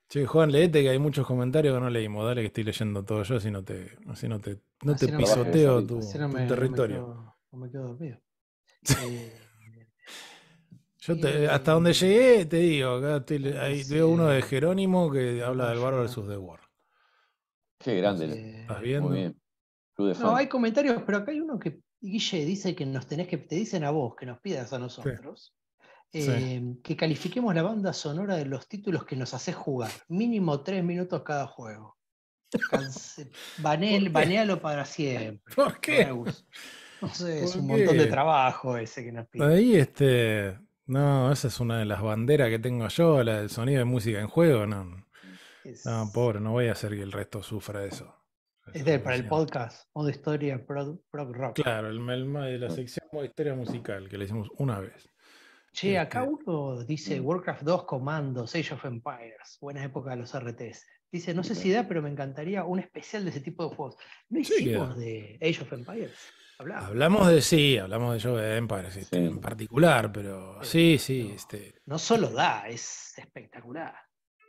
S1: Che, Juan, leete que hay muchos comentarios que no leímos. Dale que estoy leyendo todo yo, si no te, no te, no te pisoteo tu, territorio.
S2: No me quedo, eh,
S1: yo te, eh, hasta donde llegué, te digo, acá eh, veo uno de Jerónimo que habla del bar versus The War.
S3: Qué grande. ¿Estás Muy bien. No, hay
S2: comentarios, pero acá hay uno que Guille dice que nos tenés que, te dicen a vos que nos pidas a nosotros. Em, que califiquemos la banda sonora de los títulos que nos hace jugar, mínimo tres minutos cada juego. banealo para siempre. ¿Por qué? No sé, es un montón de trabajo ese que nos
S1: pide. Ahí este. No, esa es una de las banderas que tengo yo, la del sonido de música en juego, no. No, pobre, no voy a hacer que el resto sufra eso.
S2: Es de, para el podcast, o de historia rock. Claro, el de la sección de historia musical que le hicimos una vez. Che, acá este uno dice mm. Warcraft 2 Comandos, Age of Empires, buena época de los RTS. Dice, no sé si da, pero me encantaría un especial de ese tipo de juegos. ¿No hicimos de Age of Empires? Hablamos.
S1: de sí, hablamos de Age of Empires este, en particular, pero sí, sí. No, este... no solo
S2: da, es espectacular.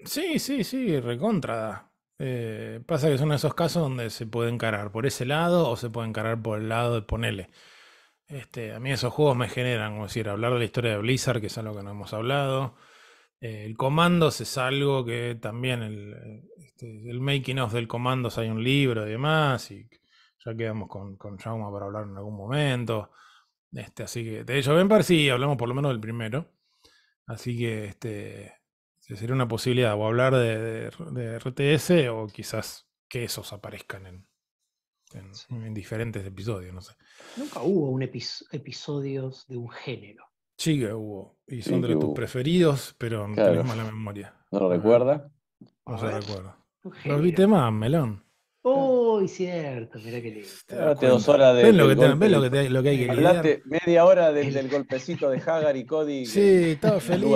S1: Sí, sí, sí, recontra da. Eh, pasa que son esos casos donde se puede encarar por ese lado o se puede encarar por el lado de ponele. Este, a mí esos juegos me generan, como decir, hablar de la historia de Blizzard, que es algo que no hemos hablado. Eh, el Comandos es algo que también el, este, making of del Comandos hay un libro y demás, y ya quedamos con, con Jauma para hablar en algún momento. Este, así que de hecho, ven para sí, hablamos por lo menos del primero. Así que este sería una posibilidad o hablar de, RTS o quizás que esos aparezcan en diferentes episodios, no sé.
S2: Nunca hubo un episodios de un género. Sí que hubo. Y son de los tus preferidos, pero no
S3: tenemos mala memoria. ¿No lo recuerda? No se
S1: recuerda. Lo viste más, melón.
S2: Uy, cierto, mirá qué lindo.
S3: Te dos horas de. Ven lo que, lo que lo que hay que lidiar. Hablaste media hora del, el golpecito de Hagar y Cody. Sí, estaba feliz.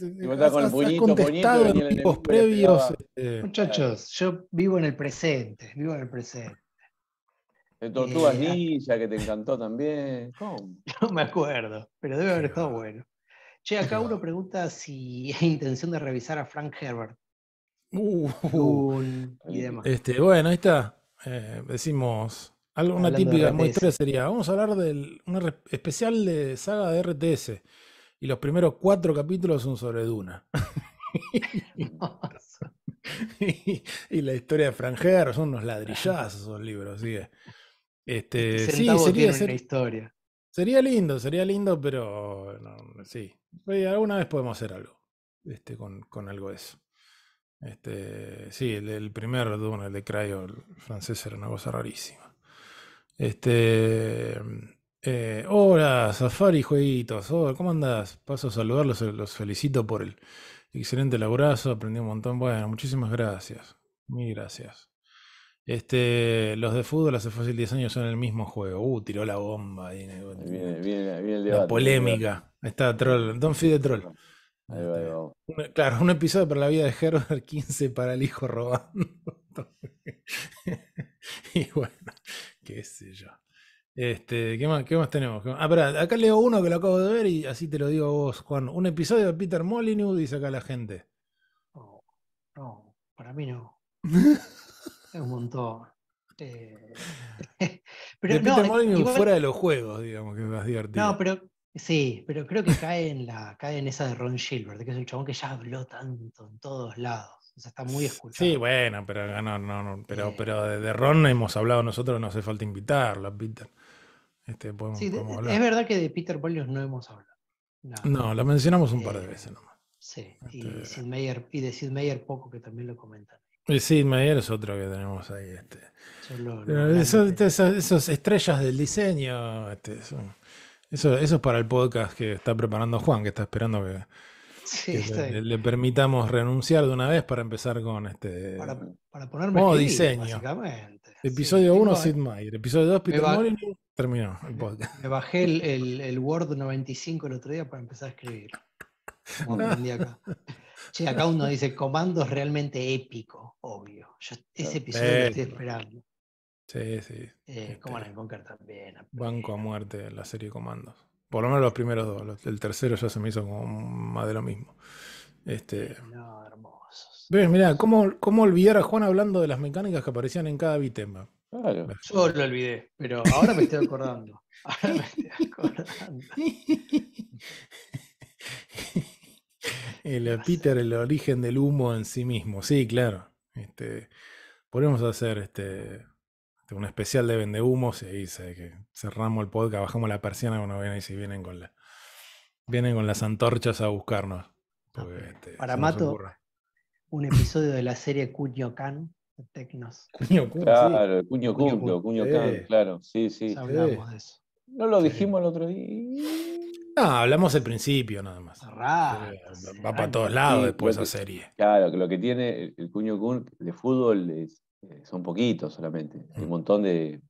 S3: Y me con el previos. Este. Muchachos,
S2: yo vivo en el presente, vivo en el presente.
S3: De Tortugas eh, ah. que te encantó también. No me acuerdo,
S2: pero debe haber estado bueno. Che, acá uno pregunta si hay intención de revisar a Frank Herbert. Uh, y demás.
S1: Este, bueno, ahí está. Eh, decimos.
S2: una típica muestra sería, vamos a hablar
S1: de una especial de saga de RTS. Y los primeros cuatro capítulos son sobre Duna. y, la historia de Frank Herbert son unos ladrillazos esos libros, ¿sí? Este, sería, lindo, sería lindo, pero sí. alguna vez podemos hacer algo este, con, algo de eso. Este, sí, el, primer Dune, el de Cryo, el francés, era una cosa rarísima. Este, eh, hola, Safari Jueguitos. ¿Cómo andas? Paso a saludarlos, los felicito por el excelente laburazo aprendí un montón. Bueno, muchísimas gracias. Mil gracias. Este, los de fútbol hace fácil 10 años son el mismo juego. Uh, tiró la bomba.
S3: la polémica.
S1: Ahí está, troll. Don Fide Troll. Este, claro, un episodio para la vida de Herbert, 15 para el hijo robando. y bueno, qué sé yo. Este, ¿qué, más, tenemos? Ah, pará, acá leo uno que lo acabo de ver y así te lo digo a vos, Juan. Un episodio de Peter Molyneux, dice acá la gente.
S2: no, para mí no. un montón. Eh, pero no, fuera de los
S1: juegos, digamos, que es más divertido. No,
S2: pero sí, pero creo que cae en, la, cae en esa de Ron Gilbert, que es el chabón que ya habló tanto en todos lados. O sea, está muy
S1: escuchado. Sí, bueno, pero no, no, no pero, eh. pero de, Ron hemos hablado nosotros, no hace falta invitarlo a Peter. Este, podemos, sí, es
S2: verdad que de Peter Molyneux no hemos hablado.
S1: No, lo la mencionamos un par de eh, veces nomás.
S2: Sí, y, este, Sid y de Sid Meier poco que también lo comentan.
S1: El Sid es otro que tenemos ahí. Esas este. este, esos, estrellas del diseño. Este, eso, eso es para el podcast que está preparando Juan, que está esperando que, le, permitamos renunciar de una vez para empezar con este. Para,
S2: ponerme. diseño.
S1: Episodio 1, Sid Meier. Episodio 2, Peter Molyneux. Terminó el
S2: podcast. Me bajé el, el, Word 95 el otro día para empezar a escribir. Como acá. Che, acá uno dice comandos realmente épico obvio. ese episodio lo estoy esperando. Sí, sí. Eh, este, como la de Conquer también.
S1: Banco a muerte en la serie de comandos. Por lo menos los primeros dos. El tercero ya se me hizo como más de lo mismo. Este... No, hermosos. Mirá, ¿cómo, ¿cómo, olvidar a Juan hablando de las mecánicas que aparecían en cada bitema? Claro. Yo
S2: lo olvidé, pero ahora me estoy acordando. Ahora me estoy acordando.
S1: el Peter, el origen del humo en sí mismo. Sí, claro. Este, podemos hacer este, este, un especial de vendehumos y ahí que cerramos el podcast, bajamos la persiana cuando vienen y si vienen con la, vienen con las antorchas a buscarnos.
S3: Ah, este, para Mato,
S2: un episodio de la serie Cuño Can.
S3: Tecnos. claro, Cuño Can, claro, sí, sí. Hablamos de eso. No lo dijimos el otro día
S1: hablamos al principio nada más. Eh,
S3: va, para todos lados después esa serie. Claro, que lo que tiene el, Cuño de fútbol es, eh, son poquitos solamente. un mm. montón de.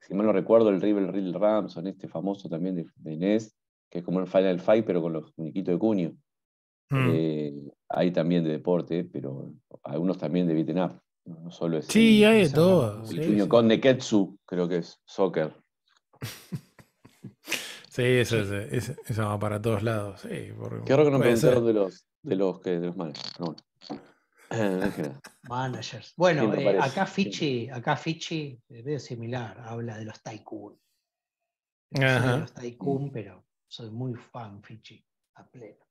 S3: Si mal no recuerdo, el River Real Ramson, este famoso también de, Inés, que es como el Final Fight, pero con los muñequitos de Cuño. Mm. Eh, hay también de deporte, pero algunos también de beaten No solo Sí, hay de todo. El Cuño Con de Ketsu, creo que es soccer.
S2: Sí, eso,
S1: Eso, va para todos lados. Sí,
S3: Qué que no pensaron de los, de los que de los managers.
S2: managers. Bueno, eh, acá Fichi, acá Fichi, eh, medio similar, habla de los Tycoon. ajá los Tycoon, pero soy muy fan, Fichi, a pleno.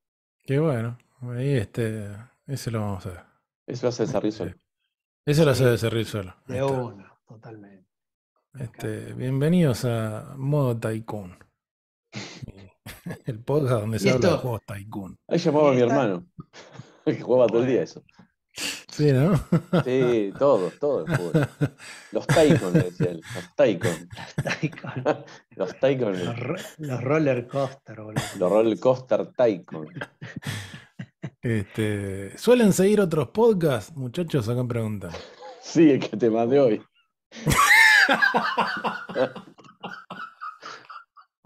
S4: Qué
S1: bueno. Ahí este, ese lo vamos a ver.
S3: Eso lo hace de solo. Eh,
S1: eso lo hace de solo.
S3: De uno, totalmente.
S1: Este, bienvenidos a Modo Tycoon. El podcast donde se habla de juegos Tycoon. Ahí llamaba a mi hermano,
S3: que jugaba todo el día eso. Sí, ¿no? Sí, todos, todos Los Tycoon, decía él. Los Tycoon. Los Tycoon. Los
S2: Roller Coaster,
S3: boludo. Los Roller Coaster Tycoon. Este,
S1: ¿Suelen seguir otros podcasts, muchachos? Acá preguntan.
S3: Sí, el que te mandé hoy.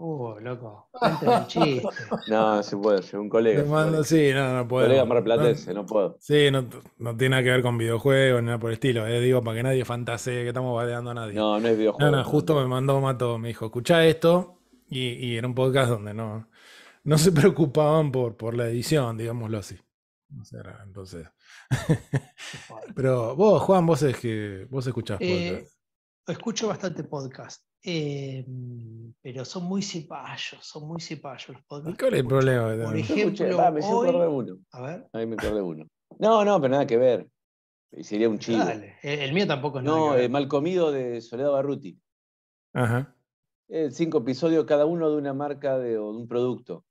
S2: Uh, loco, un chiste.
S3: No, se puede, soy un colega. Te mando, sí, no, no puedo. Colega me no, no puedo.
S1: Sí, no, no, tiene nada que ver con videojuegos ni nada por el estilo. Eh, digo, para que nadie fantasee que estamos badeando a nadie. No, no es videojuego. No, no, justo me mandó Mato, me dijo, escuchá esto. Y, y, era un podcast donde no, no se preocupaban por, por la edición, digámoslo así. entonces. Pero vos, Juan, vos es que vos escuchás eh,
S2: Escucho bastante podcast. Em, pero son muy cipayos, son muy cipayos. ¿Y ¿Cuál es el problema? Por ejemplo, hoy... uno. A ver.
S3: Ahí me acordé uno. No, no, pero nada que ver. Sería un chivo. Dale.
S2: El, mío tampoco es No, el
S3: mal comido de Soledad Barruti. Ajá. Eh, cinco episodios cada uno de una marca de, o de un producto.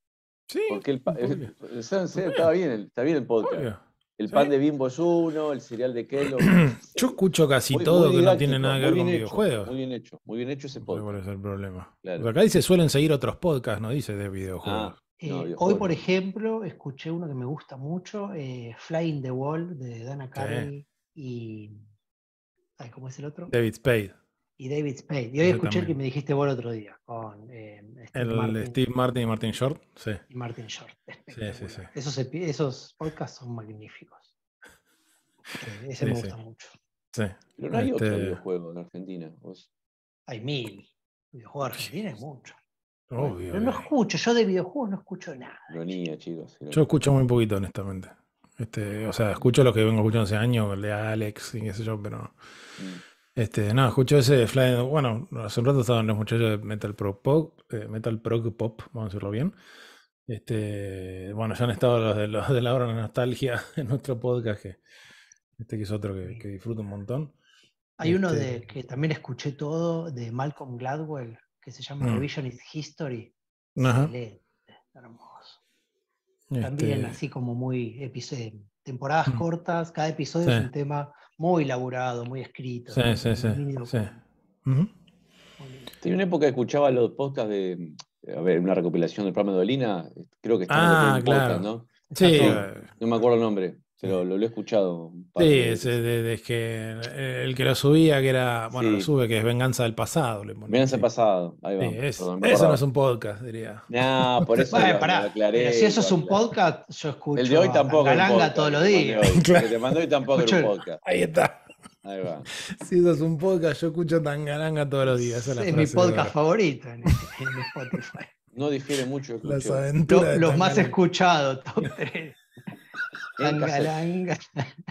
S3: Sí. Porque el, eh, el, el, está, bien, está bien el podcast. El pan de Bimbo es uno, el cereal de Kellogg. Yo escucho
S1: casi todo que no tiene nada que ver con videojuegos.
S3: Muy bien hecho, muy bien hecho ese podcast. el problema? Porque
S1: acá dice suelen seguir otros podcasts, no dice de videojuegos. Ah, eh, hoy, por
S2: ejemplo, escuché uno que me gusta mucho, eh, Flying the Wall de Dana Carey y. Ay, ¿Cómo es el otro? David Spade y David Spade. Y hoy Yo escuché el que me dijiste vos el otro día con eh, Steve, el, de Steve
S1: Martin y Martin Short. Sí.
S2: Y Martin Short.
S1: Sí, sí, sí.
S2: Esos, esos podcasts son magníficos. Ese me gusta mucho.
S3: Sí. Pero no hay otro este videojuego en Argentina.
S2: Hay mil. Videojuegos argentinos hay muchos. Obvio. Pero no escucho, yo de videojuegos no escucho nada.
S3: chicos. Yo escucho muy
S1: poquito, honestamente. Este, o sea, escucho lo que vengo escuchando hace años, el de Alex y qué sé yo, pero. Mm. Este, no, escucho ese Fly. Bueno, hace un rato estaban los muchachos de Metal Pro Pop, eh, Metal Prog Pop, vamos a decirlo bien. Este, bueno, ya han estado los de, de la hora de nostalgia en nuestro podcast, que, este que es otro que, disfruto un montón.
S2: Hay uno este de que también escuché todo, de Malcolm Gladwell, que se llama mm. Revisionist History. Ajá. hermoso.
S4: También este así
S2: como muy temporadas mm. cortas, cada episodio es un tema muy elaborado, muy
S3: escrito. Sí, sí, sí. sí. una época escuchaba los podcasts de, a ver, una recopilación del programa de Dolina, creo que está ah, en claro. ¿no? Sí. Eh. no me acuerdo el nombre lo, he escuchado.
S1: Sí, desde Sí, es, que el que lo subía, que era, bueno, lo sube, que es Venganza del Pasado. Venganza
S3: del Pasado, ahí va. eso no es un podcast, diría.
S1: No, por eso aclaré, Si eso es
S3: un podcast, yo escucho.
S1: El de hoy tampoco. todos los días.
S3: hoy tampoco un podcast. Ahí está. Ahí va.
S1: Si eso es un podcast, yo escucho Tangaranga todos los días. es mi podcast favorito en, este,
S3: este Spotify. No difiere mucho. los, más escuchados, top 3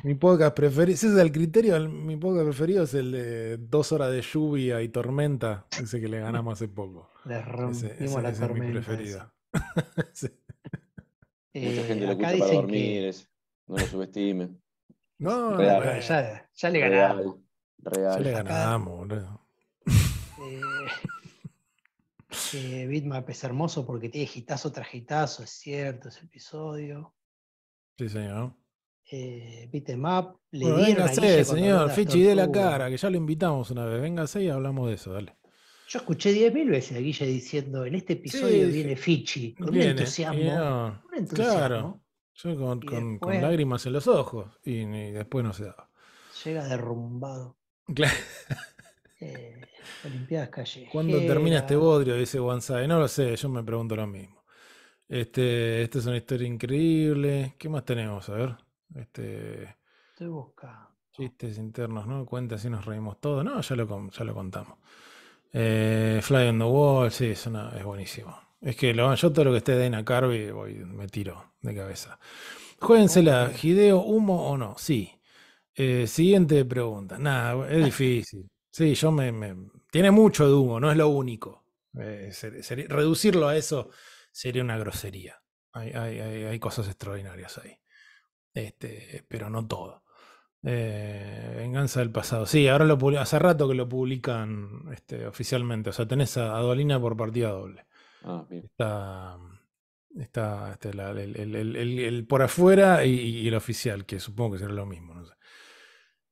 S1: mi podcast preferido, ese es el criterio, mi podcast preferido es el de dos horas de lluvia y tormenta, ese que le ganamos hace poco. Le rompimos la tormenta. Es mi preferido. Eh, Mucha
S3: gente lo escucha para dormir, que... no lo subestimen. No, ya, le ganamos. Ya le ganamos,
S2: boludo. Eh, eh, Bitmap es hermoso porque tiene gitazo tras gitazo, es cierto, ese episodio. Sí, señor. Eh, Map. le bueno, Véngase, señor, Fichi, de la cara,
S1: que ya lo invitamos una vez. Véngase y hablamos de eso, dale.
S2: Yo escuché 10.000 veces a Guille diciendo, en este episodio viene Fichi, con un, entusiasmo, un, entusiasmo, Claro,
S1: yo con, lágrimas en los ojos y, después no se daba.
S2: Llega derrumbado. Claro. Eh, Olimpiadas calle. ¿Cuándo termina este
S1: bodrio? Dice Wansai. No lo sé, yo me pregunto lo mismo. Este, esta es una historia increíble. ¿Qué más tenemos? A ver. Este, Estoy buscando. Chistes internos, ¿no? Cuenta si nos reímos todo, No, ya lo, ya lo contamos. Eh, Fly on the Wall, sí, es, es buenísimo. Es que lo, yo todo lo que esté de Dana Carvey voy, me tiro de cabeza. Juéguensela, ¿hideo humo o no. Sí. Eh, siguiente pregunta. Nada, es difícil. Sí, yo me, Tiene mucho de humo, no es lo único. Eh, reducirlo a eso sería una grosería. Hay, cosas extraordinarias ahí. Este, pero no todo. Eh, Venganza del pasado. Sí, ahora lo hace rato que lo publican este, oficialmente. O sea, tenés a, Adolina por partida doble. Ah, bien. Está, este, el, por afuera y, el oficial, que supongo que será lo mismo. No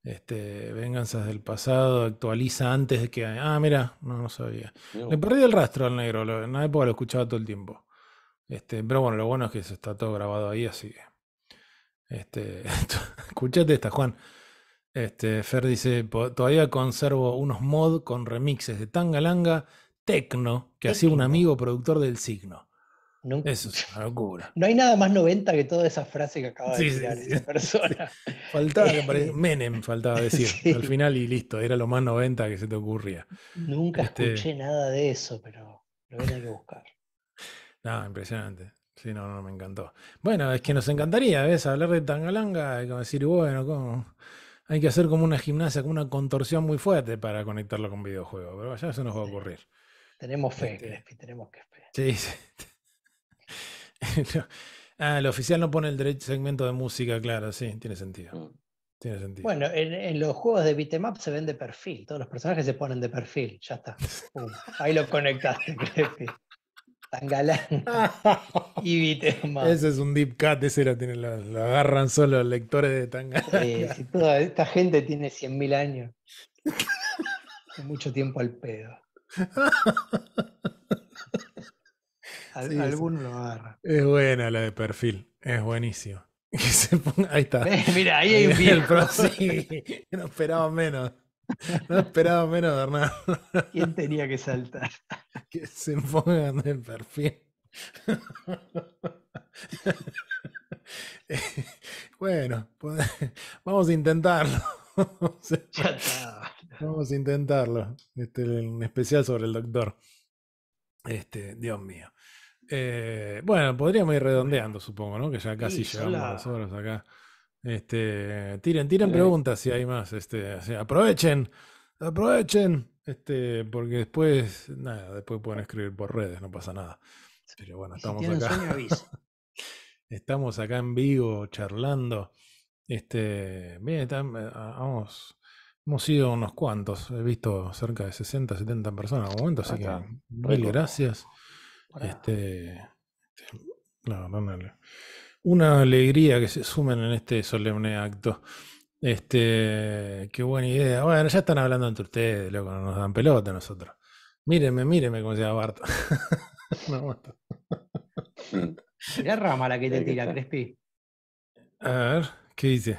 S1: Este, Venganzas del pasado actualiza antes de que. Ah, mira, no, no sabía. Le perdí el rastro al negro. En la época lo escuchaba todo el tiempo. Este, pero bueno, lo bueno es que eso está todo grabado ahí, así que. Este, escuchate esta, Juan. Este, Fer dice: todavía conservo unos mods con remixes de Tangalanga, Tecno, que hacía un amigo productor del signo. Eso es una locura.
S2: No hay nada más 90 que toda esa frase que acaba de decir persona. Faltaba, eh, Menem
S1: faltaba decir al final y listo, era lo más 90 que se te ocurría.
S2: Nunca escuché nada de eso, pero lo voy a que buscar.
S1: No, impresionante. Sí, no, no, me encantó. Bueno, es que nos encantaría, ¿ves? Hablar de Tangalanga y decir, bueno, ¿cómo? Hay que hacer como una gimnasia, como una contorsión muy fuerte para conectarlo con videojuegos. Pero ya eso nos va a ocurrir.
S2: Tenemos fe, este tenemos que
S1: esperar. Sí, ah, el oficial no pone el derecho segmento de música, claro, sí, tiene sentido. Mm. Tiene sentido. Bueno,
S2: en, los juegos de beatmap se ven de perfil. Todos los personajes se ponen de perfil. Ya está. Ahí lo conectaste, Crespi. Galán y Ese es
S1: un deep cut, ese lo, tienen, agarran solo los lectores de Tangalán. Sí,
S2: si toda esta gente tiene 100.000 años, mucho tiempo al pedo. alguno lo agarra.
S1: Es buena la de perfil, es buenísimo. ahí está. Eh, mira, ahí hay un perfil. no esperaba menos. No esperaba menos de Bernardo. ¿Quién tenía que saltar? Que se enfocan el perfil. Bueno, vamos a intentarlo. Vamos a intentarlo. Este, en especial sobre el doctor. Este, Dios mío. Eh, bueno, podríamos ir redondeando, supongo, ¿no? Que ya casi llegamos a horas acá. Este, tiren, tiren preguntas si hay más. Este, aprovechen, aprovechen. Este, porque después, nada, después pueden escribir por redes, no pasa nada. Pero bueno, estamos acá. estamos acá en vivo charlando. Este, bien, eh, ah, hemos sido unos cuantos, he visto cerca de 60, 70 personas algún momento, así que mil gracias. Este, este, no, no, no, una alegría que se sumen en este solemne acto. Este, qué buena idea. Bueno, ya están hablando entre ustedes, loco, no nos dan pelota a nosotros. Míreme, míreme cómo se llama
S2: Me no, Mirá mm. rama la que te tira, Crespi.
S1: A ver, ¿qué dice?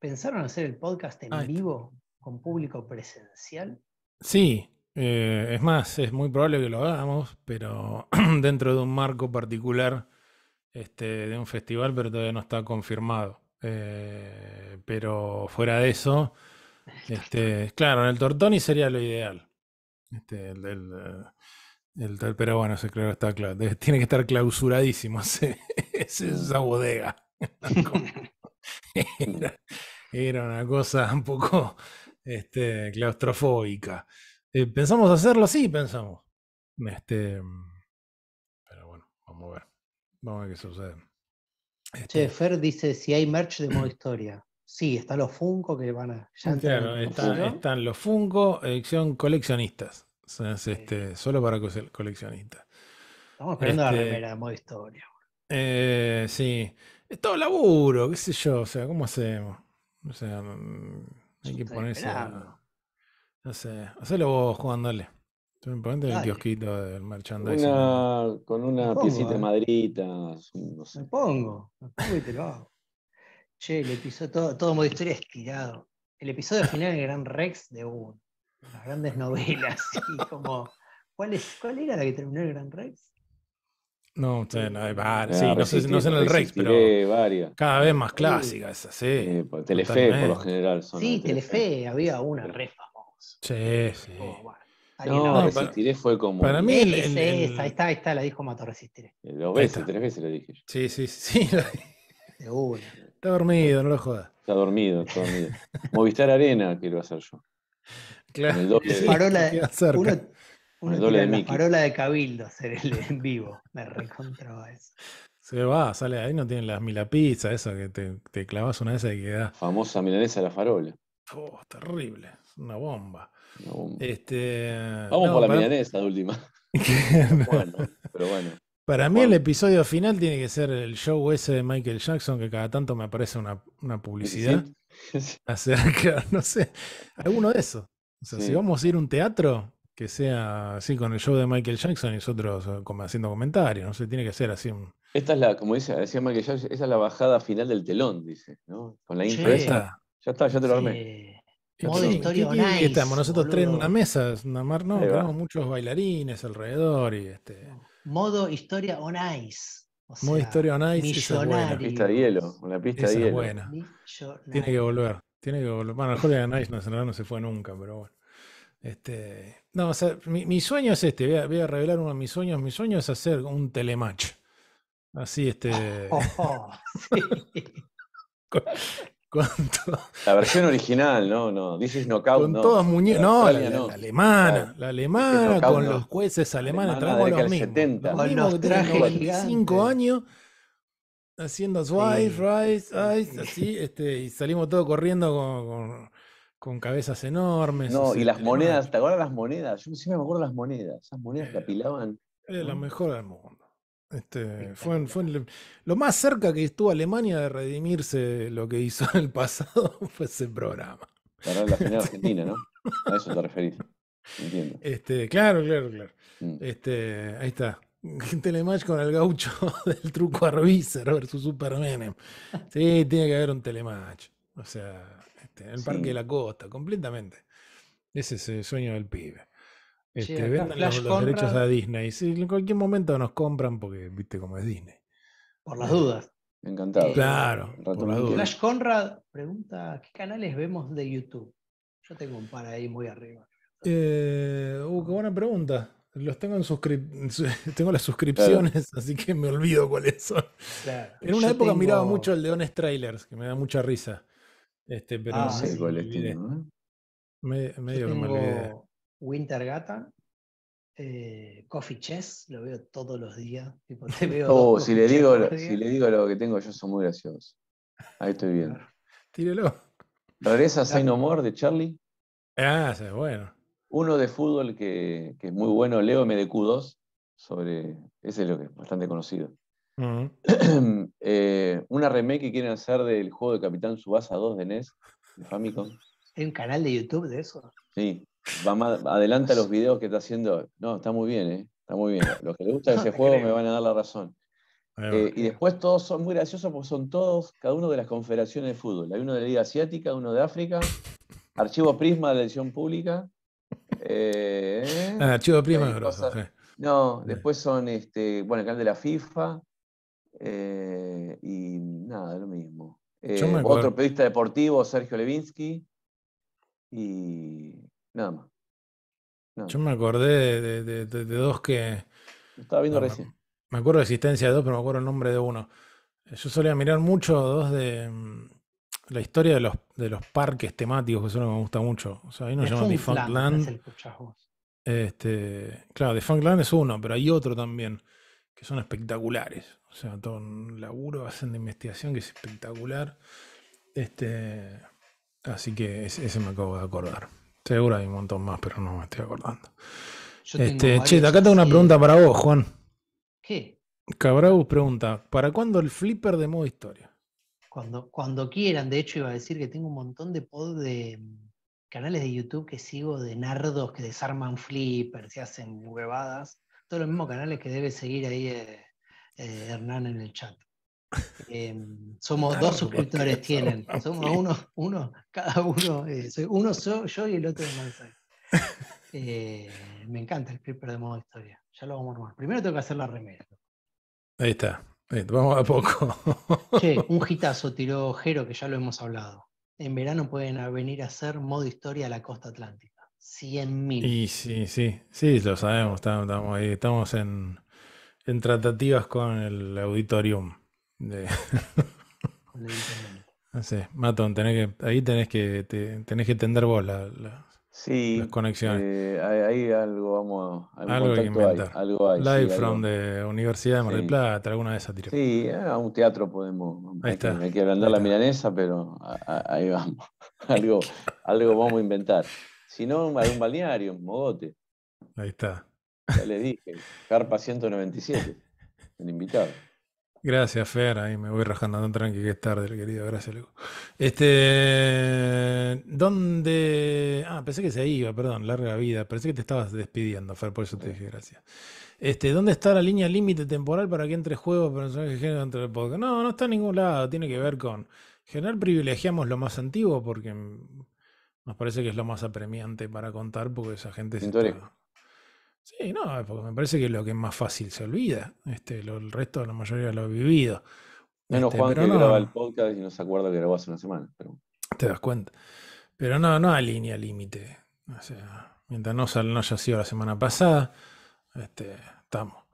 S2: ¿Pensaron hacer el podcast en ah, vivo con público presencial?
S1: Sí, eh, es más, es muy probable que lo hagamos, pero dentro de un marco particular este, de un festival, pero todavía no está confirmado. Eh, pero fuera de eso, este, claro, en el Tortoni sería lo ideal. Este, el, eh, pero bueno, se está claro. tiene que estar clausuradísimo esa bodega. Era, una cosa un poco claustrofóbica. Eh, pensamos hacerlo, sí, pensamos. Mm, pero bueno, vamos a ver que sucede.
S2: Este, Fer dice si hay merch de modo historia. Sí, están los Funko que van a.
S1: están los Funko, edición coleccionistas. Este, solo para coleccionistas. Estamos esperando la este, remera de
S2: modo historia.
S1: Eh, sí. Es todo laburo, qué sé yo. O sea, ¿cómo hacemos? O sea, hay que ponerse. no sé, hacelo vos, Simplemente el kiosquito del merchandising.
S3: Una, con una pongo, piecita eh. madrita. No sé. Me
S2: pongo, me y te lo hago. Che, el episodio, todo, todo modo historia estirado. El episodio final del Gran Rex de Uno. Las grandes novelas. Y como, ¿cuál, es, ¿Cuál era la que terminó el Gran Rex?
S1: No, sé, no hay varias. Sí, no, sé, no sé en el Rex, pero. Varias. Cada vez más clásicas, sí. Eh, pues, Telefe, por lo general. Son sí,
S2: Telefe, había una re famosa.
S3: Sí, sí. Oh, bueno. No, resistiré para, fue como. Para mí. ahí
S2: está, ahí está, la dijo Mato, resistiré.
S3: Dos eh, veces, tres veces lo dije yo.
S1: Sí, sí, sí. De una. Está dormido, no lo jodas.
S3: Está dormido, está dormido. Movistar Arena quiero hacer yo. Claro. el doble de,
S1: parola,
S2: de Cabildo hacer el en vivo. Me recontra eso.
S1: Se va, sale ahí, no tienen las milapizas eso que te, te clavas una vez y queda.
S3: Famosa milanesa de la farola.
S2: Oh, terrible,
S1: una bomba. Este, vamos por la medianesa última. pero bueno. Para mí el episodio final tiene que ser el show ese de Michael Jackson, que cada tanto me aparece una, publicidad acerca, no sé, alguno de esos. O sea, si vamos a ir a un teatro, que sea así con el show de Michael Jackson y nosotros eh, haciendo comentarios, no sé, tiene que ser así
S3: Esta es la, como dice, decía Michael Jackson, esa es la bajada final del telón, dice, ¿no? Con la sí. Ya está, ya te lo armé.
S1: Modo historia ice Estamos nosotros tres en una mesa, Namar no, tenemos
S2: muchos bailarines alrededor y este. Modo historia on ice.
S1: modo historia on ice. Una
S3: pista de hielo, una pista de hielo. Buena. Tiene que
S1: volver, tiene Bueno, Jorge on ice no, se fue nunca, pero bueno. Este, no, o mi, sueño es este, voy a, revelar uno de mis sueños. Mi sueño es hacer un telematch. Así, este. Oh, oh,
S3: La versión original, no, no. This Knockout. Con todas muñecas, No, la, alemana,
S1: la alemana, con los jueces alemanes. Trajo los mismos. 70. Los que 5 años haciendo Swipe, sí. Rise, Ice, así, este, y salimos todos corriendo con, con, cabezas enormes. No, y las este, monedas,
S3: ¿te acuerdas las monedas? Yo siempre me acuerdo las monedas, esas monedas que apilaban.
S1: Era la mm. mejor del mundo. Este, fue, lo más cerca que estuvo Alemania de redimirse lo que hizo en el pasado fue ese programa.
S3: Para la argentina, ¿no? A eso te referís. Entiendo.
S1: Este, claro, claro, claro. Mm. Este, ahí está. Telematch con el gaucho del truco Arbizer versus Superman. Sí, tiene que haber un telematch. O sea, este, el Parque de la Costa, completamente. Ese es el sueño del pibe. Este, los, derechos a Disney. en cualquier momento nos compran porque viste cómo es Disney.
S2: Por las eh, dudas.
S1: Encantado. Claro. las Flash
S2: Conrad pregunta: ¿qué canales vemos de YouTube? Yo tengo un par ahí muy arriba.
S1: Eh, uh, qué buena pregunta. Los tengo en tengo las suscripciones, así que me olvido cuáles son. En una época miraba mucho el de Trailers, que me da mucha risa. Este, pero ah, no sé cuál es, medio
S2: Winter eh, Coffee Chess, lo veo todos los días. oh, si, le digo, lo,
S3: lo que tengo, yo soy muy gracioso. Ahí estoy bien. Tírelo. Regresa Say No More de Charlie. Ah, se bueno. Uno de fútbol que, es muy bueno, Leo MDQ2, sobre. Ese es lo que es bastante conocido. Eh, una remake que quieren hacer del juego de Capitán Subasa 2 de NES, de Famicom.
S2: ¿Hay un canal de YouTube de eso?
S3: Sí, va más, adelanta los videos que está haciendo. No, está muy bien, eh, Está muy bien. Los que les gusta ese juego me van a dar la razón. Eh, y después todos son muy graciosos porque son todos, cada uno de las confederaciones de fútbol. Hay uno de la Liga Asiática, uno de África, Archivo Prisma de la Edición Pública. Eh, ah, Archivo Prisma, no, no, después son, este, bueno, el canal de la FIFA y nada, lo mismo. otro periodista deportivo, Sergio Levinsky. Y más.
S1: Yo me acordé de, dos que.
S3: estaba viendo recién.
S1: Me acuerdo de existencia de dos, pero me acuerdo el nombre de uno. Yo solía mirar mucho dos de mm, la historia de los, de los parques temáticos, que eso no me gusta mucho. O sea, ahí uno Este, claro, The Funkland es uno, pero hay otro también que son espectaculares. O sea, todo un laburo hacen de investigación que es espectacular. Este, así que ese me acabo de acordar. Seguro hay un montón más, pero no me estoy acordando. Este, acá tengo una pregunta para vos, Juan. ¿Qué? Cabrabus pregunta: ¿Para cuándo el flipper de modo historia?
S2: Cuando, cuando quieran, de hecho, iba a decir que tengo un montón de pod de mm, canales de YouTube que sigo de nardos que desarman flippers, se hacen huevadas. Todos los mismos canales que debe seguir ahí eh, eh, Hernán en el chat. Eh, somos dos suscriptores, tienen. Somos uno, uno, cada uno. Eh, uno soy yo y el otro es eh, me encanta el creeper de modo historia. Ya lo vamos a armar. Primero tengo que hacer la remera.
S1: Ahí está. Vamos a poco.
S2: un jitazo tiró Jero, que ya lo hemos hablado. En verano pueden venir a hacer modo historia a la costa atlántica. 100.000.
S1: Y sí, sí, sí, lo sabemos. Estamos, en, en tratativas con el auditorium. Matón, que, ahí tenés que, que tender vos las conexiones.
S3: Eh, algo, vamos, algo que inventar. Live from
S1: de Universidad de Mar del Plata, alguna de esas
S3: Sí, eh, a un teatro podemos. Ahí está. Hay que agrandar la milanesa, pero ahí vamos. algo, algo vamos a inventar. Si no, un balneario, un mogote. Ahí está. Ya le dije, Carpa 197, el invitado.
S1: Gracias, Fer. Ahí me voy rajando, tan tranqui, que es tarde, querido. Gracias, Este. ¿Dónde.? Ah, pensé que se iba, perdón, larga vida. Pensé que te estabas despidiendo, Fer, por eso te dije gracias. Este, ¿Dónde está la línea límite temporal para que entre juegos personajes de género dentro el podcast? No, no está en ningún lado. Tiene que ver con. general privilegiamos lo más antiguo porque nos parece que es lo más apremiante para contar porque esa gente. Histórica. Sí, no, porque me parece que lo que es más fácil se olvida. Este, el resto, la mayoría lo ha vivido. Menos este, Juan no, graba el
S3: podcast y no se acuerda que grabó hace una semana.
S1: Te das cuenta. Pero no, no línea límite. O sea, mientras no, sal, no haya sido la semana pasada, este, estamos.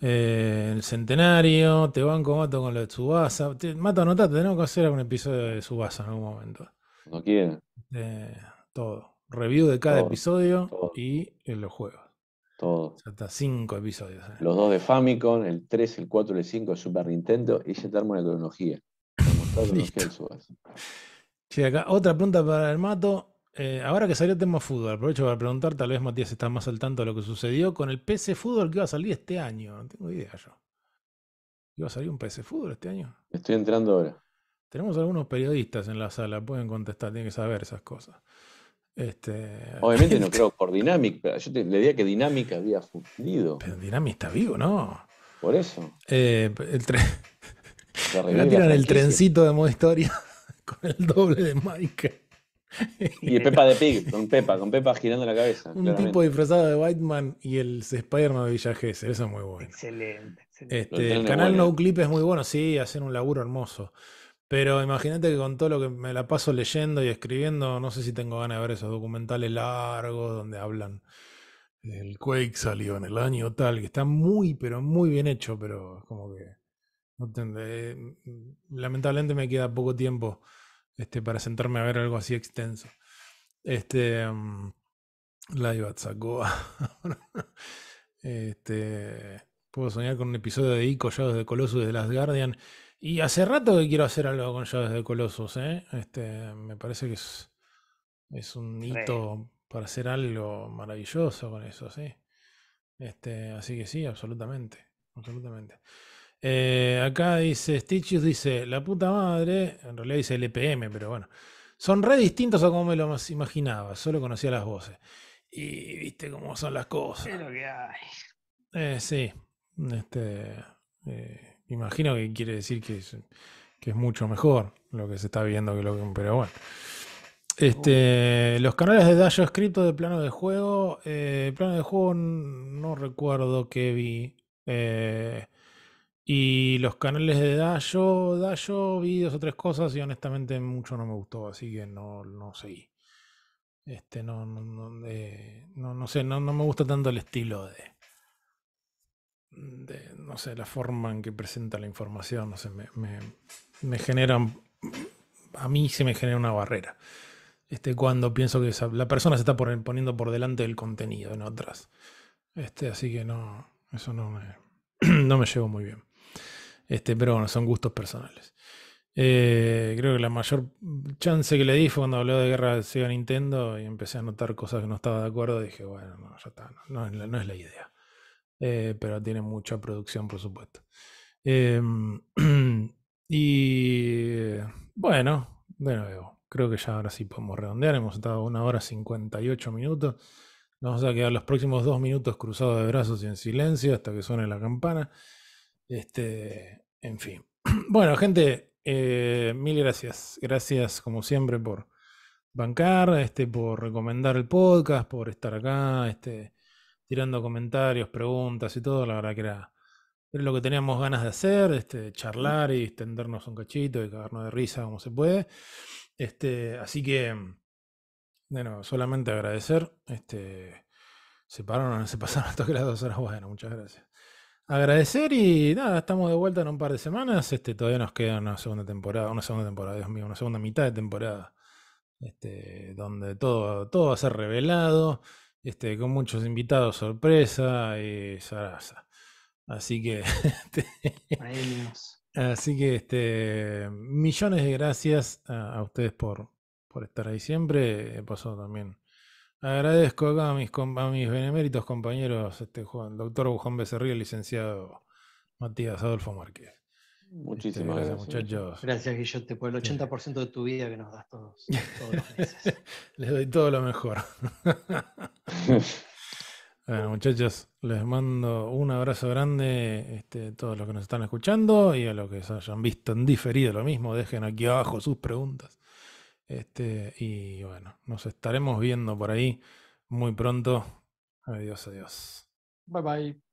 S1: Eh, el centenario, te van mato con lo de Subasa. mato, anotate, tenemos que hacer algún episodio de Subasa en algún momento. No quiere. Eh, todo. Review de cada episodio y los juegos. Todo. Hasta cinco episodios.
S3: Eh. Los dos de Famicom, el 3, el 4, el 5 de Super Nintendo y ya te en la cronología.
S1: Sí, acá otra pregunta para el mato. Eh, ahora que salió el tema fútbol, aprovecho para preguntar, tal vez Matías está más al tanto de lo que sucedió con el PC Fútbol que iba a salir este año. No tengo idea yo. ¿Iba a salir un PC Fútbol este año?
S3: Estoy entrando ahora.
S1: Tenemos algunos periodistas en la sala, pueden contestar, tienen que saber esas cosas. Este,
S3: Obviamente no creo por Dynamic, yo le diría que Dynamic había fundido. Pero Dynamic está vivo, ¿no? Por eso.
S1: Eh, el
S3: tiran el trencito
S1: de modo historia con el doble de Mike. Y el Pepa de Pig,
S3: con Pepa, con Pepa girando la cabeza. Un tipo
S1: disfrazado de Whiteman y el Spider-Man de Villa eso es
S2: muy bueno. Excelente. Este, el canal
S3: No
S1: Clip es muy bueno, sí, hacen un laburo hermoso. Pero imagínate que con todo lo que me la paso leyendo y escribiendo, no sé si tengo ganas de ver esos documentales largos donde hablan. El Quake salió en el año tal, que está muy, pero muy bien hecho, pero es como que. No eh, mm, lamentablemente me queda poco tiempo este, para sentarme a ver algo así extenso. Este. Mm, Live sacó. este. Puedo soñar con un episodio de Ico, Collados de Colossus de Last Guardian y hace rato que quiero hacer algo con llaves de Colossus, ¿eh? Este, me parece que es, un hito para hacer algo maravilloso con eso, sí. Este, así que sí, absolutamente. Absolutamente. Eh, acá dice Stitches, dice, la puta madre, en realidad dice LPM, pero bueno. Son re distintos a como me lo imaginaba, solo conocía las voces. Y viste cómo son las cosas.
S2: Es lo que hay.
S1: Eh, sí. Este. Eh, imagino que quiere decir que es, mucho mejor lo que se está viendo que lo que. Pero bueno. Este, los canales de Dayo escritos de plano de juego. Eh, plano de juego no recuerdo que vi. Eh, y los canales de Dayo, Dayo vi dos o tres cosas y honestamente mucho no me gustó, así que no, no Este, no, no, eh, sé, no me gusta tanto el estilo de, de, no sé, la forma en que presenta la información, no sé, me, me, generan, a mí se me genera una barrera. Este, cuando pienso que la persona se está poniendo por delante del contenido, no atrás. Este, así que no, eso no me, llevo muy bien. Este, pero bueno, son gustos personales. Eh, creo que la mayor chance que le di fue cuando habló de guerra de Sega Nintendo y empecé a notar cosas que no estaba de acuerdo. Dije, bueno, no, ya está, no es la idea. Eh, pero tiene mucha producción, por supuesto. Em, y bueno, creo que ya ahora sí podemos redondear. Hemos estado una hora 58 minutos. Nos vamos a quedar los próximos dos minutos cruzados de brazos y en silencio hasta que suene la campana. Este, en fin. Bueno, gente, eh, mil gracias. Gracias, como siempre, por bancar, este, por recomendar el podcast, por estar acá, este, tirando comentarios, preguntas y todo. La verdad que era, lo que teníamos ganas de hacer, este, charlar y extendernos un cachito y cagarnos de risa como se puede. Este, así que, bueno, solamente agradecer. Este, se pararon, se pasaron hasta grados las dos horas. Bueno, muchas gracias. Agradecer y nada, estamos de vuelta en un par de semanas. Este, todavía nos queda una segunda temporada, una segunda temporada, Dios mío, una segunda mitad de temporada. Este, donde todo, todo va a ser revelado. Este, con muchos invitados sorpresa y eh, zaraza. Así que. Este, así que este, millones de gracias a, ustedes por, estar ahí siempre. he también. Agradezco a mis, mis beneméritos compañeros, este, Juan, doctor Bujón Becerril, licenciado Matías Adolfo Márquez. Muchísimas gracias, muchachos. Gracias,
S2: Guillote, por el 80% de tu vida que nos das todos, los
S1: meses. les doy todo lo mejor. bueno, muchachos, les mando un abrazo grande este, a todos los que nos están escuchando y a los que se hayan visto en diferido lo mismo. Dejen aquí abajo sus preguntas. Este, y bueno, nos estaremos viendo por
S4: ahí muy pronto. Adiós, adiós. Bye bye.